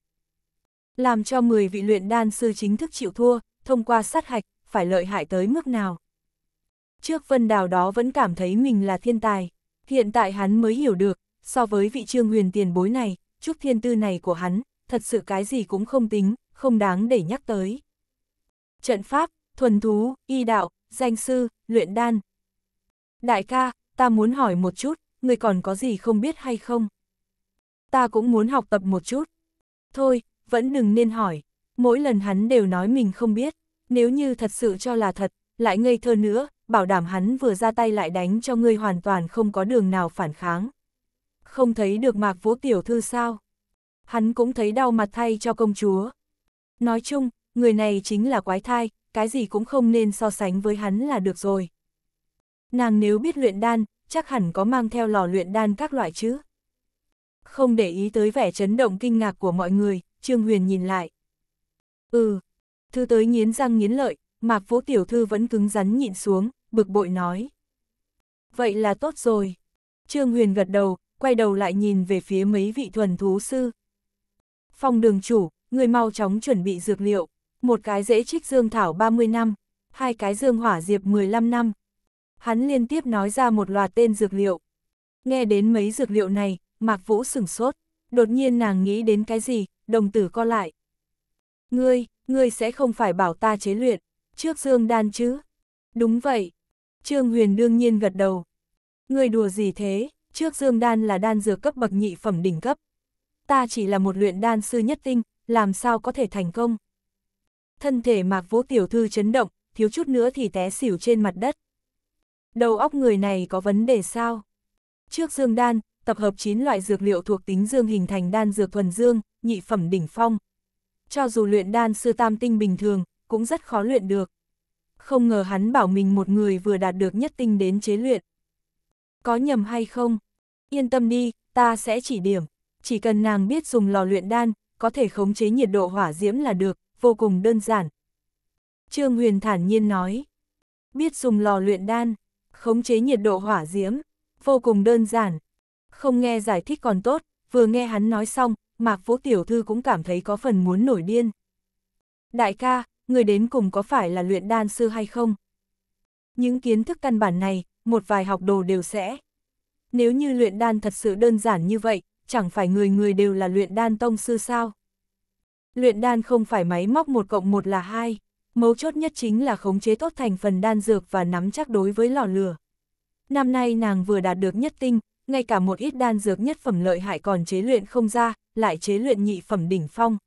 Làm cho 10 vị luyện đan sư chính thức chịu thua, thông qua sát hạch, phải lợi hại tới mức nào. Trước Vân Đào đó vẫn cảm thấy mình là thiên tài, hiện tại hắn mới hiểu được, so với vị trương huyền tiền bối này, chúc thiên tư này của hắn, thật sự cái gì cũng không tính, không đáng để nhắc tới trận pháp, thuần thú, y đạo, danh sư, luyện đan. Đại ca, ta muốn hỏi một chút, người còn có gì không biết hay không? Ta cũng muốn học tập một chút. Thôi, vẫn đừng nên hỏi, mỗi lần hắn đều nói mình không biết, nếu như thật sự cho là thật, lại ngây thơ nữa, bảo đảm hắn vừa ra tay lại đánh cho ngươi hoàn toàn không có đường nào phản kháng. Không thấy được mạc vũ tiểu thư sao? Hắn cũng thấy đau mặt thay cho công chúa. Nói chung, người này chính là quái thai, cái gì cũng không nên so sánh với hắn là được rồi. Nàng nếu biết luyện đan, chắc hẳn có mang theo lò luyện đan các loại chứ. Không để ý tới vẻ chấn động kinh ngạc của mọi người, Trương Huyền nhìn lại. Ừ, thư tới nghiến răng nghiến lợi, Mạc Vũ Tiểu Thư vẫn cứng rắn nhịn xuống, bực bội nói. Vậy là tốt rồi. Trương Huyền gật đầu, quay đầu lại nhìn về phía mấy vị thuần thú sư. Phòng đường chủ, người mau chóng chuẩn bị dược liệu một cái dễ trích dương thảo 30 năm, hai cái dương hỏa diệp 15 năm. Hắn liên tiếp nói ra một loạt tên dược liệu. Nghe đến mấy dược liệu này, Mạc Vũ sửng sốt, đột nhiên nàng nghĩ đến cái gì, đồng tử co lại. Ngươi, ngươi sẽ không phải bảo ta chế luyện, trước dương đan chứ? Đúng vậy. Trương Huyền đương nhiên gật đầu. Ngươi đùa gì thế, trước dương đan là đan dược cấp bậc nhị phẩm đỉnh cấp. Ta chỉ là một luyện đan sư nhất tinh, làm sao có thể thành công? thân thể mạc vũ tiểu thư chấn động, thiếu chút nữa thì té xỉu trên mặt đất. Đầu óc người này có vấn đề sao? Trước dương đan, tập hợp 9 loại dược liệu thuộc tính dương hình thành đan dược thuần dương, nhị phẩm đỉnh phong. Cho dù luyện đan sư tam tinh bình thường, cũng rất khó luyện được. Không ngờ hắn bảo mình một người vừa đạt được nhất tinh đến chế luyện. Có nhầm hay không? Yên tâm đi, ta sẽ chỉ điểm. Chỉ cần nàng biết dùng lò luyện đan, có thể khống chế nhiệt độ hỏa diễm là được, vô cùng đơn giản. Trương Huyền thản nhiên nói, biết dùng lò luyện đan, khống chế nhiệt độ hỏa diễm, vô cùng đơn giản. Không nghe giải thích còn tốt, vừa nghe hắn nói xong, Mạc Phố Tiểu Thư cũng cảm thấy có phần muốn nổi điên. Đại ca, người đến cùng có phải là luyện đan sư hay không? Những kiến thức căn bản này, một vài học đồ đều sẽ. Nếu như luyện đan thật sự đơn giản như vậy, chẳng phải người người đều là luyện đan tông sư sao? Luyện đan không phải máy móc một cộng một là hai, mấu chốt nhất chính là khống chế tốt thành phần đan dược và nắm chắc đối với lò lửa. Năm nay nàng vừa đạt được nhất tinh, ngay cả một ít đan dược nhất phẩm lợi hại còn chế luyện không ra, lại chế luyện nhị phẩm đỉnh phong.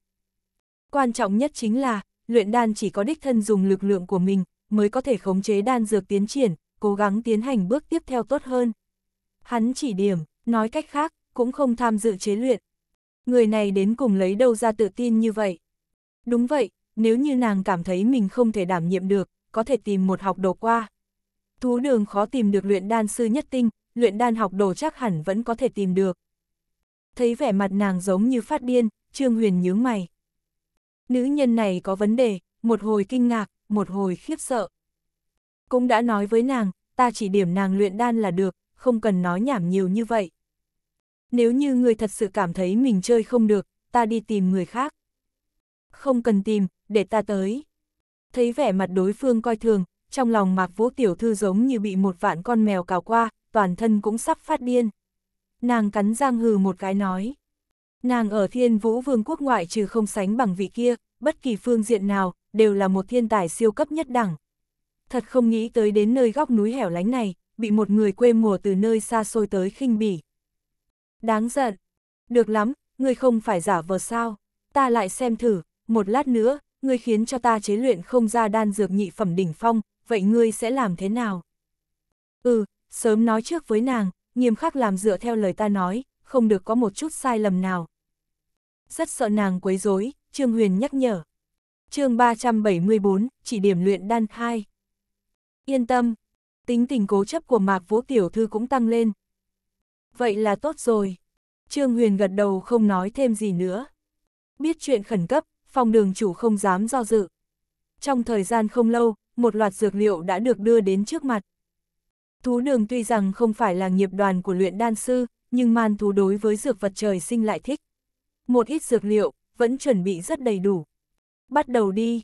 Quan trọng nhất chính là, luyện đan chỉ có đích thân dùng lực lượng của mình, mới có thể khống chế đan dược tiến triển, cố gắng tiến hành bước tiếp theo tốt hơn. Hắn chỉ điểm, nói cách khác, cũng không tham dự chế luyện, Người này đến cùng lấy đâu ra tự tin như vậy? Đúng vậy, nếu như nàng cảm thấy mình không thể đảm nhiệm được, có thể tìm một học đồ qua. Thú đường khó tìm được luyện đan sư nhất tinh, luyện đan học đồ chắc hẳn vẫn có thể tìm được. Thấy vẻ mặt nàng giống như phát điên, Trương Huyền nhướng mày. Nữ nhân này có vấn đề, một hồi kinh ngạc, một hồi khiếp sợ. Cũng đã nói với nàng, ta chỉ điểm nàng luyện đan là được, không cần nói nhảm nhiều như vậy nếu như người thật sự cảm thấy mình chơi không được, ta đi tìm người khác. Không cần tìm, để ta tới. Thấy vẻ mặt đối phương coi thường, trong lòng Mạc Vũ Tiểu Thư giống như bị một vạn con mèo cào qua, toàn thân cũng sắp phát điên. Nàng cắn răng hừ một cái nói. Nàng ở thiên vũ vương quốc ngoại trừ không sánh bằng vị kia, bất kỳ phương diện nào, đều là một thiên tài siêu cấp nhất đẳng. Thật không nghĩ tới đến nơi góc núi hẻo lánh này, bị một người quê mùa từ nơi xa xôi tới khinh bỉ. Đáng giận. Được lắm, ngươi không phải giả vờ sao. Ta lại xem thử, một lát nữa, ngươi khiến cho ta chế luyện không ra đan dược nhị phẩm đỉnh phong, vậy ngươi sẽ làm thế nào? Ừ, sớm nói trước với nàng, nghiêm khắc làm dựa theo lời ta nói, không được có một chút sai lầm nào. Rất sợ nàng quấy rối, Trương Huyền nhắc nhở. chương 374, chỉ điểm luyện đan khai. Yên tâm, tính tình cố chấp của Mạc Vũ Tiểu Thư cũng tăng lên, Vậy là tốt rồi. Trương Huyền gật đầu không nói thêm gì nữa. Biết chuyện khẩn cấp, phòng đường chủ không dám do dự. Trong thời gian không lâu, một loạt dược liệu đã được đưa đến trước mặt. Thú đường tuy rằng không phải là nghiệp đoàn của luyện đan sư, nhưng man thú đối với dược vật trời sinh lại thích. Một ít dược liệu, vẫn chuẩn bị rất đầy đủ. Bắt đầu đi.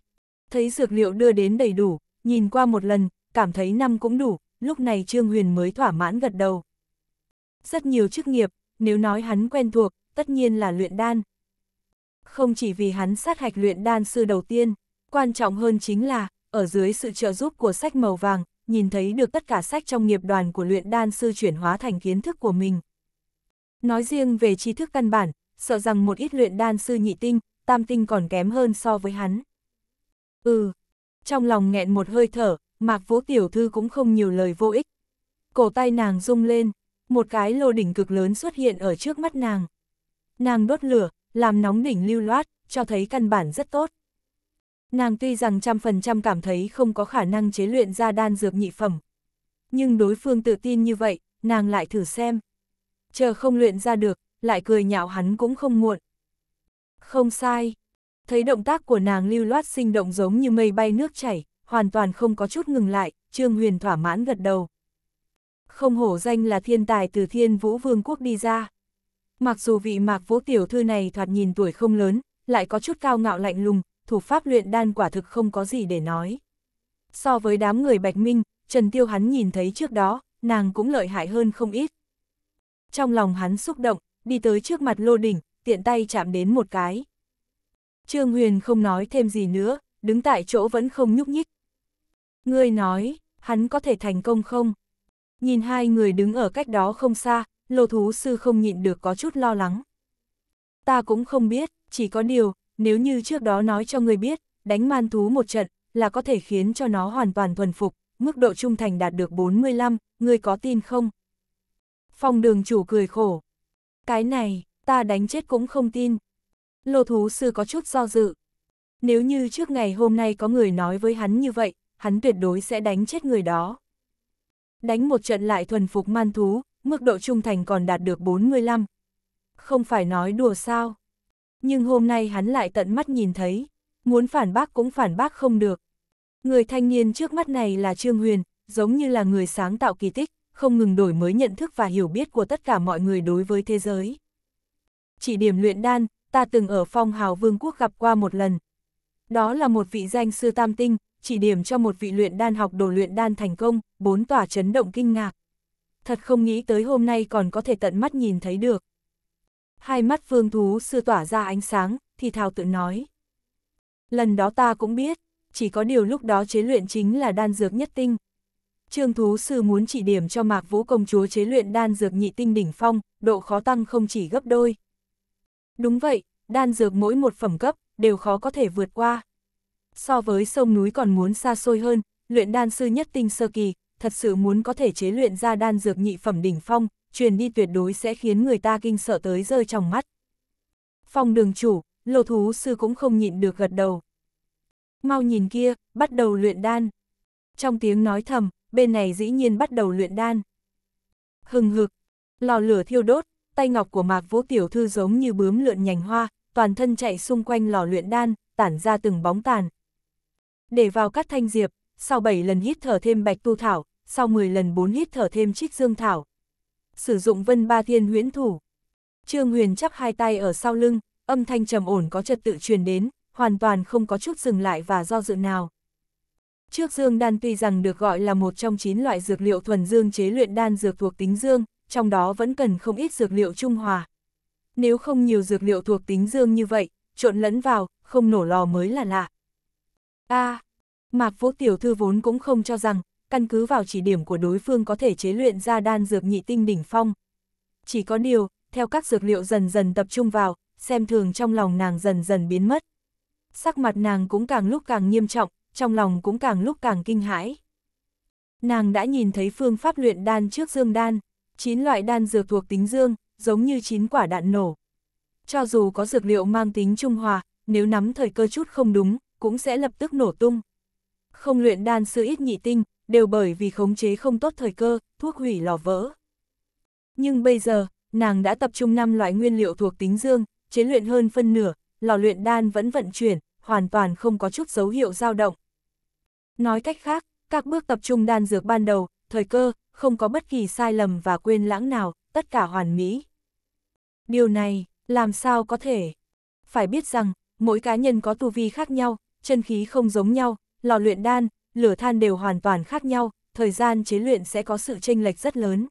Thấy dược liệu đưa đến đầy đủ, nhìn qua một lần, cảm thấy năm cũng đủ, lúc này Trương Huyền mới thỏa mãn gật đầu rất nhiều chức nghiệp, nếu nói hắn quen thuộc, tất nhiên là luyện đan. Không chỉ vì hắn sát hạch luyện đan sư đầu tiên, quan trọng hơn chính là, ở dưới sự trợ giúp của sách màu vàng, nhìn thấy được tất cả sách trong nghiệp đoàn của luyện đan sư chuyển hóa thành kiến thức của mình. Nói riêng về tri thức căn bản, sợ rằng một ít luyện đan sư nhị tinh, tam tinh còn kém hơn so với hắn. Ừ, trong lòng nghẹn một hơi thở, Mạc Vũ Tiểu Thư cũng không nhiều lời vô ích. Cổ tay nàng rung lên, một cái lô đỉnh cực lớn xuất hiện ở trước mắt nàng. Nàng đốt lửa, làm nóng đỉnh lưu loát, cho thấy căn bản rất tốt. Nàng tuy rằng trăm phần trăm cảm thấy không có khả năng chế luyện ra đan dược nhị phẩm. Nhưng đối phương tự tin như vậy, nàng lại thử xem. Chờ không luyện ra được, lại cười nhạo hắn cũng không muộn. Không sai. Thấy động tác của nàng lưu loát sinh động giống như mây bay nước chảy, hoàn toàn không có chút ngừng lại, Trương Huyền thỏa mãn gật đầu không hổ danh là thiên tài từ thiên vũ vương quốc đi ra. Mặc dù vị mạc vũ tiểu thư này thoạt nhìn tuổi không lớn, lại có chút cao ngạo lạnh lùng, thủ pháp luyện đan quả thực không có gì để nói. So với đám người bạch minh, Trần Tiêu hắn nhìn thấy trước đó, nàng cũng lợi hại hơn không ít. Trong lòng hắn xúc động, đi tới trước mặt lô đỉnh, tiện tay chạm đến một cái. Trương Huyền không nói thêm gì nữa, đứng tại chỗ vẫn không nhúc nhích. Ngươi nói, hắn có thể thành công không? Nhìn hai người đứng ở cách đó không xa, lô thú sư không nhịn được có chút lo lắng. Ta cũng không biết, chỉ có điều, nếu như trước đó nói cho người biết, đánh man thú một trận, là có thể khiến cho nó hoàn toàn thuần phục, mức độ trung thành đạt được 45, người có tin không? Phòng đường chủ cười khổ. Cái này, ta đánh chết cũng không tin. Lô thú sư có chút do dự. Nếu như trước ngày hôm nay có người nói với hắn như vậy, hắn tuyệt đối sẽ đánh chết người đó. Đánh một trận lại thuần phục man thú, mức độ trung thành còn đạt được 45. Không phải nói đùa sao. Nhưng hôm nay hắn lại tận mắt nhìn thấy, muốn phản bác cũng phản bác không được. Người thanh niên trước mắt này là Trương Huyền, giống như là người sáng tạo kỳ tích, không ngừng đổi mới nhận thức và hiểu biết của tất cả mọi người đối với thế giới. Chỉ điểm luyện đan, ta từng ở phong hào vương quốc gặp qua một lần. Đó là một vị danh sư tam tinh, chỉ điểm cho một vị luyện đan học đồ luyện đan thành công, bốn tòa chấn động kinh ngạc. Thật không nghĩ tới hôm nay còn có thể tận mắt nhìn thấy được. Hai mắt phương thú sư tỏa ra ánh sáng, thì thào tự nói. Lần đó ta cũng biết, chỉ có điều lúc đó chế luyện chính là đan dược nhất tinh. Trương thú sư muốn chỉ điểm cho Mạc Vũ công chúa chế luyện đan dược nhị tinh đỉnh phong, độ khó tăng không chỉ gấp đôi. Đúng vậy, đan dược mỗi một phẩm cấp, đều khó có thể vượt qua so với sông núi còn muốn xa xôi hơn, luyện đan sư nhất tinh sơ kỳ, thật sự muốn có thể chế luyện ra đan dược nhị phẩm đỉnh phong, truyền đi tuyệt đối sẽ khiến người ta kinh sợ tới rơi trong mắt. Phong đường chủ, lô thú sư cũng không nhịn được gật đầu. Mau nhìn kia, bắt đầu luyện đan. Trong tiếng nói thầm, bên này dĩ nhiên bắt đầu luyện đan. Hừng hực, lò lửa thiêu đốt, tay ngọc của Mạc Vũ Tiểu Thư giống như bướm lượn nhành hoa, toàn thân chạy xung quanh lò luyện đan, tản ra từng bóng tàn, để vào cắt thanh diệp, sau 7 lần hít thở thêm bạch tu thảo, sau 10 lần 4 hít thở thêm trích dương thảo. Sử dụng vân ba thiên huyễn thủ. Trương Huyền chắp hai tay ở sau lưng, âm thanh trầm ổn có trật tự truyền đến, hoàn toàn không có chút dừng lại và do dự nào. Trước dương đan tuy rằng được gọi là một trong 9 loại dược liệu thuần dương chế luyện đan dược thuộc tính dương, trong đó vẫn cần không ít dược liệu trung hòa. Nếu không nhiều dược liệu thuộc tính dương như vậy, trộn lẫn vào, không nổ lò mới là lạ a à, Mạc Vũ Tiểu Thư vốn cũng không cho rằng, căn cứ vào chỉ điểm của đối phương có thể chế luyện ra đan dược nhị tinh đỉnh phong. Chỉ có điều, theo các dược liệu dần dần tập trung vào, xem thường trong lòng nàng dần dần biến mất. Sắc mặt nàng cũng càng lúc càng nghiêm trọng, trong lòng cũng càng lúc càng kinh hãi. Nàng đã nhìn thấy phương pháp luyện đan trước dương đan, chín loại đan dược thuộc tính dương, giống như chín quả đạn nổ. Cho dù có dược liệu mang tính trung hòa, nếu nắm thời cơ chút không đúng, cũng sẽ lập tức nổ tung. Không luyện đan sư ít nhị tinh, đều bởi vì khống chế không tốt thời cơ, thuốc hủy lò vỡ. Nhưng bây giờ, nàng đã tập trung năm loại nguyên liệu thuộc tính dương, chế luyện hơn phân nửa, lò luyện đan vẫn vận chuyển, hoàn toàn không có chút dấu hiệu dao động. Nói cách khác, các bước tập trung đan dược ban đầu, thời cơ, không có bất kỳ sai lầm và quên lãng nào, tất cả hoàn mỹ. Điều này, làm sao có thể? Phải biết rằng, mỗi cá nhân có tu vi khác nhau, chân khí không giống nhau, lò luyện đan, lửa than đều hoàn toàn khác nhau, thời gian chế luyện sẽ có sự chênh lệch rất lớn.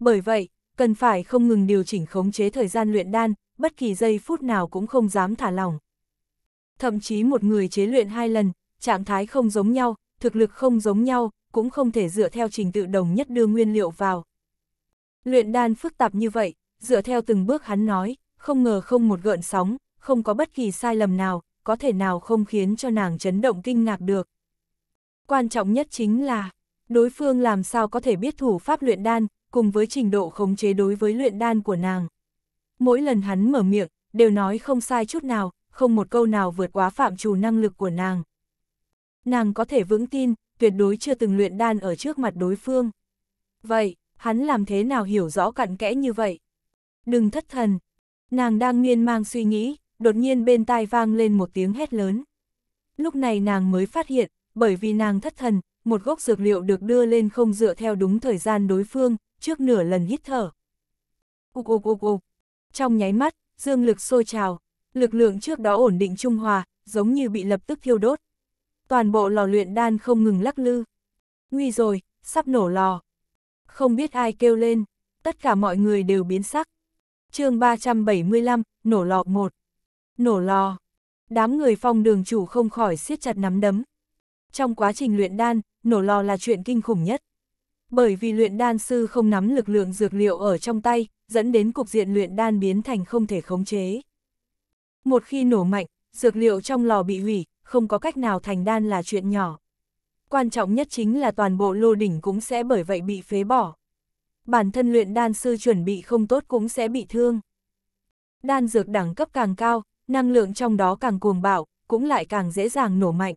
Bởi vậy, cần phải không ngừng điều chỉnh khống chế thời gian luyện đan, bất kỳ giây phút nào cũng không dám thả lỏng. Thậm chí một người chế luyện hai lần, trạng thái không giống nhau, thực lực không giống nhau, cũng không thể dựa theo trình tự đồng nhất đưa nguyên liệu vào. Luyện đan phức tạp như vậy, dựa theo từng bước hắn nói, không ngờ không một gợn sóng, không có bất kỳ sai lầm nào, có thể nào không khiến cho nàng chấn động kinh ngạc được. Quan trọng nhất chính là, đối phương làm sao có thể biết thủ pháp luyện đan, cùng với trình độ khống chế đối với luyện đan của nàng. Mỗi lần hắn mở miệng, đều nói không sai chút nào, không một câu nào vượt quá phạm trù năng lực của nàng. Nàng có thể vững tin, tuyệt đối chưa từng luyện đan ở trước mặt đối phương. Vậy, hắn làm thế nào hiểu rõ cặn kẽ như vậy? Đừng thất thần. Nàng đang miên mang suy nghĩ, đột nhiên bên tai vang lên một tiếng hét lớn. Lúc này nàng mới phát hiện, bởi vì nàng thất thần, một gốc dược liệu được đưa lên không dựa theo đúng thời gian đối phương, trước nửa lần hít thở. Ục ục ục ục. Trong nháy mắt, dương lực sôi trào, lực lượng trước đó ổn định trung hòa, giống như bị lập tức thiêu đốt. Toàn bộ lò luyện đan không ngừng lắc lư. Nguy rồi, sắp nổ lò. Không biết ai kêu lên, tất cả mọi người đều biến sắc. chương 375, nổ lò 1 nổ lò. Đám người phong đường chủ không khỏi siết chặt nắm đấm. Trong quá trình luyện đan, nổ lò là chuyện kinh khủng nhất. Bởi vì luyện đan sư không nắm lực lượng dược liệu ở trong tay, dẫn đến cục diện luyện đan biến thành không thể khống chế. Một khi nổ mạnh, dược liệu trong lò bị hủy, không có cách nào thành đan là chuyện nhỏ. Quan trọng nhất chính là toàn bộ lô đỉnh cũng sẽ bởi vậy bị phế bỏ. Bản thân luyện đan sư chuẩn bị không tốt cũng sẽ bị thương. Đan dược đẳng cấp càng cao, năng lượng trong đó càng cuồng bạo, cũng lại càng dễ dàng nổ mạnh.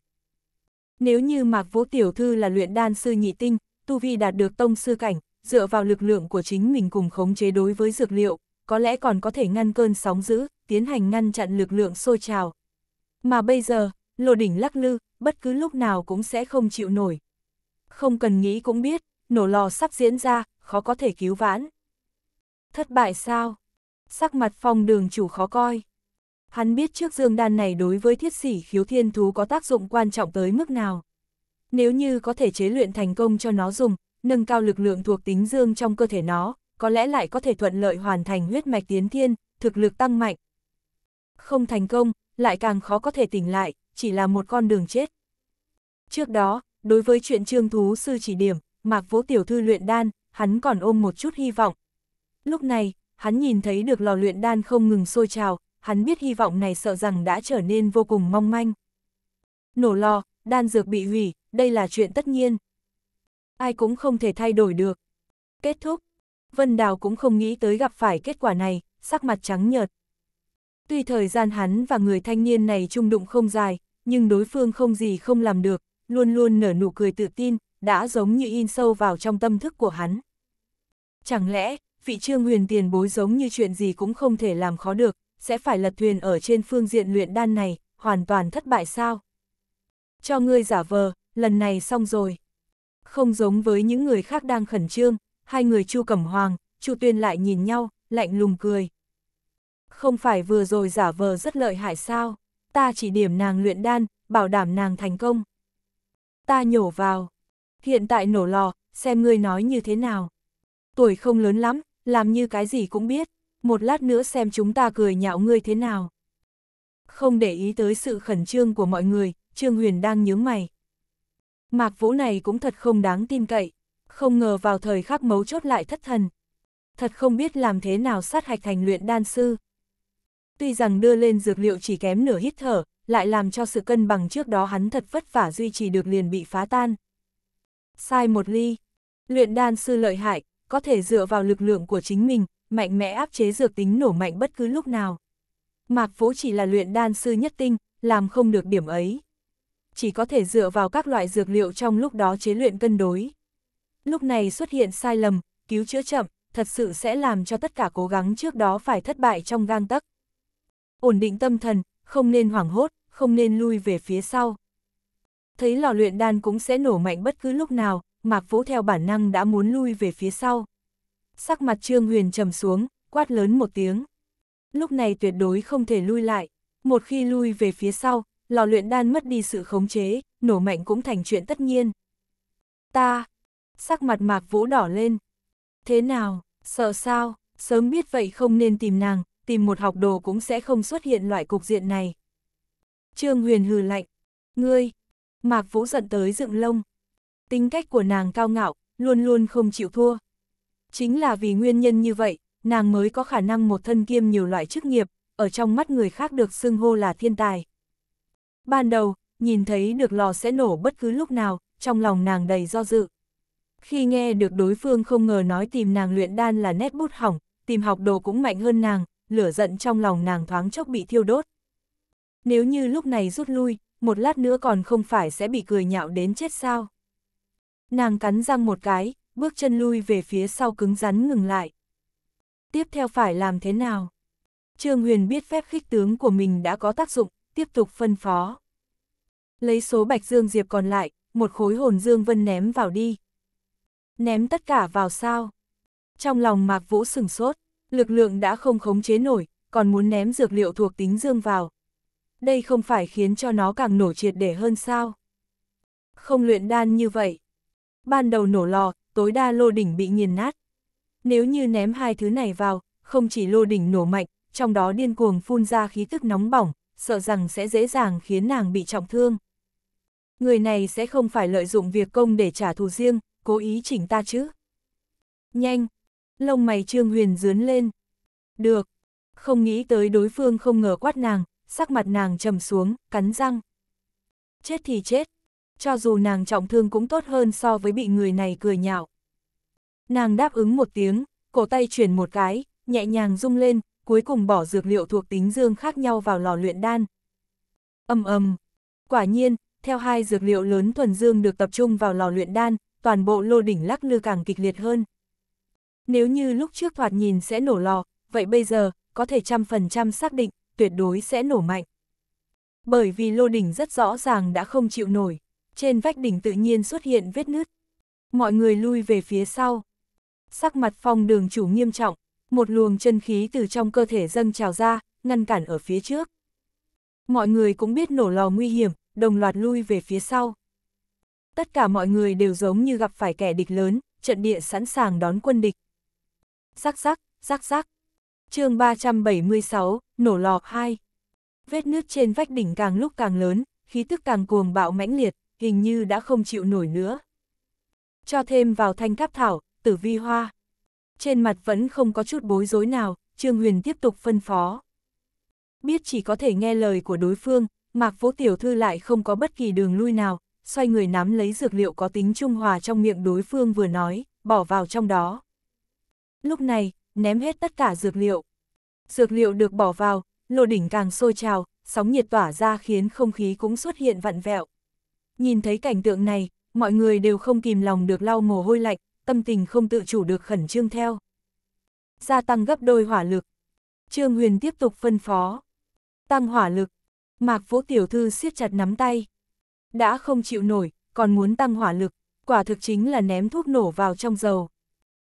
Nếu như Mạc Vũ Tiểu Thư là luyện đan sư nhị tinh, Tu Vi đạt được tông sư cảnh, dựa vào lực lượng của chính mình cùng khống chế đối với dược liệu, có lẽ còn có thể ngăn cơn sóng dữ, tiến hành ngăn chặn lực lượng sôi trào. Mà bây giờ, lô đỉnh lắc lư, bất cứ lúc nào cũng sẽ không chịu nổi. Không cần nghĩ cũng biết, nổ lò sắp diễn ra, khó có thể cứu vãn. Thất bại sao? Sắc mặt phong đường chủ khó coi. Hắn biết trước dương đan này đối với thiết sỉ khiếu thiên thú có tác dụng quan trọng tới mức nào. Nếu như có thể chế luyện thành công cho nó dùng, nâng cao lực lượng thuộc tính dương trong cơ thể nó, có lẽ lại có thể thuận lợi hoàn thành huyết mạch tiến thiên, thực lực tăng mạnh. Không thành công, lại càng khó có thể tỉnh lại, chỉ là một con đường chết. Trước đó, đối với chuyện trương thú sư chỉ điểm, Mạc Vũ Tiểu Thư luyện đan, hắn còn ôm một chút hy vọng. Lúc này, hắn nhìn thấy được lò luyện đan không ngừng sôi trào, hắn biết hy vọng này sợ rằng đã trở nên vô cùng mong manh. Nổ lò, đan dược bị hủy, đây là chuyện tất nhiên. Ai cũng không thể thay đổi được. Kết thúc, Vân Đào cũng không nghĩ tới gặp phải kết quả này, sắc mặt trắng nhợt. Tuy thời gian hắn và người thanh niên này chung đụng không dài, nhưng đối phương không gì không làm được, luôn luôn nở nụ cười tự tin, đã giống như in sâu vào trong tâm thức của hắn. Chẳng lẽ, vị trương huyền tiền bối giống như chuyện gì cũng không thể làm khó được, sẽ phải lật thuyền ở trên phương diện luyện đan này, hoàn toàn thất bại sao? Cho ngươi giả vờ, lần này xong rồi. Không giống với những người khác đang khẩn trương, hai người Chu Cẩm Hoàng, Chu Tuyên lại nhìn nhau, lạnh lùng cười. Không phải vừa rồi giả vờ rất lợi hại sao? Ta chỉ điểm nàng luyện đan, bảo đảm nàng thành công. Ta nhổ vào. Hiện tại nổ lò, xem ngươi nói như thế nào. Tuổi không lớn lắm, làm như cái gì cũng biết một lát nữa xem chúng ta cười nhạo ngươi thế nào. Không để ý tới sự khẩn trương của mọi người, Trương Huyền đang nhướng mày. Mạc Vũ này cũng thật không đáng tin cậy, không ngờ vào thời khắc mấu chốt lại thất thần. Thật không biết làm thế nào sát hạch thành luyện đan sư. Tuy rằng đưa lên dược liệu chỉ kém nửa hít thở, lại làm cho sự cân bằng trước đó hắn thật vất vả duy trì được liền bị phá tan. Sai một ly. Luyện đan sư lợi hại, có thể dựa vào lực lượng của chính mình, mạnh mẽ áp chế dược tính nổ mạnh bất cứ lúc nào. Mạc Vũ chỉ là luyện đan sư nhất tinh, làm không được điểm ấy. Chỉ có thể dựa vào các loại dược liệu trong lúc đó chế luyện cân đối. Lúc này xuất hiện sai lầm, cứu chữa chậm, thật sự sẽ làm cho tất cả cố gắng trước đó phải thất bại trong gang tấc. Ổn định tâm thần, không nên hoảng hốt, không nên lui về phía sau. Thấy lò luyện đan cũng sẽ nổ mạnh bất cứ lúc nào, Mạc Vũ theo bản năng đã muốn lui về phía sau sắc mặt Trương Huyền trầm xuống, quát lớn một tiếng. Lúc này tuyệt đối không thể lui lại, một khi lui về phía sau, lò luyện đan mất đi sự khống chế, nổ mạnh cũng thành chuyện tất nhiên. Ta, sắc mặt mạc vũ đỏ lên. Thế nào, sợ sao, sớm biết vậy không nên tìm nàng, tìm một học đồ cũng sẽ không xuất hiện loại cục diện này. Trương Huyền hừ lạnh, ngươi, mạc vũ giận tới dựng lông. Tính cách của nàng cao ngạo, luôn luôn không chịu thua, Chính là vì nguyên nhân như vậy, nàng mới có khả năng một thân kiêm nhiều loại chức nghiệp, ở trong mắt người khác được xưng hô là thiên tài. Ban đầu, nhìn thấy được lò sẽ nổ bất cứ lúc nào, trong lòng nàng đầy do dự. Khi nghe được đối phương không ngờ nói tìm nàng luyện đan là nét bút hỏng, tìm học đồ cũng mạnh hơn nàng, lửa giận trong lòng nàng thoáng chốc bị thiêu đốt. Nếu như lúc này rút lui, một lát nữa còn không phải sẽ bị cười nhạo đến chết sao. Nàng cắn răng một cái, bước chân lui về phía sau cứng rắn ngừng lại. Tiếp theo phải làm thế nào? Trương Huyền biết phép khích tướng của mình đã có tác dụng, tiếp tục phân phó. Lấy số bạch dương diệp còn lại, một khối hồn dương vân ném vào đi. Ném tất cả vào sao? Trong lòng Mạc Vũ sừng sốt, lực lượng đã không khống chế nổi, còn muốn ném dược liệu thuộc tính dương vào. Đây không phải khiến cho nó càng nổ triệt để hơn sao? Không luyện đan như vậy. Ban đầu nổ lò, tối đa lô đỉnh bị nghiền nát. Nếu như ném hai thứ này vào, không chỉ lô đỉnh nổ mạnh, trong đó điên cuồng phun ra khí tức nóng bỏng, sợ rằng sẽ dễ dàng khiến nàng bị trọng thương. Người này sẽ không phải lợi dụng việc công để trả thù riêng, cố ý chỉnh ta chứ. Nhanh! Lông mày Trương Huyền dướn lên. Được! Không nghĩ tới đối phương không ngờ quát nàng, sắc mặt nàng trầm xuống, cắn răng. Chết thì chết, cho dù nàng trọng thương cũng tốt hơn so với bị người này cười nhạo. Nàng đáp ứng một tiếng, cổ tay chuyển một cái, nhẹ nhàng rung lên, cuối cùng bỏ dược liệu thuộc tính dương khác nhau vào lò luyện đan. Âm ầm. quả nhiên, theo hai dược liệu lớn thuần dương được tập trung vào lò luyện đan, toàn bộ lô đỉnh lắc lư càng kịch liệt hơn. Nếu như lúc trước thoạt nhìn sẽ nổ lò, vậy bây giờ, có thể trăm phần trăm xác định, tuyệt đối sẽ nổ mạnh. Bởi vì lô đỉnh rất rõ ràng đã không chịu nổi trên vách đỉnh tự nhiên xuất hiện vết nứt. Mọi người lui về phía sau. Sắc mặt phong đường chủ nghiêm trọng, một luồng chân khí từ trong cơ thể dâng trào ra, ngăn cản ở phía trước. Mọi người cũng biết nổ lò nguy hiểm, đồng loạt lui về phía sau. Tất cả mọi người đều giống như gặp phải kẻ địch lớn, trận địa sẵn sàng đón quân địch. sắc sắc sắc sắc chương 376, nổ lò 2. Vết nước trên vách đỉnh càng lúc càng lớn, khí tức càng cuồng bạo mãnh liệt, hình như đã không chịu nổi nữa. Cho thêm vào thanh tháp thảo, tử vi hoa. Trên mặt vẫn không có chút bối rối nào, Trương Huyền tiếp tục phân phó. Biết chỉ có thể nghe lời của đối phương, Mạc Vũ Tiểu Thư lại không có bất kỳ đường lui nào, xoay người nắm lấy dược liệu có tính trung hòa trong miệng đối phương vừa nói, bỏ vào trong đó. Lúc này, ném hết tất cả dược liệu. Dược liệu được bỏ vào, lô đỉnh càng sôi trào, sóng nhiệt tỏa ra khiến không khí cũng xuất hiện vặn vẹo, Nhìn thấy cảnh tượng này, mọi người đều không kìm lòng được lau mồ hôi lạnh, tâm tình không tự chủ được khẩn trương theo. Gia tăng gấp đôi hỏa lực. Trương Huyền tiếp tục phân phó. Tăng hỏa lực. Mạc Vũ Tiểu Thư siết chặt nắm tay. Đã không chịu nổi, còn muốn tăng hỏa lực, quả thực chính là ném thuốc nổ vào trong dầu.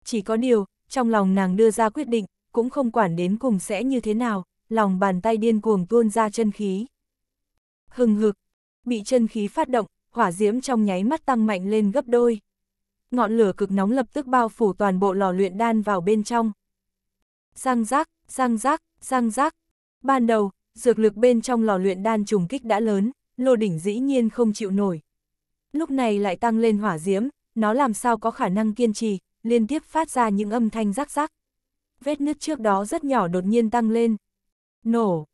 Chỉ có điều, trong lòng nàng đưa ra quyết định, cũng không quản đến cùng sẽ như thế nào, lòng bàn tay điên cuồng tuôn ra chân khí. Hừng hực, bị chân khí phát động, hỏa diễm trong nháy mắt tăng mạnh lên gấp đôi. Ngọn lửa cực nóng lập tức bao phủ toàn bộ lò luyện đan vào bên trong. Răng rác, răng rác, răng rác. Ban đầu, dược lực bên trong lò luyện đan trùng kích đã lớn, lô đỉnh dĩ nhiên không chịu nổi. Lúc này lại tăng lên hỏa diễm, nó làm sao có khả năng kiên trì, liên tiếp phát ra những âm thanh rắc rắc. Vết nứt trước đó rất nhỏ đột nhiên tăng lên. Nổ.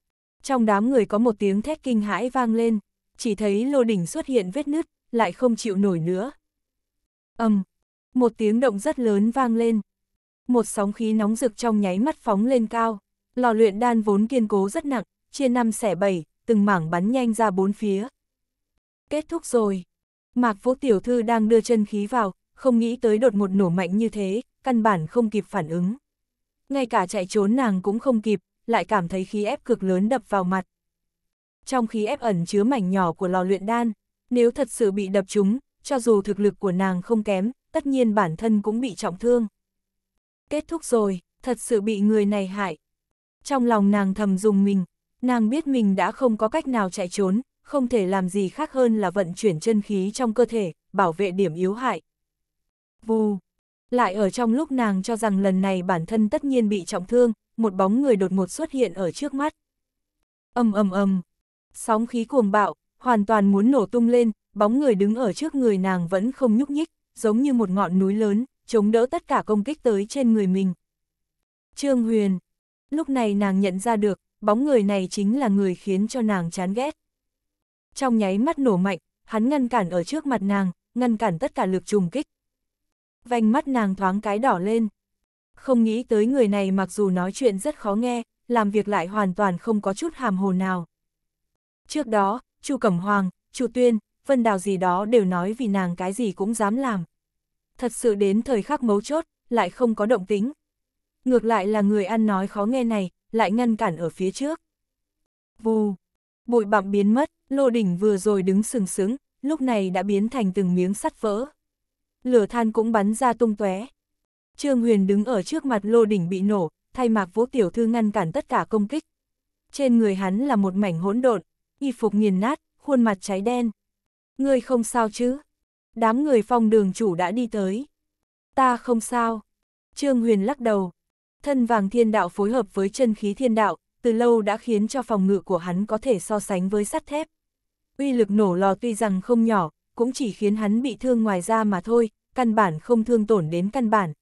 Trong đám người có một tiếng thét kinh hãi vang lên chỉ thấy lô đỉnh xuất hiện vết nứt, lại không chịu nổi nữa. ầm, um, một tiếng động rất lớn vang lên. Một sóng khí nóng rực trong nháy mắt phóng lên cao, lò luyện đan vốn kiên cố rất nặng, chia năm xẻ bảy, từng mảng bắn nhanh ra bốn phía. Kết thúc rồi. Mạc Vũ Tiểu Thư đang đưa chân khí vào, không nghĩ tới đột một nổ mạnh như thế, căn bản không kịp phản ứng. Ngay cả chạy trốn nàng cũng không kịp, lại cảm thấy khí ép cực lớn đập vào mặt trong khí ép ẩn chứa mảnh nhỏ của lò luyện đan, nếu thật sự bị đập trúng, cho dù thực lực của nàng không kém, tất nhiên bản thân cũng bị trọng thương. Kết thúc rồi, thật sự bị người này hại. Trong lòng nàng thầm dùng mình, nàng biết mình đã không có cách nào chạy trốn, không thể làm gì khác hơn là vận chuyển chân khí trong cơ thể, bảo vệ điểm yếu hại. Vù, lại ở trong lúc nàng cho rằng lần này bản thân tất nhiên bị trọng thương, một bóng người đột ngột xuất hiện ở trước mắt. Âm âm âm, sóng khí cuồng bạo, hoàn toàn muốn nổ tung lên, bóng người đứng ở trước người nàng vẫn không nhúc nhích, giống như một ngọn núi lớn, chống đỡ tất cả công kích tới trên người mình. Trương Huyền, lúc này nàng nhận ra được, bóng người này chính là người khiến cho nàng chán ghét. Trong nháy mắt nổ mạnh, hắn ngăn cản ở trước mặt nàng, ngăn cản tất cả lực trùng kích. Vành mắt nàng thoáng cái đỏ lên. Không nghĩ tới người này mặc dù nói chuyện rất khó nghe, làm việc lại hoàn toàn không có chút hàm hồ nào. Trước đó, Chu Cẩm Hoàng, Chu Tuyên, Vân Đào gì đó đều nói vì nàng cái gì cũng dám làm. Thật sự đến thời khắc mấu chốt, lại không có động tính. Ngược lại là người ăn nói khó nghe này, lại ngăn cản ở phía trước. Vù, bụi bặm biến mất, lô đỉnh vừa rồi đứng sừng sững, lúc này đã biến thành từng miếng sắt vỡ. Lửa than cũng bắn ra tung tóe. Trương Huyền đứng ở trước mặt lô đỉnh bị nổ, thay mạc vũ tiểu thư ngăn cản tất cả công kích. Trên người hắn là một mảnh hỗn độn, y phục nghiền nát, khuôn mặt cháy đen. Ngươi không sao chứ? Đám người phong đường chủ đã đi tới. Ta không sao. Trương Huyền lắc đầu. Thân vàng thiên đạo phối hợp với chân khí thiên đạo, từ lâu đã khiến cho phòng ngự của hắn có thể so sánh với sắt thép. Uy lực nổ lò tuy rằng không nhỏ, cũng chỉ khiến hắn bị thương ngoài ra mà thôi, căn bản không thương tổn đến căn bản.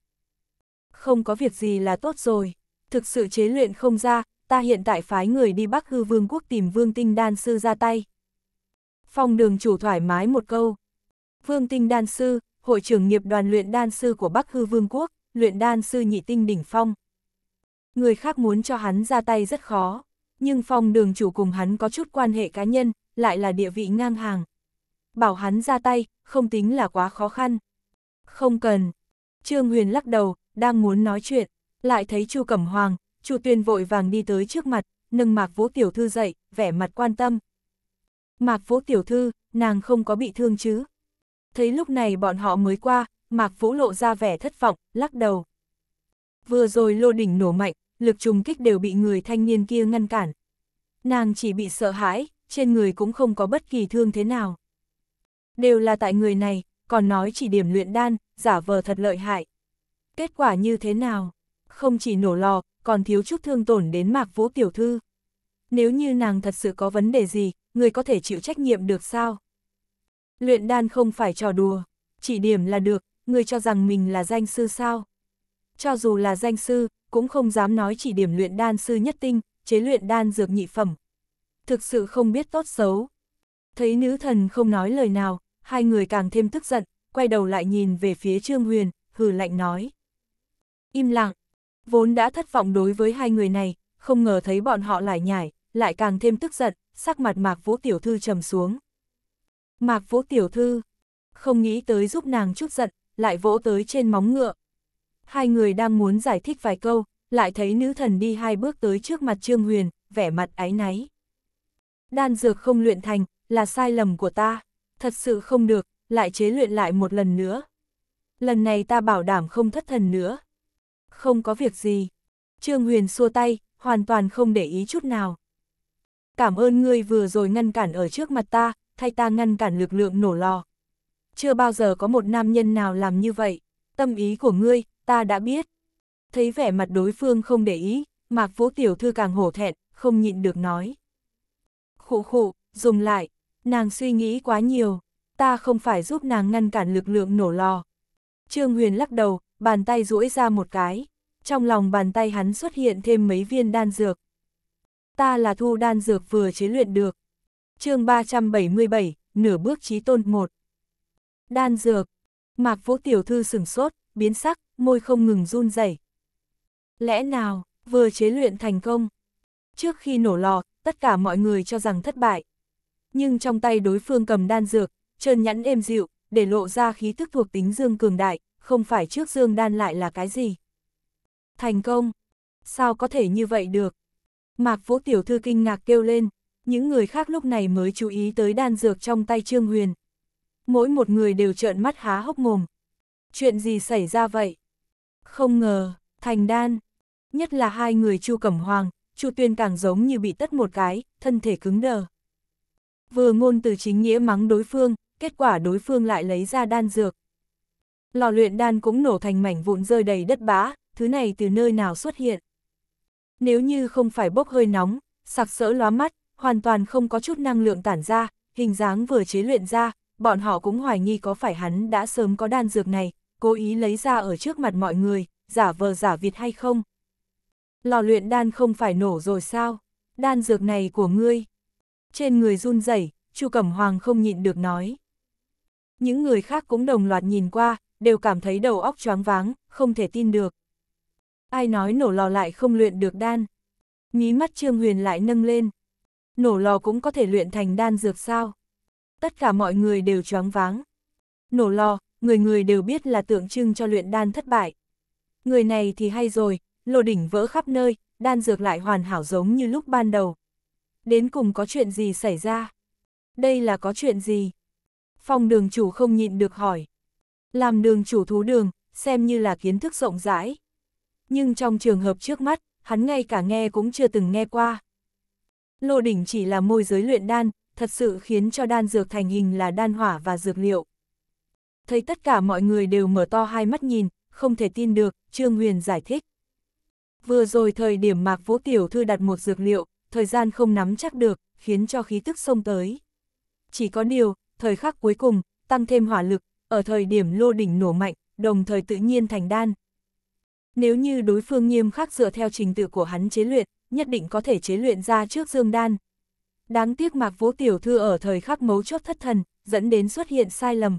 Không có việc gì là tốt rồi, thực sự chế luyện không ra, ta hiện tại phái người đi Bắc Hư Vương quốc tìm Vương Tinh Đan Sư ra tay. Phong đường chủ thoải mái một câu. Vương Tinh Đan Sư, hội trưởng nghiệp đoàn luyện đan sư của Bắc Hư Vương quốc, luyện đan sư nhị tinh đỉnh phong. Người khác muốn cho hắn ra tay rất khó, nhưng phong đường chủ cùng hắn có chút quan hệ cá nhân, lại là địa vị ngang hàng. Bảo hắn ra tay, không tính là quá khó khăn. Không cần. Trương Huyền lắc đầu, đang muốn nói chuyện, lại thấy Chu Cẩm Hoàng, Chu Tuyên vội vàng đi tới trước mặt, nâng Mạc Vũ Tiểu Thư dậy, vẻ mặt quan tâm. Mạc Vũ Tiểu Thư, nàng không có bị thương chứ? Thấy lúc này bọn họ mới qua, Mạc Vũ lộ ra vẻ thất vọng, lắc đầu. Vừa rồi lô đỉnh nổ mạnh, lực trùng kích đều bị người thanh niên kia ngăn cản. Nàng chỉ bị sợ hãi, trên người cũng không có bất kỳ thương thế nào. Đều là tại người này, còn nói chỉ điểm luyện đan, giả vờ thật lợi hại. Kết quả như thế nào? Không chỉ nổ lò, còn thiếu chút thương tổn đến Mạc Vũ tiểu thư. Nếu như nàng thật sự có vấn đề gì, người có thể chịu trách nhiệm được sao? Luyện đan không phải trò đùa, chỉ điểm là được, người cho rằng mình là danh sư sao? Cho dù là danh sư, cũng không dám nói chỉ điểm luyện đan sư nhất tinh, chế luyện đan dược nhị phẩm. Thực sự không biết tốt xấu. Thấy nữ thần không nói lời nào, hai người càng thêm tức giận, quay đầu lại nhìn về phía Trương Huyền, hừ lạnh nói. Im lặng, Vốn đã thất vọng đối với hai người này, không ngờ thấy bọn họ lại nhảy, lại càng thêm tức giận, sắc mặt Mạc Vũ Tiểu Thư trầm xuống. Mạc Vũ Tiểu Thư, không nghĩ tới giúp nàng chút giận, lại vỗ tới trên móng ngựa. Hai người đang muốn giải thích vài câu, lại thấy nữ thần đi hai bước tới trước mặt Trương Huyền, vẻ mặt áy náy. Đan dược không luyện thành, là sai lầm của ta, thật sự không được, lại chế luyện lại một lần nữa. Lần này ta bảo đảm không thất thần nữa không có việc gì. Trương Huyền xua tay, hoàn toàn không để ý chút nào. Cảm ơn ngươi vừa rồi ngăn cản ở trước mặt ta, thay ta ngăn cản lực lượng nổ lò. Chưa bao giờ có một nam nhân nào làm như vậy, tâm ý của ngươi, ta đã biết. Thấy vẻ mặt đối phương không để ý, Mạc Vũ Tiểu Thư càng hổ thẹn, không nhịn được nói. Khụ khụ, dùng lại, nàng suy nghĩ quá nhiều, ta không phải giúp nàng ngăn cản lực lượng nổ lò. Trương Huyền lắc đầu, bàn tay duỗi ra một cái, trong lòng bàn tay hắn xuất hiện thêm mấy viên đan dược. Ta là thu đan dược vừa chế luyện được. chương 377, nửa bước trí tôn 1. Đan dược. Mạc Vũ Tiểu Thư sửng sốt, biến sắc, môi không ngừng run rẩy. Lẽ nào, vừa chế luyện thành công? Trước khi nổ lò, tất cả mọi người cho rằng thất bại. Nhưng trong tay đối phương cầm đan dược, trơn nhẵn êm dịu, để lộ ra khí thức thuộc tính dương cường đại, không phải trước Dương Đan lại là cái gì. Thành công! Sao có thể như vậy được? Mạc Vũ Tiểu Thư kinh ngạc kêu lên, những người khác lúc này mới chú ý tới đan dược trong tay Trương Huyền. Mỗi một người đều trợn mắt há hốc mồm. Chuyện gì xảy ra vậy? Không ngờ, thành đan. Nhất là hai người Chu Cẩm Hoàng, Chu Tuyên càng giống như bị tất một cái, thân thể cứng đờ. Vừa ngôn từ chính nghĩa mắng đối phương, kết quả đối phương lại lấy ra đan dược lò luyện đan cũng nổ thành mảnh vụn rơi đầy đất bã, thứ này từ nơi nào xuất hiện. Nếu như không phải bốc hơi nóng, sặc sỡ lóa mắt, hoàn toàn không có chút năng lượng tản ra, hình dáng vừa chế luyện ra, bọn họ cũng hoài nghi có phải hắn đã sớm có đan dược này, cố ý lấy ra ở trước mặt mọi người, giả vờ giả Việt hay không. Lò luyện đan không phải nổ rồi sao? Đan dược này của ngươi. Trên người run rẩy, Chu Cẩm Hoàng không nhịn được nói. Những người khác cũng đồng loạt nhìn qua, đều cảm thấy đầu óc choáng váng, không thể tin được. Ai nói nổ lò lại không luyện được đan? Mí mắt Trương Huyền lại nâng lên. Nổ lò cũng có thể luyện thành đan dược sao? Tất cả mọi người đều choáng váng. Nổ lò, người người đều biết là tượng trưng cho luyện đan thất bại. Người này thì hay rồi, lô đỉnh vỡ khắp nơi, đan dược lại hoàn hảo giống như lúc ban đầu. Đến cùng có chuyện gì xảy ra? Đây là có chuyện gì? Phong đường chủ không nhịn được hỏi. Làm đường chủ thú đường, xem như là kiến thức rộng rãi. Nhưng trong trường hợp trước mắt, hắn ngay cả nghe cũng chưa từng nghe qua. Lô đỉnh chỉ là môi giới luyện đan, thật sự khiến cho đan dược thành hình là đan hỏa và dược liệu. Thấy tất cả mọi người đều mở to hai mắt nhìn, không thể tin được, Trương Huyền giải thích. Vừa rồi thời điểm Mạc Vũ Tiểu Thư đặt một dược liệu, thời gian không nắm chắc được, khiến cho khí tức xông tới. Chỉ có điều, thời khắc cuối cùng, tăng thêm hỏa lực, ở thời điểm lô đỉnh nổ mạnh, đồng thời tự nhiên thành đan. Nếu như đối phương nghiêm khắc dựa theo trình tự của hắn chế luyện, nhất định có thể chế luyện ra trước dương đan. Đáng tiếc Mạc Vũ Tiểu Thư ở thời khắc mấu chốt thất thần, dẫn đến xuất hiện sai lầm.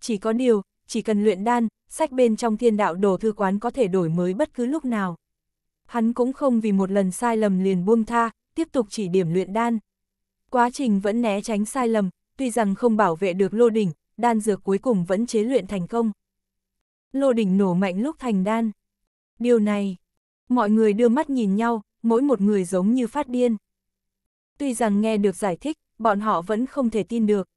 Chỉ có điều, chỉ cần luyện đan, sách bên trong thiên đạo đồ thư quán có thể đổi mới bất cứ lúc nào. Hắn cũng không vì một lần sai lầm liền buông tha, tiếp tục chỉ điểm luyện đan. Quá trình vẫn né tránh sai lầm, tuy rằng không bảo vệ được lô đỉnh, đan dược cuối cùng vẫn chế luyện thành công. Lô đỉnh nổ mạnh lúc thành đan. Điều này, mọi người đưa mắt nhìn nhau, mỗi một người giống như phát điên. Tuy rằng nghe được giải thích, bọn họ vẫn không thể tin được.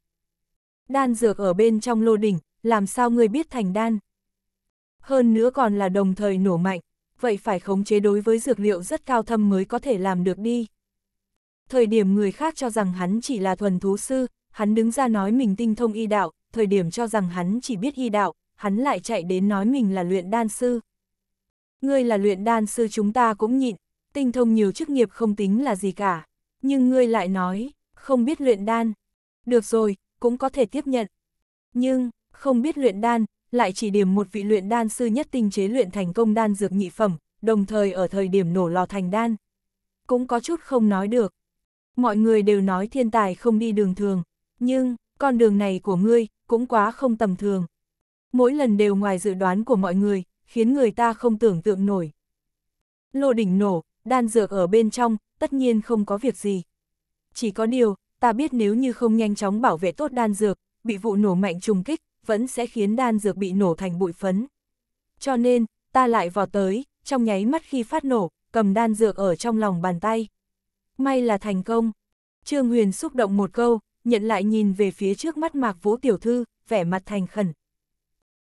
Đan dược ở bên trong lô đỉnh, làm sao người biết thành đan? Hơn nữa còn là đồng thời nổ mạnh, vậy phải khống chế đối với dược liệu rất cao thâm mới có thể làm được đi. Thời điểm người khác cho rằng hắn chỉ là thuần thú sư, hắn đứng ra nói mình tinh thông y đạo, thời điểm cho rằng hắn chỉ biết y đạo, hắn lại chạy đến nói mình là luyện đan sư. Ngươi là luyện đan sư chúng ta cũng nhịn, tinh thông nhiều chức nghiệp không tính là gì cả, nhưng ngươi lại nói, không biết luyện đan. Được rồi, cũng có thể tiếp nhận. Nhưng, không biết luyện đan, lại chỉ điểm một vị luyện đan sư nhất tinh chế luyện thành công đan dược nhị phẩm, đồng thời ở thời điểm nổ lò thành đan. Cũng có chút không nói được. Mọi người đều nói thiên tài không đi đường thường, nhưng, con đường này của ngươi, cũng quá không tầm thường. Mỗi lần đều ngoài dự đoán của mọi người, khiến người ta không tưởng tượng nổi. Lô đỉnh nổ, đan dược ở bên trong, tất nhiên không có việc gì. Chỉ có điều, ta biết nếu như không nhanh chóng bảo vệ tốt đan dược, bị vụ nổ mạnh trùng kích, vẫn sẽ khiến đan dược bị nổ thành bụi phấn. Cho nên, ta lại vào tới, trong nháy mắt khi phát nổ, cầm đan dược ở trong lòng bàn tay. May là thành công. Trương Huyền xúc động một câu, nhận lại nhìn về phía trước mắt Mạc Vũ tiểu thư, vẻ mặt thành khẩn.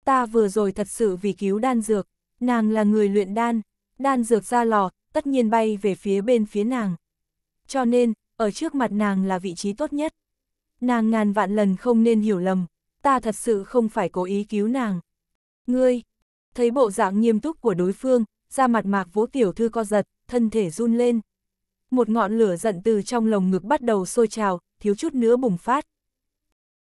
Ta vừa rồi thật sự vì cứu đan dược, nàng là người luyện đan, đan dược ra lò, tất nhiên bay về phía bên phía nàng. Cho nên, ở trước mặt nàng là vị trí tốt nhất. Nàng ngàn vạn lần không nên hiểu lầm, ta thật sự không phải cố ý cứu nàng. Ngươi, thấy bộ dạng nghiêm túc của đối phương, ra mặt mạc vũ tiểu thư co giật, thân thể run lên một ngọn lửa giận từ trong lồng ngực bắt đầu sôi trào, thiếu chút nữa bùng phát.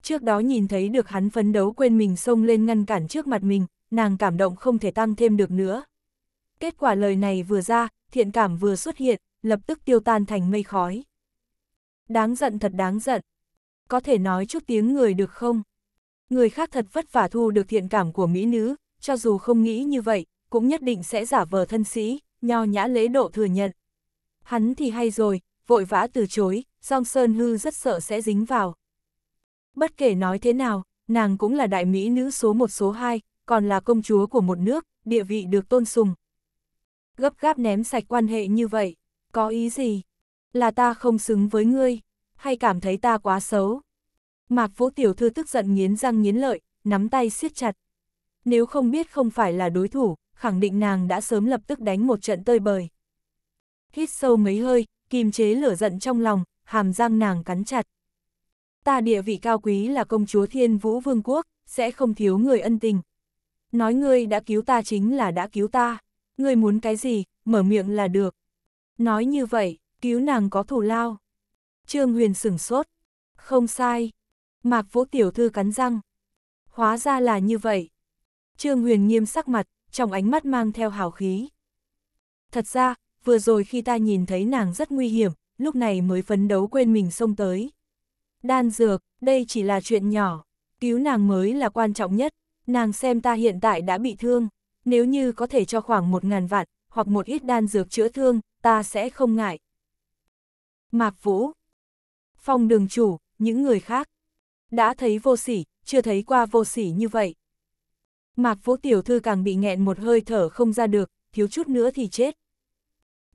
Trước đó nhìn thấy được hắn phấn đấu quên mình xông lên ngăn cản trước mặt mình, nàng cảm động không thể tăng thêm được nữa. Kết quả lời này vừa ra, thiện cảm vừa xuất hiện, lập tức tiêu tan thành mây khói. Đáng giận thật đáng giận. Có thể nói chút tiếng người được không? Người khác thật vất vả thu được thiện cảm của mỹ nữ, cho dù không nghĩ như vậy, cũng nhất định sẽ giả vờ thân sĩ, nho nhã lễ độ thừa nhận. Hắn thì hay rồi, vội vã từ chối, Song Sơn Hư rất sợ sẽ dính vào. Bất kể nói thế nào, nàng cũng là đại mỹ nữ số một số hai, còn là công chúa của một nước, địa vị được tôn sùng. Gấp gáp ném sạch quan hệ như vậy, có ý gì? Là ta không xứng với ngươi, hay cảm thấy ta quá xấu? Mạc Vũ Tiểu Thư tức giận nghiến răng nghiến lợi, nắm tay siết chặt. Nếu không biết không phải là đối thủ, khẳng định nàng đã sớm lập tức đánh một trận tơi bời hít sâu mấy hơi, kìm chế lửa giận trong lòng, hàm răng nàng cắn chặt. Ta địa vị cao quý là công chúa thiên vũ vương quốc, sẽ không thiếu người ân tình. Nói ngươi đã cứu ta chính là đã cứu ta, ngươi muốn cái gì, mở miệng là được. Nói như vậy, cứu nàng có thù lao. Trương Huyền sửng sốt. Không sai. Mạc Vũ Tiểu Thư cắn răng. Hóa ra là như vậy. Trương Huyền nghiêm sắc mặt, trong ánh mắt mang theo hào khí. Thật ra, vừa rồi khi ta nhìn thấy nàng rất nguy hiểm, lúc này mới phấn đấu quên mình xông tới. Đan dược, đây chỉ là chuyện nhỏ, cứu nàng mới là quan trọng nhất, nàng xem ta hiện tại đã bị thương, nếu như có thể cho khoảng một ngàn vạn, hoặc một ít đan dược chữa thương, ta sẽ không ngại. Mạc Vũ phong đường chủ, những người khác Đã thấy vô sỉ, chưa thấy qua vô sỉ như vậy. Mạc Vũ tiểu thư càng bị nghẹn một hơi thở không ra được, thiếu chút nữa thì chết.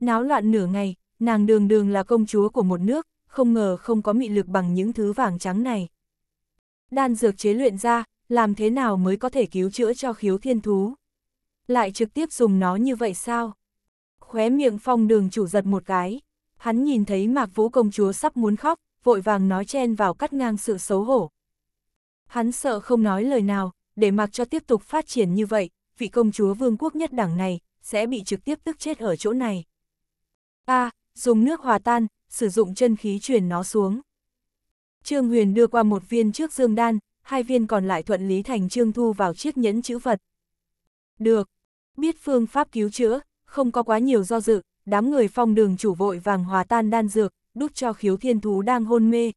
Náo loạn nửa ngày, nàng đường đường là công chúa của một nước, không ngờ không có mị lực bằng những thứ vàng trắng này. Đan dược chế luyện ra, làm thế nào mới có thể cứu chữa cho khiếu thiên thú? Lại trực tiếp dùng nó như vậy sao? Khóe miệng phong đường chủ giật một cái. Hắn nhìn thấy mạc vũ công chúa sắp muốn khóc, vội vàng nói chen vào cắt ngang sự xấu hổ. Hắn sợ không nói lời nào, để mặc cho tiếp tục phát triển như vậy, vị công chúa vương quốc nhất đẳng này, sẽ bị trực tiếp tức chết ở chỗ này. A. À, dùng nước hòa tan, sử dụng chân khí truyền nó xuống. Trương Huyền đưa qua một viên trước dương đan, hai viên còn lại thuận lý thành trương thu vào chiếc nhẫn chữ vật. Được, biết phương pháp cứu chữa, không có quá nhiều do dự, đám người phong đường chủ vội vàng hòa tan đan dược, đút cho khiếu thiên thú đang hôn mê.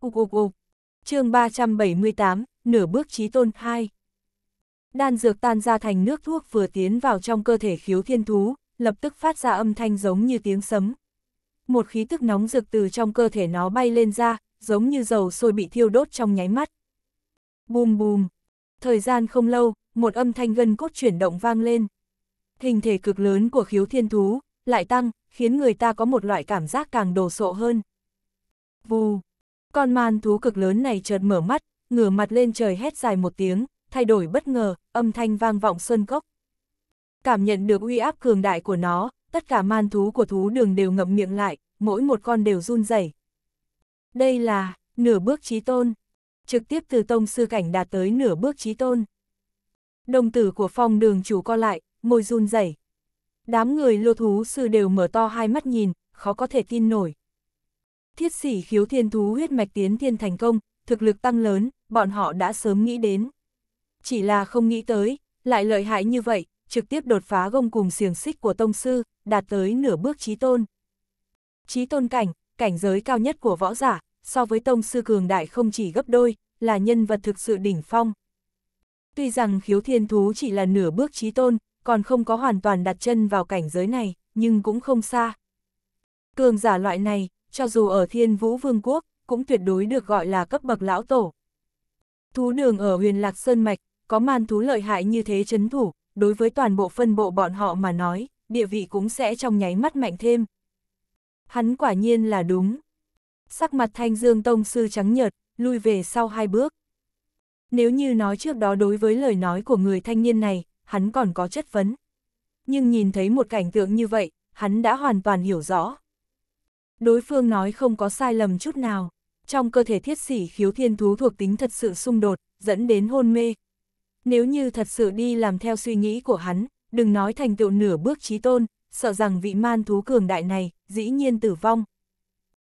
Ục ục ục, chương 378, nửa bước trí tôn 2. Đan dược tan ra thành nước thuốc vừa tiến vào trong cơ thể khiếu thiên thú, lập tức phát ra âm thanh giống như tiếng sấm. Một khí tức nóng rực từ trong cơ thể nó bay lên ra, giống như dầu sôi bị thiêu đốt trong nháy mắt. Bùm bùm. Thời gian không lâu, một âm thanh gân cốt chuyển động vang lên. Hình thể cực lớn của khiếu thiên thú, lại tăng, khiến người ta có một loại cảm giác càng đồ sộ hơn. Vù. Con man thú cực lớn này chợt mở mắt, ngửa mặt lên trời hét dài một tiếng, thay đổi bất ngờ, âm thanh vang vọng sơn cốc. Cảm nhận được uy áp cường đại của nó, tất cả man thú của thú đường đều ngậm miệng lại, mỗi một con đều run rẩy. Đây là nửa bước chí tôn, trực tiếp từ tông sư cảnh đạt tới nửa bước chí tôn. Đồng tử của phong đường chủ co lại, môi run rẩy. Đám người lô thú sư đều mở to hai mắt nhìn, khó có thể tin nổi. Thiết sĩ khiếu thiên thú huyết mạch tiến thiên thành công, thực lực tăng lớn, bọn họ đã sớm nghĩ đến. Chỉ là không nghĩ tới, lại lợi hại như vậy, trực tiếp đột phá gông cùng xiềng xích của tông sư, đạt tới nửa bước trí tôn. Trí tôn cảnh, cảnh giới cao nhất của võ giả, so với tông sư cường đại không chỉ gấp đôi, là nhân vật thực sự đỉnh phong. Tuy rằng khiếu thiên thú chỉ là nửa bước trí tôn, còn không có hoàn toàn đặt chân vào cảnh giới này, nhưng cũng không xa. Cường giả loại này, cho dù ở thiên vũ vương quốc, cũng tuyệt đối được gọi là cấp bậc lão tổ. Thú đường ở huyền lạc sơn mạch, có man thú lợi hại như thế chấn thủ, đối với toàn bộ phân bộ bọn họ mà nói, địa vị cũng sẽ trong nháy mắt mạnh thêm. Hắn quả nhiên là đúng. Sắc mặt thanh dương tông sư trắng nhợt, lui về sau hai bước. Nếu như nói trước đó đối với lời nói của người thanh niên này, hắn còn có chất vấn. Nhưng nhìn thấy một cảnh tượng như vậy, hắn đã hoàn toàn hiểu rõ. Đối phương nói không có sai lầm chút nào. Trong cơ thể thiết sĩ khiếu thiên thú thuộc tính thật sự xung đột, dẫn đến hôn mê, nếu như thật sự đi làm theo suy nghĩ của hắn, đừng nói thành tựu nửa bước trí tôn, sợ rằng vị man thú cường đại này dĩ nhiên tử vong.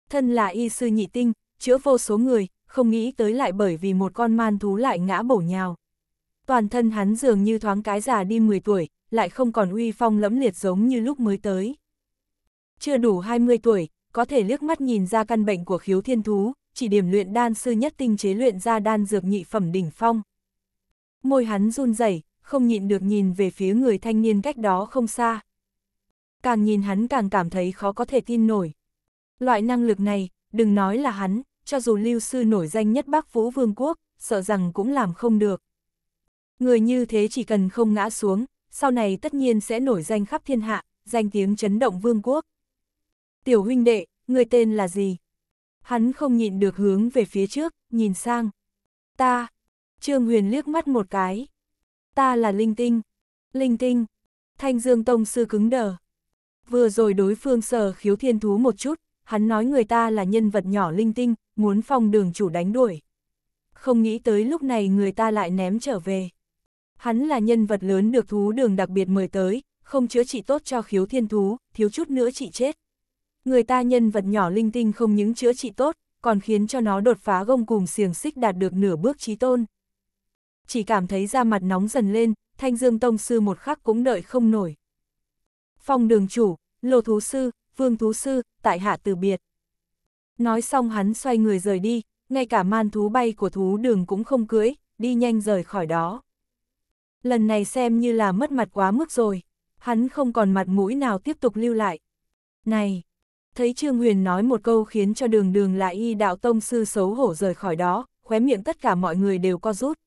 Thân là y sư nhị tinh, chữa vô số người, không nghĩ tới lại bởi vì một con man thú lại ngã bổ nhào. Toàn thân hắn dường như thoáng cái già đi 10 tuổi, lại không còn uy phong lẫm liệt giống như lúc mới tới. Chưa đủ 20 tuổi, có thể liếc mắt nhìn ra căn bệnh của khiếu thiên thú, chỉ điểm luyện đan sư nhất tinh chế luyện ra đan dược nhị phẩm đỉnh phong môi hắn run rẩy, không nhịn được nhìn về phía người thanh niên cách đó không xa. Càng nhìn hắn càng cảm thấy khó có thể tin nổi. Loại năng lực này, đừng nói là hắn, cho dù lưu sư nổi danh nhất Bắc Vũ Vương quốc, sợ rằng cũng làm không được. Người như thế chỉ cần không ngã xuống, sau này tất nhiên sẽ nổi danh khắp thiên hạ, danh tiếng chấn động vương quốc. Tiểu huynh đệ, người tên là gì? Hắn không nhịn được hướng về phía trước, nhìn sang. Ta, Trương Huyền liếc mắt một cái. Ta là Linh Tinh. Linh Tinh. Thanh Dương Tông sư cứng đờ. Vừa rồi đối phương sờ khiếu thiên thú một chút, hắn nói người ta là nhân vật nhỏ Linh Tinh, muốn phòng đường chủ đánh đuổi. Không nghĩ tới lúc này người ta lại ném trở về. Hắn là nhân vật lớn được thú đường đặc biệt mời tới, không chữa trị tốt cho khiếu thiên thú, thiếu chút nữa chị chết. Người ta nhân vật nhỏ linh tinh không những chữa trị tốt, còn khiến cho nó đột phá gông cùng xiềng xích đạt được nửa bước trí tôn chỉ cảm thấy da mặt nóng dần lên, thanh dương tông sư một khắc cũng đợi không nổi. Phong đường chủ, lô thú sư, vương thú sư, tại hạ từ biệt. Nói xong hắn xoay người rời đi, ngay cả man thú bay của thú đường cũng không cưới đi nhanh rời khỏi đó. Lần này xem như là mất mặt quá mức rồi, hắn không còn mặt mũi nào tiếp tục lưu lại. Này, thấy Trương Huyền nói một câu khiến cho đường đường lại y đạo tông sư xấu hổ rời khỏi đó, khóe miệng tất cả mọi người đều co rút.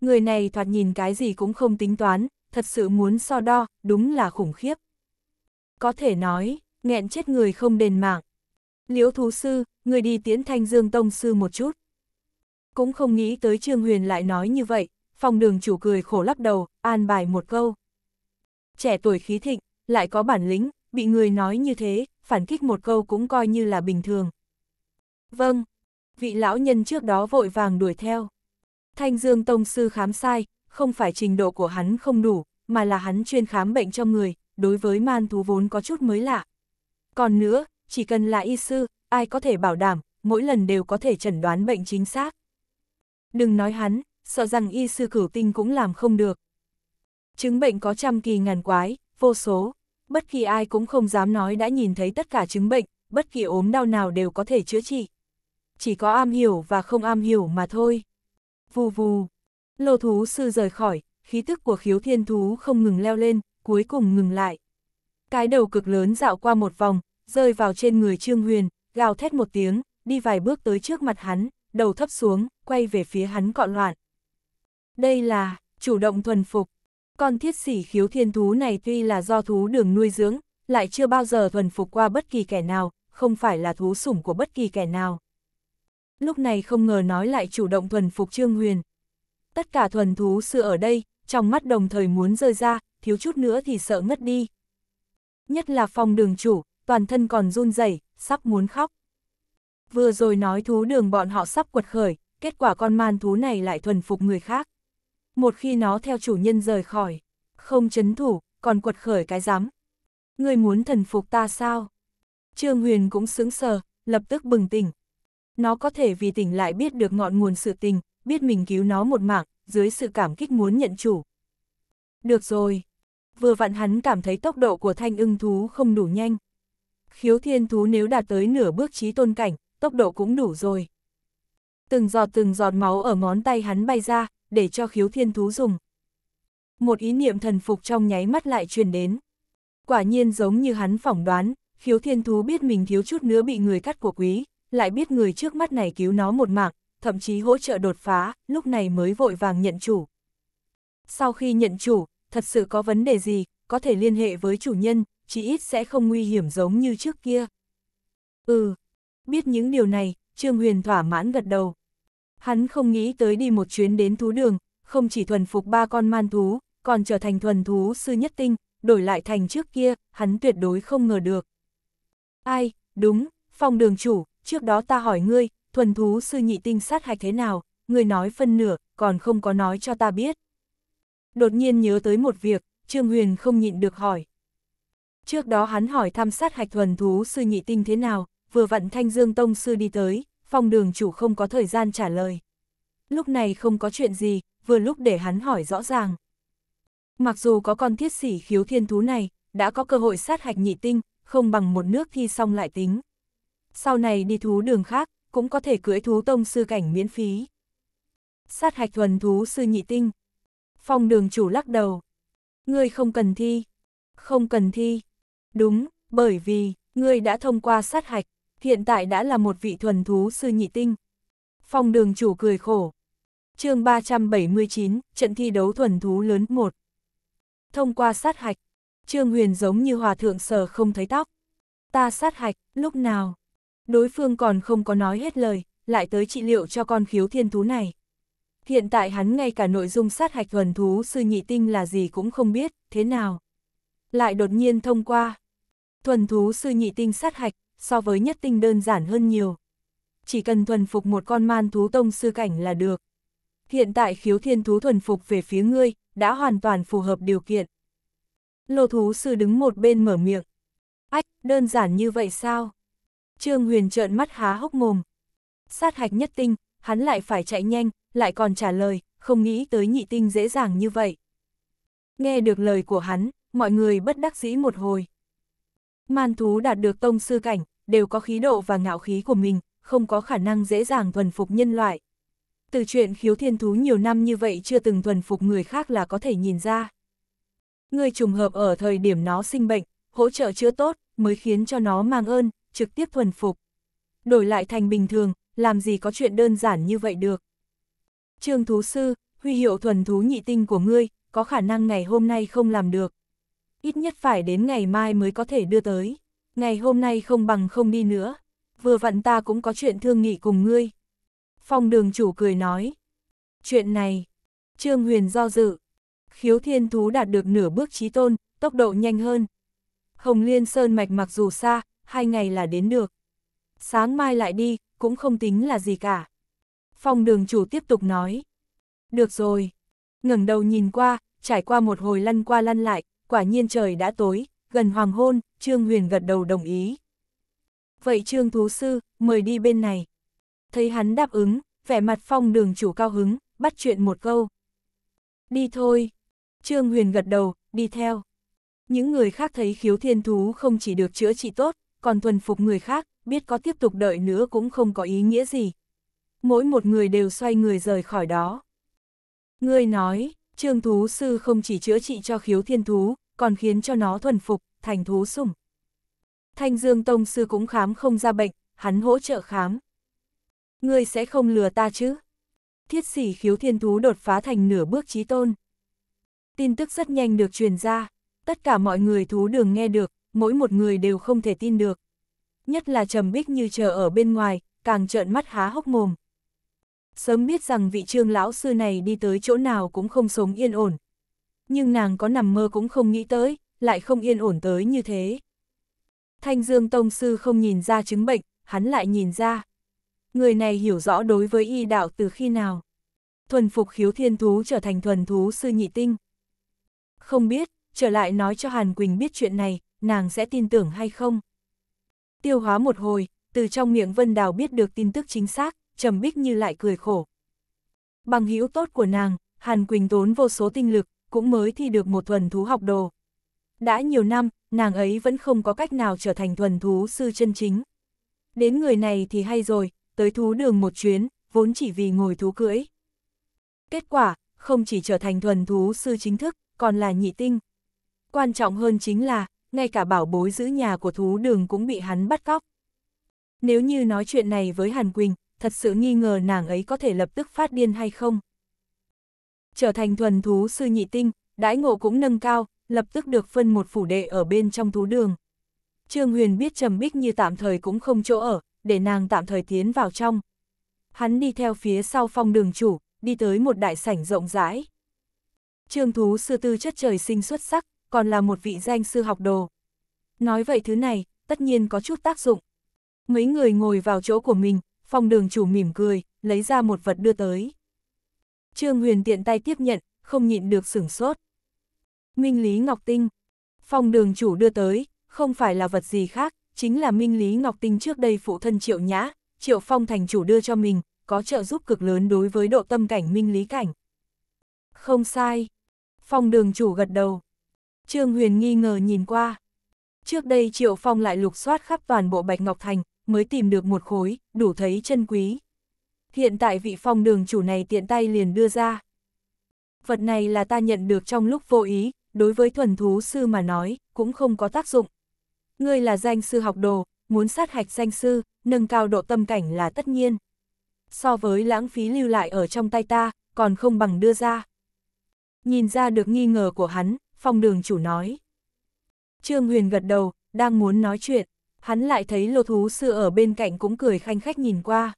Người này thoạt nhìn cái gì cũng không tính toán, thật sự muốn so đo, đúng là khủng khiếp. Có thể nói, nghẹn chết người không đền mạng. Liễu thú sư, người đi tiến thanh dương tông sư một chút. Cũng không nghĩ tới Trương Huyền lại nói như vậy, phòng đường chủ cười khổ lắc đầu, an bài một câu. Trẻ tuổi khí thịnh, lại có bản lĩnh, bị người nói như thế, phản kích một câu cũng coi như là bình thường. Vâng, vị lão nhân trước đó vội vàng đuổi theo. Thanh Dương Tông Sư khám sai, không phải trình độ của hắn không đủ, mà là hắn chuyên khám bệnh cho người, đối với man thú vốn có chút mới lạ. Còn nữa, chỉ cần là y sư, ai có thể bảo đảm, mỗi lần đều có thể chẩn đoán bệnh chính xác. Đừng nói hắn, sợ rằng y sư cửu tinh cũng làm không được. Chứng bệnh có trăm kỳ ngàn quái, vô số, bất kỳ ai cũng không dám nói đã nhìn thấy tất cả chứng bệnh, bất kỳ ốm đau nào đều có thể chữa trị. Chỉ có am hiểu và không am hiểu mà thôi vù vù. Lô thú sư rời khỏi, khí tức của khiếu thiên thú không ngừng leo lên, cuối cùng ngừng lại. Cái đầu cực lớn dạo qua một vòng, rơi vào trên người Trương Huyền, gào thét một tiếng, đi vài bước tới trước mặt hắn, đầu thấp xuống, quay về phía hắn cọ loạn. Đây là, chủ động thuần phục. Con thiết sỉ khiếu thiên thú này tuy là do thú đường nuôi dưỡng, lại chưa bao giờ thuần phục qua bất kỳ kẻ nào, không phải là thú sủng của bất kỳ kẻ nào lúc này không ngờ nói lại chủ động thuần phục Trương Huyền. Tất cả thuần thú sư ở đây, trong mắt đồng thời muốn rơi ra, thiếu chút nữa thì sợ ngất đi. Nhất là phong đường chủ, toàn thân còn run rẩy, sắp muốn khóc. Vừa rồi nói thú đường bọn họ sắp quật khởi, kết quả con man thú này lại thuần phục người khác. Một khi nó theo chủ nhân rời khỏi, không chấn thủ, còn quật khởi cái rắm. Người muốn thần phục ta sao? Trương Huyền cũng sững sờ, lập tức bừng tỉnh, nó có thể vì tỉnh lại biết được ngọn nguồn sự tình, biết mình cứu nó một mạng, dưới sự cảm kích muốn nhận chủ. Được rồi. Vừa vặn hắn cảm thấy tốc độ của thanh ưng thú không đủ nhanh. Khiếu thiên thú nếu đạt tới nửa bước trí tôn cảnh, tốc độ cũng đủ rồi. Từng giọt từng giọt máu ở ngón tay hắn bay ra, để cho khiếu thiên thú dùng. Một ý niệm thần phục trong nháy mắt lại truyền đến. Quả nhiên giống như hắn phỏng đoán, khiếu thiên thú biết mình thiếu chút nữa bị người cắt của quý, lại biết người trước mắt này cứu nó một mạng, thậm chí hỗ trợ đột phá, lúc này mới vội vàng nhận chủ. Sau khi nhận chủ, thật sự có vấn đề gì, có thể liên hệ với chủ nhân, chỉ ít sẽ không nguy hiểm giống như trước kia. Ừ, biết những điều này, Trương Huyền thỏa mãn gật đầu. Hắn không nghĩ tới đi một chuyến đến thú đường, không chỉ thuần phục ba con man thú, còn trở thành thuần thú sư nhất tinh, đổi lại thành trước kia, hắn tuyệt đối không ngờ được. Ai, đúng, phong đường chủ, trước đó ta hỏi ngươi, thuần thú sư nhị tinh sát hạch thế nào, ngươi nói phân nửa, còn không có nói cho ta biết. Đột nhiên nhớ tới một việc, Trương Huyền không nhịn được hỏi. Trước đó hắn hỏi thăm sát hạch thuần thú sư nhị tinh thế nào, vừa vặn Thanh Dương Tông sư đi tới, phòng đường chủ không có thời gian trả lời. Lúc này không có chuyện gì, vừa lúc để hắn hỏi rõ ràng. Mặc dù có con thiết sỉ khiếu thiên thú này, đã có cơ hội sát hạch nhị tinh, không bằng một nước thi xong lại tính sau này đi thú đường khác, cũng có thể cưỡi thú tông sư cảnh miễn phí. Sát hạch thuần thú sư nhị tinh. Phong đường chủ lắc đầu. Ngươi không cần thi. Không cần thi. Đúng, bởi vì, ngươi đã thông qua sát hạch, hiện tại đã là một vị thuần thú sư nhị tinh. Phong đường chủ cười khổ. chương 379, trận thi đấu thuần thú lớn 1. Thông qua sát hạch, Trương Huyền giống như hòa thượng sở không thấy tóc. Ta sát hạch, lúc nào? đối phương còn không có nói hết lời, lại tới trị liệu cho con khiếu thiên thú này. Hiện tại hắn ngay cả nội dung sát hạch thuần thú sư nhị tinh là gì cũng không biết, thế nào. Lại đột nhiên thông qua. Thuần thú sư nhị tinh sát hạch, so với nhất tinh đơn giản hơn nhiều. Chỉ cần thuần phục một con man thú tông sư cảnh là được. Hiện tại khiếu thiên thú thuần phục về phía ngươi, đã hoàn toàn phù hợp điều kiện. Lô thú sư đứng một bên mở miệng. Ách, đơn giản như vậy sao? Trương Huyền trợn mắt há hốc mồm. Sát hạch nhất tinh, hắn lại phải chạy nhanh, lại còn trả lời, không nghĩ tới nhị tinh dễ dàng như vậy. Nghe được lời của hắn, mọi người bất đắc dĩ một hồi. Man thú đạt được tông sư cảnh, đều có khí độ và ngạo khí của mình, không có khả năng dễ dàng thuần phục nhân loại. Từ chuyện khiếu thiên thú nhiều năm như vậy chưa từng thuần phục người khác là có thể nhìn ra. Người trùng hợp ở thời điểm nó sinh bệnh, hỗ trợ chữa tốt, mới khiến cho nó mang ơn, trực tiếp thuần phục. Đổi lại thành bình thường, làm gì có chuyện đơn giản như vậy được. Trương thú sư, huy hiệu thuần thú nhị tinh của ngươi, có khả năng ngày hôm nay không làm được. Ít nhất phải đến ngày mai mới có thể đưa tới. Ngày hôm nay không bằng không đi nữa. Vừa vặn ta cũng có chuyện thương nghị cùng ngươi. Phong đường chủ cười nói. Chuyện này, Trương Huyền do dự. Khiếu thiên thú đạt được nửa bước trí tôn, tốc độ nhanh hơn. Hồng Liên Sơn Mạch mặc dù xa, hai ngày là đến được. Sáng mai lại đi, cũng không tính là gì cả. phong đường chủ tiếp tục nói. Được rồi. ngẩng đầu nhìn qua, trải qua một hồi lăn qua lăn lại, quả nhiên trời đã tối, gần hoàng hôn, Trương Huyền gật đầu đồng ý. Vậy Trương Thú Sư, mời đi bên này. Thấy hắn đáp ứng, vẻ mặt phong đường chủ cao hứng, bắt chuyện một câu. Đi thôi. Trương Huyền gật đầu, đi theo. Những người khác thấy khiếu thiên thú không chỉ được chữa trị tốt, còn thuần phục người khác, biết có tiếp tục đợi nữa cũng không có ý nghĩa gì. Mỗi một người đều xoay người rời khỏi đó. người nói, trương thú sư không chỉ chữa trị cho khiếu thiên thú, còn khiến cho nó thuần phục, thành thú sủng. Thanh Dương Tông sư cũng khám không ra bệnh, hắn hỗ trợ khám. người sẽ không lừa ta chứ? Thiết sĩ khiếu thiên thú đột phá thành nửa bước trí tôn. Tin tức rất nhanh được truyền ra, tất cả mọi người thú đường nghe được, mỗi một người đều không thể tin được. Nhất là Trầm Bích như chờ ở bên ngoài, càng trợn mắt há hốc mồm. Sớm biết rằng vị trương lão sư này đi tới chỗ nào cũng không sống yên ổn. Nhưng nàng có nằm mơ cũng không nghĩ tới, lại không yên ổn tới như thế. Thanh Dương Tông Sư không nhìn ra chứng bệnh, hắn lại nhìn ra. Người này hiểu rõ đối với y đạo từ khi nào. Thuần phục khiếu thiên thú trở thành thuần thú sư nhị tinh. Không biết, trở lại nói cho Hàn Quỳnh biết chuyện này, nàng sẽ tin tưởng hay không? Tiêu hóa một hồi, từ trong miệng Vân Đào biết được tin tức chính xác, Trầm Bích Như lại cười khổ. Bằng hữu tốt của nàng, Hàn Quỳnh tốn vô số tinh lực, cũng mới thi được một thuần thú học đồ. Đã nhiều năm, nàng ấy vẫn không có cách nào trở thành thuần thú sư chân chính. Đến người này thì hay rồi, tới thú đường một chuyến, vốn chỉ vì ngồi thú cưỡi. Kết quả, không chỉ trở thành thuần thú sư chính thức, còn là nhị tinh. Quan trọng hơn chính là, ngay cả bảo bối giữ nhà của thú đường cũng bị hắn bắt cóc. Nếu như nói chuyện này với Hàn Quỳnh, thật sự nghi ngờ nàng ấy có thể lập tức phát điên hay không. Trở thành thuần thú sư nhị tinh, đãi ngộ cũng nâng cao, lập tức được phân một phủ đệ ở bên trong thú đường. Trương Huyền biết Trầm Bích như tạm thời cũng không chỗ ở, để nàng tạm thời tiến vào trong. Hắn đi theo phía sau phong đường chủ, đi tới một đại sảnh rộng rãi. Trương thú sư tư chất trời sinh xuất sắc, còn là một vị danh sư học đồ. Nói vậy thứ này, tất nhiên có chút tác dụng. Mấy người ngồi vào chỗ của mình, phòng đường chủ mỉm cười, lấy ra một vật đưa tới. Trương Huyền tiện tay tiếp nhận, không nhịn được sửng sốt. Minh Lý Ngọc Tinh. Phòng đường chủ đưa tới, không phải là vật gì khác, chính là Minh Lý Ngọc Tinh trước đây phụ thân Triệu Nhã, Triệu Phong thành chủ đưa cho mình, có trợ giúp cực lớn đối với độ tâm cảnh Minh Lý Cảnh. Không sai. Phòng đường chủ gật đầu. Trương Huyền nghi ngờ nhìn qua. Trước đây Triệu Phong lại lục soát khắp toàn bộ Bạch Ngọc Thành, mới tìm được một khối, đủ thấy chân quý. Hiện tại vị phong đường chủ này tiện tay liền đưa ra. Vật này là ta nhận được trong lúc vô ý, đối với thuần thú sư mà nói, cũng không có tác dụng. Ngươi là danh sư học đồ, muốn sát hạch danh sư, nâng cao độ tâm cảnh là tất nhiên. So với lãng phí lưu lại ở trong tay ta, còn không bằng đưa ra. Nhìn ra được nghi ngờ của hắn, Phong đường chủ nói. Trương Huyền gật đầu, đang muốn nói chuyện, hắn lại thấy lô thú sư ở bên cạnh cũng cười khanh khách nhìn qua.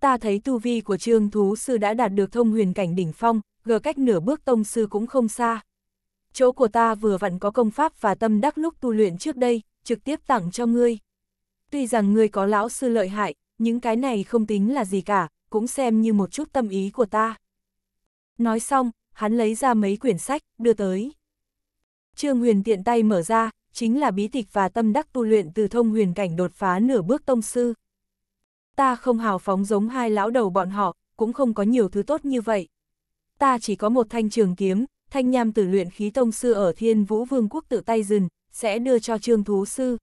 Ta thấy tu vi của trương thú sư đã đạt được thông huyền cảnh đỉnh phong, gờ cách nửa bước tông sư cũng không xa. Chỗ của ta vừa vặn có công pháp và tâm đắc lúc tu luyện trước đây, trực tiếp tặng cho ngươi. Tuy rằng ngươi có lão sư lợi hại, những cái này không tính là gì cả, cũng xem như một chút tâm ý của ta. Nói xong, hắn lấy ra mấy quyển sách, đưa tới. Trương Huyền tiện tay mở ra, chính là bí tịch và tâm đắc tu luyện từ thông huyền cảnh đột phá nửa bước tông sư. Ta không hào phóng giống hai lão đầu bọn họ, cũng không có nhiều thứ tốt như vậy. Ta chỉ có một thanh trường kiếm, thanh nham tử luyện khí tông sư ở thiên vũ vương quốc tự tay rừng, sẽ đưa cho trương thú sư.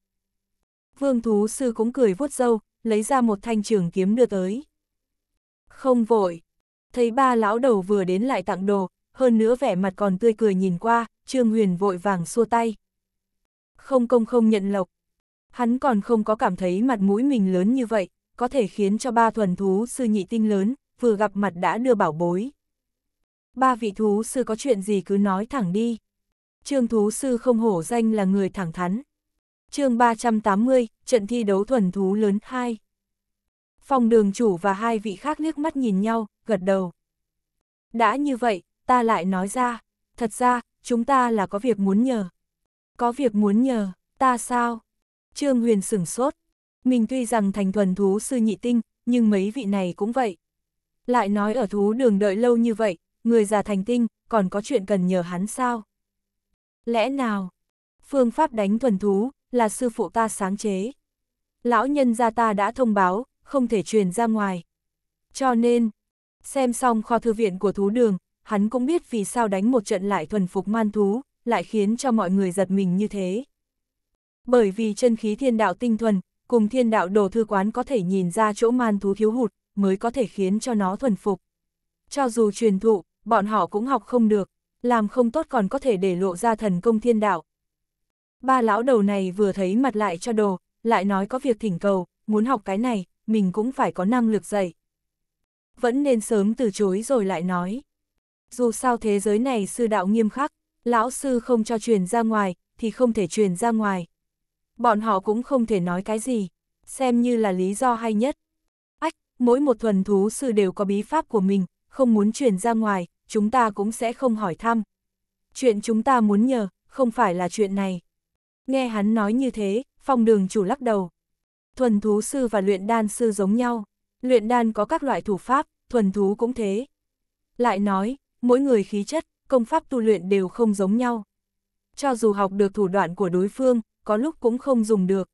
Vương thú sư cũng cười vuốt râu lấy ra một thanh trường kiếm đưa tới. Không vội, thấy ba lão đầu vừa đến lại tặng đồ, hơn nữa vẻ mặt còn tươi cười nhìn qua, Trương Huyền vội vàng xua tay. Không công không nhận lộc. Hắn còn không có cảm thấy mặt mũi mình lớn như vậy, có thể khiến cho ba thuần thú sư nhị tinh lớn, vừa gặp mặt đã đưa bảo bối. Ba vị thú sư có chuyện gì cứ nói thẳng đi. Trương thú sư không hổ danh là người thẳng thắn. chương 380, trận thi đấu thuần thú lớn 2. Phòng đường chủ và hai vị khác liếc mắt nhìn nhau, gật đầu. Đã như vậy, ta lại nói ra, thật ra, chúng ta là có việc muốn nhờ. Có việc muốn nhờ, ta sao? Trương Huyền sửng sốt. Mình tuy rằng thành thuần thú sư nhị tinh, nhưng mấy vị này cũng vậy. Lại nói ở thú đường đợi lâu như vậy, người già thành tinh, còn có chuyện cần nhờ hắn sao? Lẽ nào, phương pháp đánh thuần thú, là sư phụ ta sáng chế. Lão nhân gia ta đã thông báo, không thể truyền ra ngoài. Cho nên, xem xong kho thư viện của thú đường, hắn cũng biết vì sao đánh một trận lại thuần phục man thú, lại khiến cho mọi người giật mình như thế. Bởi vì chân khí thiên đạo tinh thuần, cùng thiên đạo đồ thư quán có thể nhìn ra chỗ man thú thiếu hụt, mới có thể khiến cho nó thuần phục. Cho dù truyền thụ, bọn họ cũng học không được, làm không tốt còn có thể để lộ ra thần công thiên đạo. Ba lão đầu này vừa thấy mặt lại cho đồ, lại nói có việc thỉnh cầu, muốn học cái này, mình cũng phải có năng lực dạy. Vẫn nên sớm từ chối rồi lại nói dù sao thế giới này sư đạo nghiêm khắc, lão sư không cho truyền ra ngoài, thì không thể truyền ra ngoài. Bọn họ cũng không thể nói cái gì, xem như là lý do hay nhất. Ách, mỗi một thuần thú sư đều có bí pháp của mình, không muốn truyền ra ngoài, chúng ta cũng sẽ không hỏi thăm. Chuyện chúng ta muốn nhờ, không phải là chuyện này. Nghe hắn nói như thế, phong đường chủ lắc đầu. Thuần thú sư và luyện đan sư giống nhau. Luyện đan có các loại thủ pháp, thuần thú cũng thế. Lại nói, mỗi người khí chất, công pháp tu luyện đều không giống nhau. Cho dù học được thủ đoạn của đối phương, có lúc cũng không dùng được.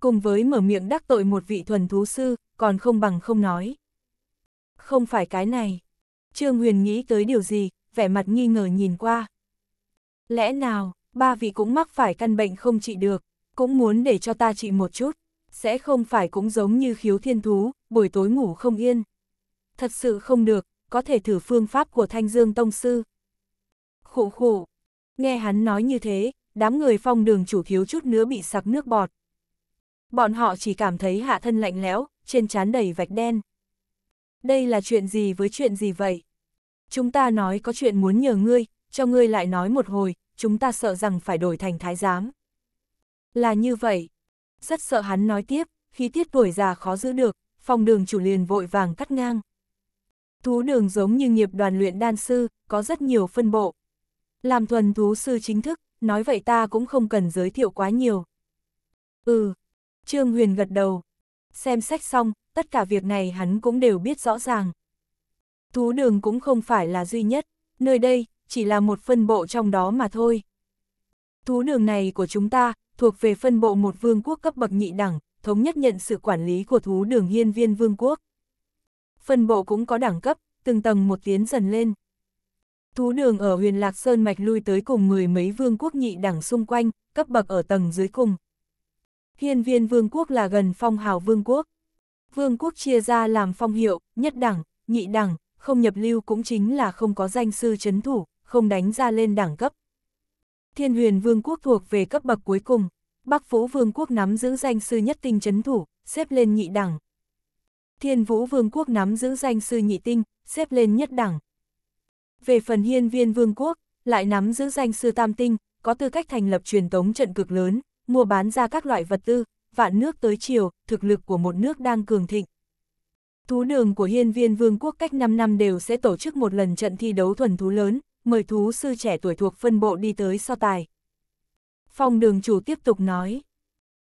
Cùng với mở miệng đắc tội một vị thuần thú sư, còn không bằng không nói. Không phải cái này. Trương Huyền nghĩ tới điều gì, vẻ mặt nghi ngờ nhìn qua. Lẽ nào, ba vị cũng mắc phải căn bệnh không trị được, cũng muốn để cho ta trị một chút, sẽ không phải cũng giống như khiếu thiên thú, buổi tối ngủ không yên. Thật sự không được, có thể thử phương pháp của Thanh Dương Tông Sư. Khụ khụ, nghe hắn nói như thế, đám người phong đường chủ thiếu chút nữa bị sặc nước bọt. Bọn họ chỉ cảm thấy hạ thân lạnh lẽo, trên trán đầy vạch đen. Đây là chuyện gì với chuyện gì vậy? Chúng ta nói có chuyện muốn nhờ ngươi, cho ngươi lại nói một hồi, chúng ta sợ rằng phải đổi thành thái giám. Là như vậy. Rất sợ hắn nói tiếp, khi tiết tuổi già khó giữ được, phong đường chủ liền vội vàng cắt ngang. Thú đường giống như nghiệp đoàn luyện đan sư, có rất nhiều phân bộ. Làm thuần thú sư chính thức, nói vậy ta cũng không cần giới thiệu quá nhiều. Ừ, Trương Huyền gật đầu. Xem sách xong, tất cả việc này hắn cũng đều biết rõ ràng. Thú đường cũng không phải là duy nhất, nơi đây chỉ là một phân bộ trong đó mà thôi. Thú đường này của chúng ta thuộc về phân bộ một vương quốc cấp bậc nhị đẳng, thống nhất nhận sự quản lý của thú đường hiên viên vương quốc phân bộ cũng có đẳng cấp, từng tầng một tiến dần lên. Thú đường ở huyền Lạc Sơn Mạch lui tới cùng mười mấy vương quốc nhị đẳng xung quanh, cấp bậc ở tầng dưới cùng. Hiên viên vương quốc là gần phong hào vương quốc. Vương quốc chia ra làm phong hiệu, nhất đẳng, nhị đẳng, không nhập lưu cũng chính là không có danh sư chấn thủ, không đánh ra lên đẳng cấp. Thiên huyền vương quốc thuộc về cấp bậc cuối cùng, Bắc Phú vương quốc nắm giữ danh sư nhất tinh chấn thủ, xếp lên nhị đẳng, Thiên Vũ Vương quốc nắm giữ danh sư nhị tinh, xếp lên nhất đẳng. Về phần Hiên Viên Vương quốc, lại nắm giữ danh sư tam tinh, có tư cách thành lập truyền tống trận cực lớn, mua bán ra các loại vật tư, vạn nước tới chiều, thực lực của một nước đang cường thịnh. Thú đường của Hiên Viên Vương quốc cách 5 năm đều sẽ tổ chức một lần trận thi đấu thuần thú lớn, mời thú sư trẻ tuổi thuộc phân bộ đi tới so tài. Phong đường chủ tiếp tục nói.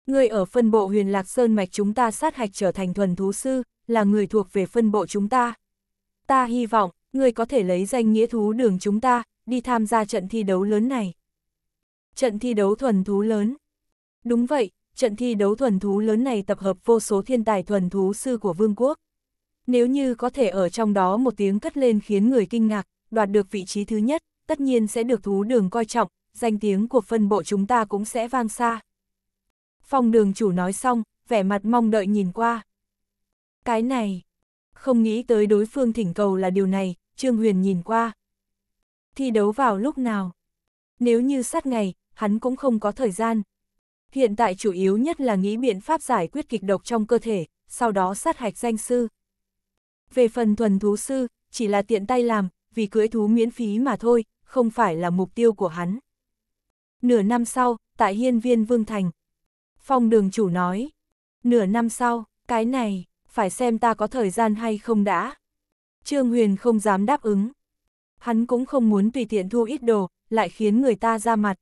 Người ở phân bộ huyền lạc sơn mạch chúng ta sát hạch trở thành thuần thú sư, là người thuộc về phân bộ chúng ta. Ta hy vọng, người có thể lấy danh nghĩa thú đường chúng ta, đi tham gia trận thi đấu lớn này. Trận thi đấu thuần thú lớn. Đúng vậy, trận thi đấu thuần thú lớn này tập hợp vô số thiên tài thuần thú sư của vương quốc. Nếu như có thể ở trong đó một tiếng cất lên khiến người kinh ngạc, đoạt được vị trí thứ nhất, tất nhiên sẽ được thú đường coi trọng, danh tiếng của phân bộ chúng ta cũng sẽ vang xa. Phong đường chủ nói xong, vẻ mặt mong đợi nhìn qua. Cái này, không nghĩ tới đối phương thỉnh cầu là điều này, Trương Huyền nhìn qua. Thi đấu vào lúc nào? Nếu như sát ngày, hắn cũng không có thời gian. Hiện tại chủ yếu nhất là nghĩ biện pháp giải quyết kịch độc trong cơ thể, sau đó sát hạch danh sư. Về phần thuần thú sư, chỉ là tiện tay làm, vì cưỡi thú miễn phí mà thôi, không phải là mục tiêu của hắn. Nửa năm sau, tại hiên viên Vương Thành, Phong đường chủ nói, nửa năm sau, cái này, phải xem ta có thời gian hay không đã. Trương Huyền không dám đáp ứng. Hắn cũng không muốn tùy tiện thu ít đồ, lại khiến người ta ra mặt.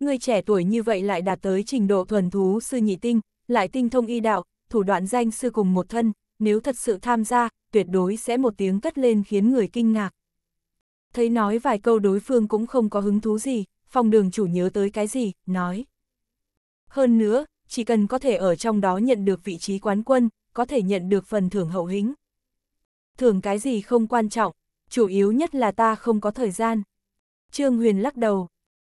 Người trẻ tuổi như vậy lại đạt tới trình độ thuần thú sư nhị tinh, lại tinh thông y đạo, thủ đoạn danh sư cùng một thân, nếu thật sự tham gia, tuyệt đối sẽ một tiếng cất lên khiến người kinh ngạc. Thấy nói vài câu đối phương cũng không có hứng thú gì, phòng đường chủ nhớ tới cái gì, nói. Hơn nữa, chỉ cần có thể ở trong đó nhận được vị trí quán quân, có thể nhận được phần thưởng hậu hĩnh. Thưởng cái gì không quan trọng, chủ yếu nhất là ta không có thời gian. Trương Huyền lắc đầu,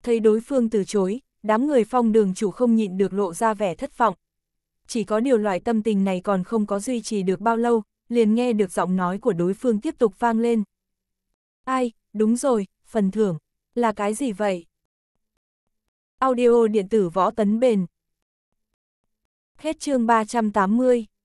thấy đối phương từ chối, đám người phong đường chủ không nhịn được lộ ra vẻ thất vọng. Chỉ có điều loại tâm tình này còn không có duy trì được bao lâu, liền nghe được giọng nói của đối phương tiếp tục vang lên. Ai, đúng rồi, phần thưởng, là cái gì vậy? Audio điện tử võ tấn bền. Hết chương 380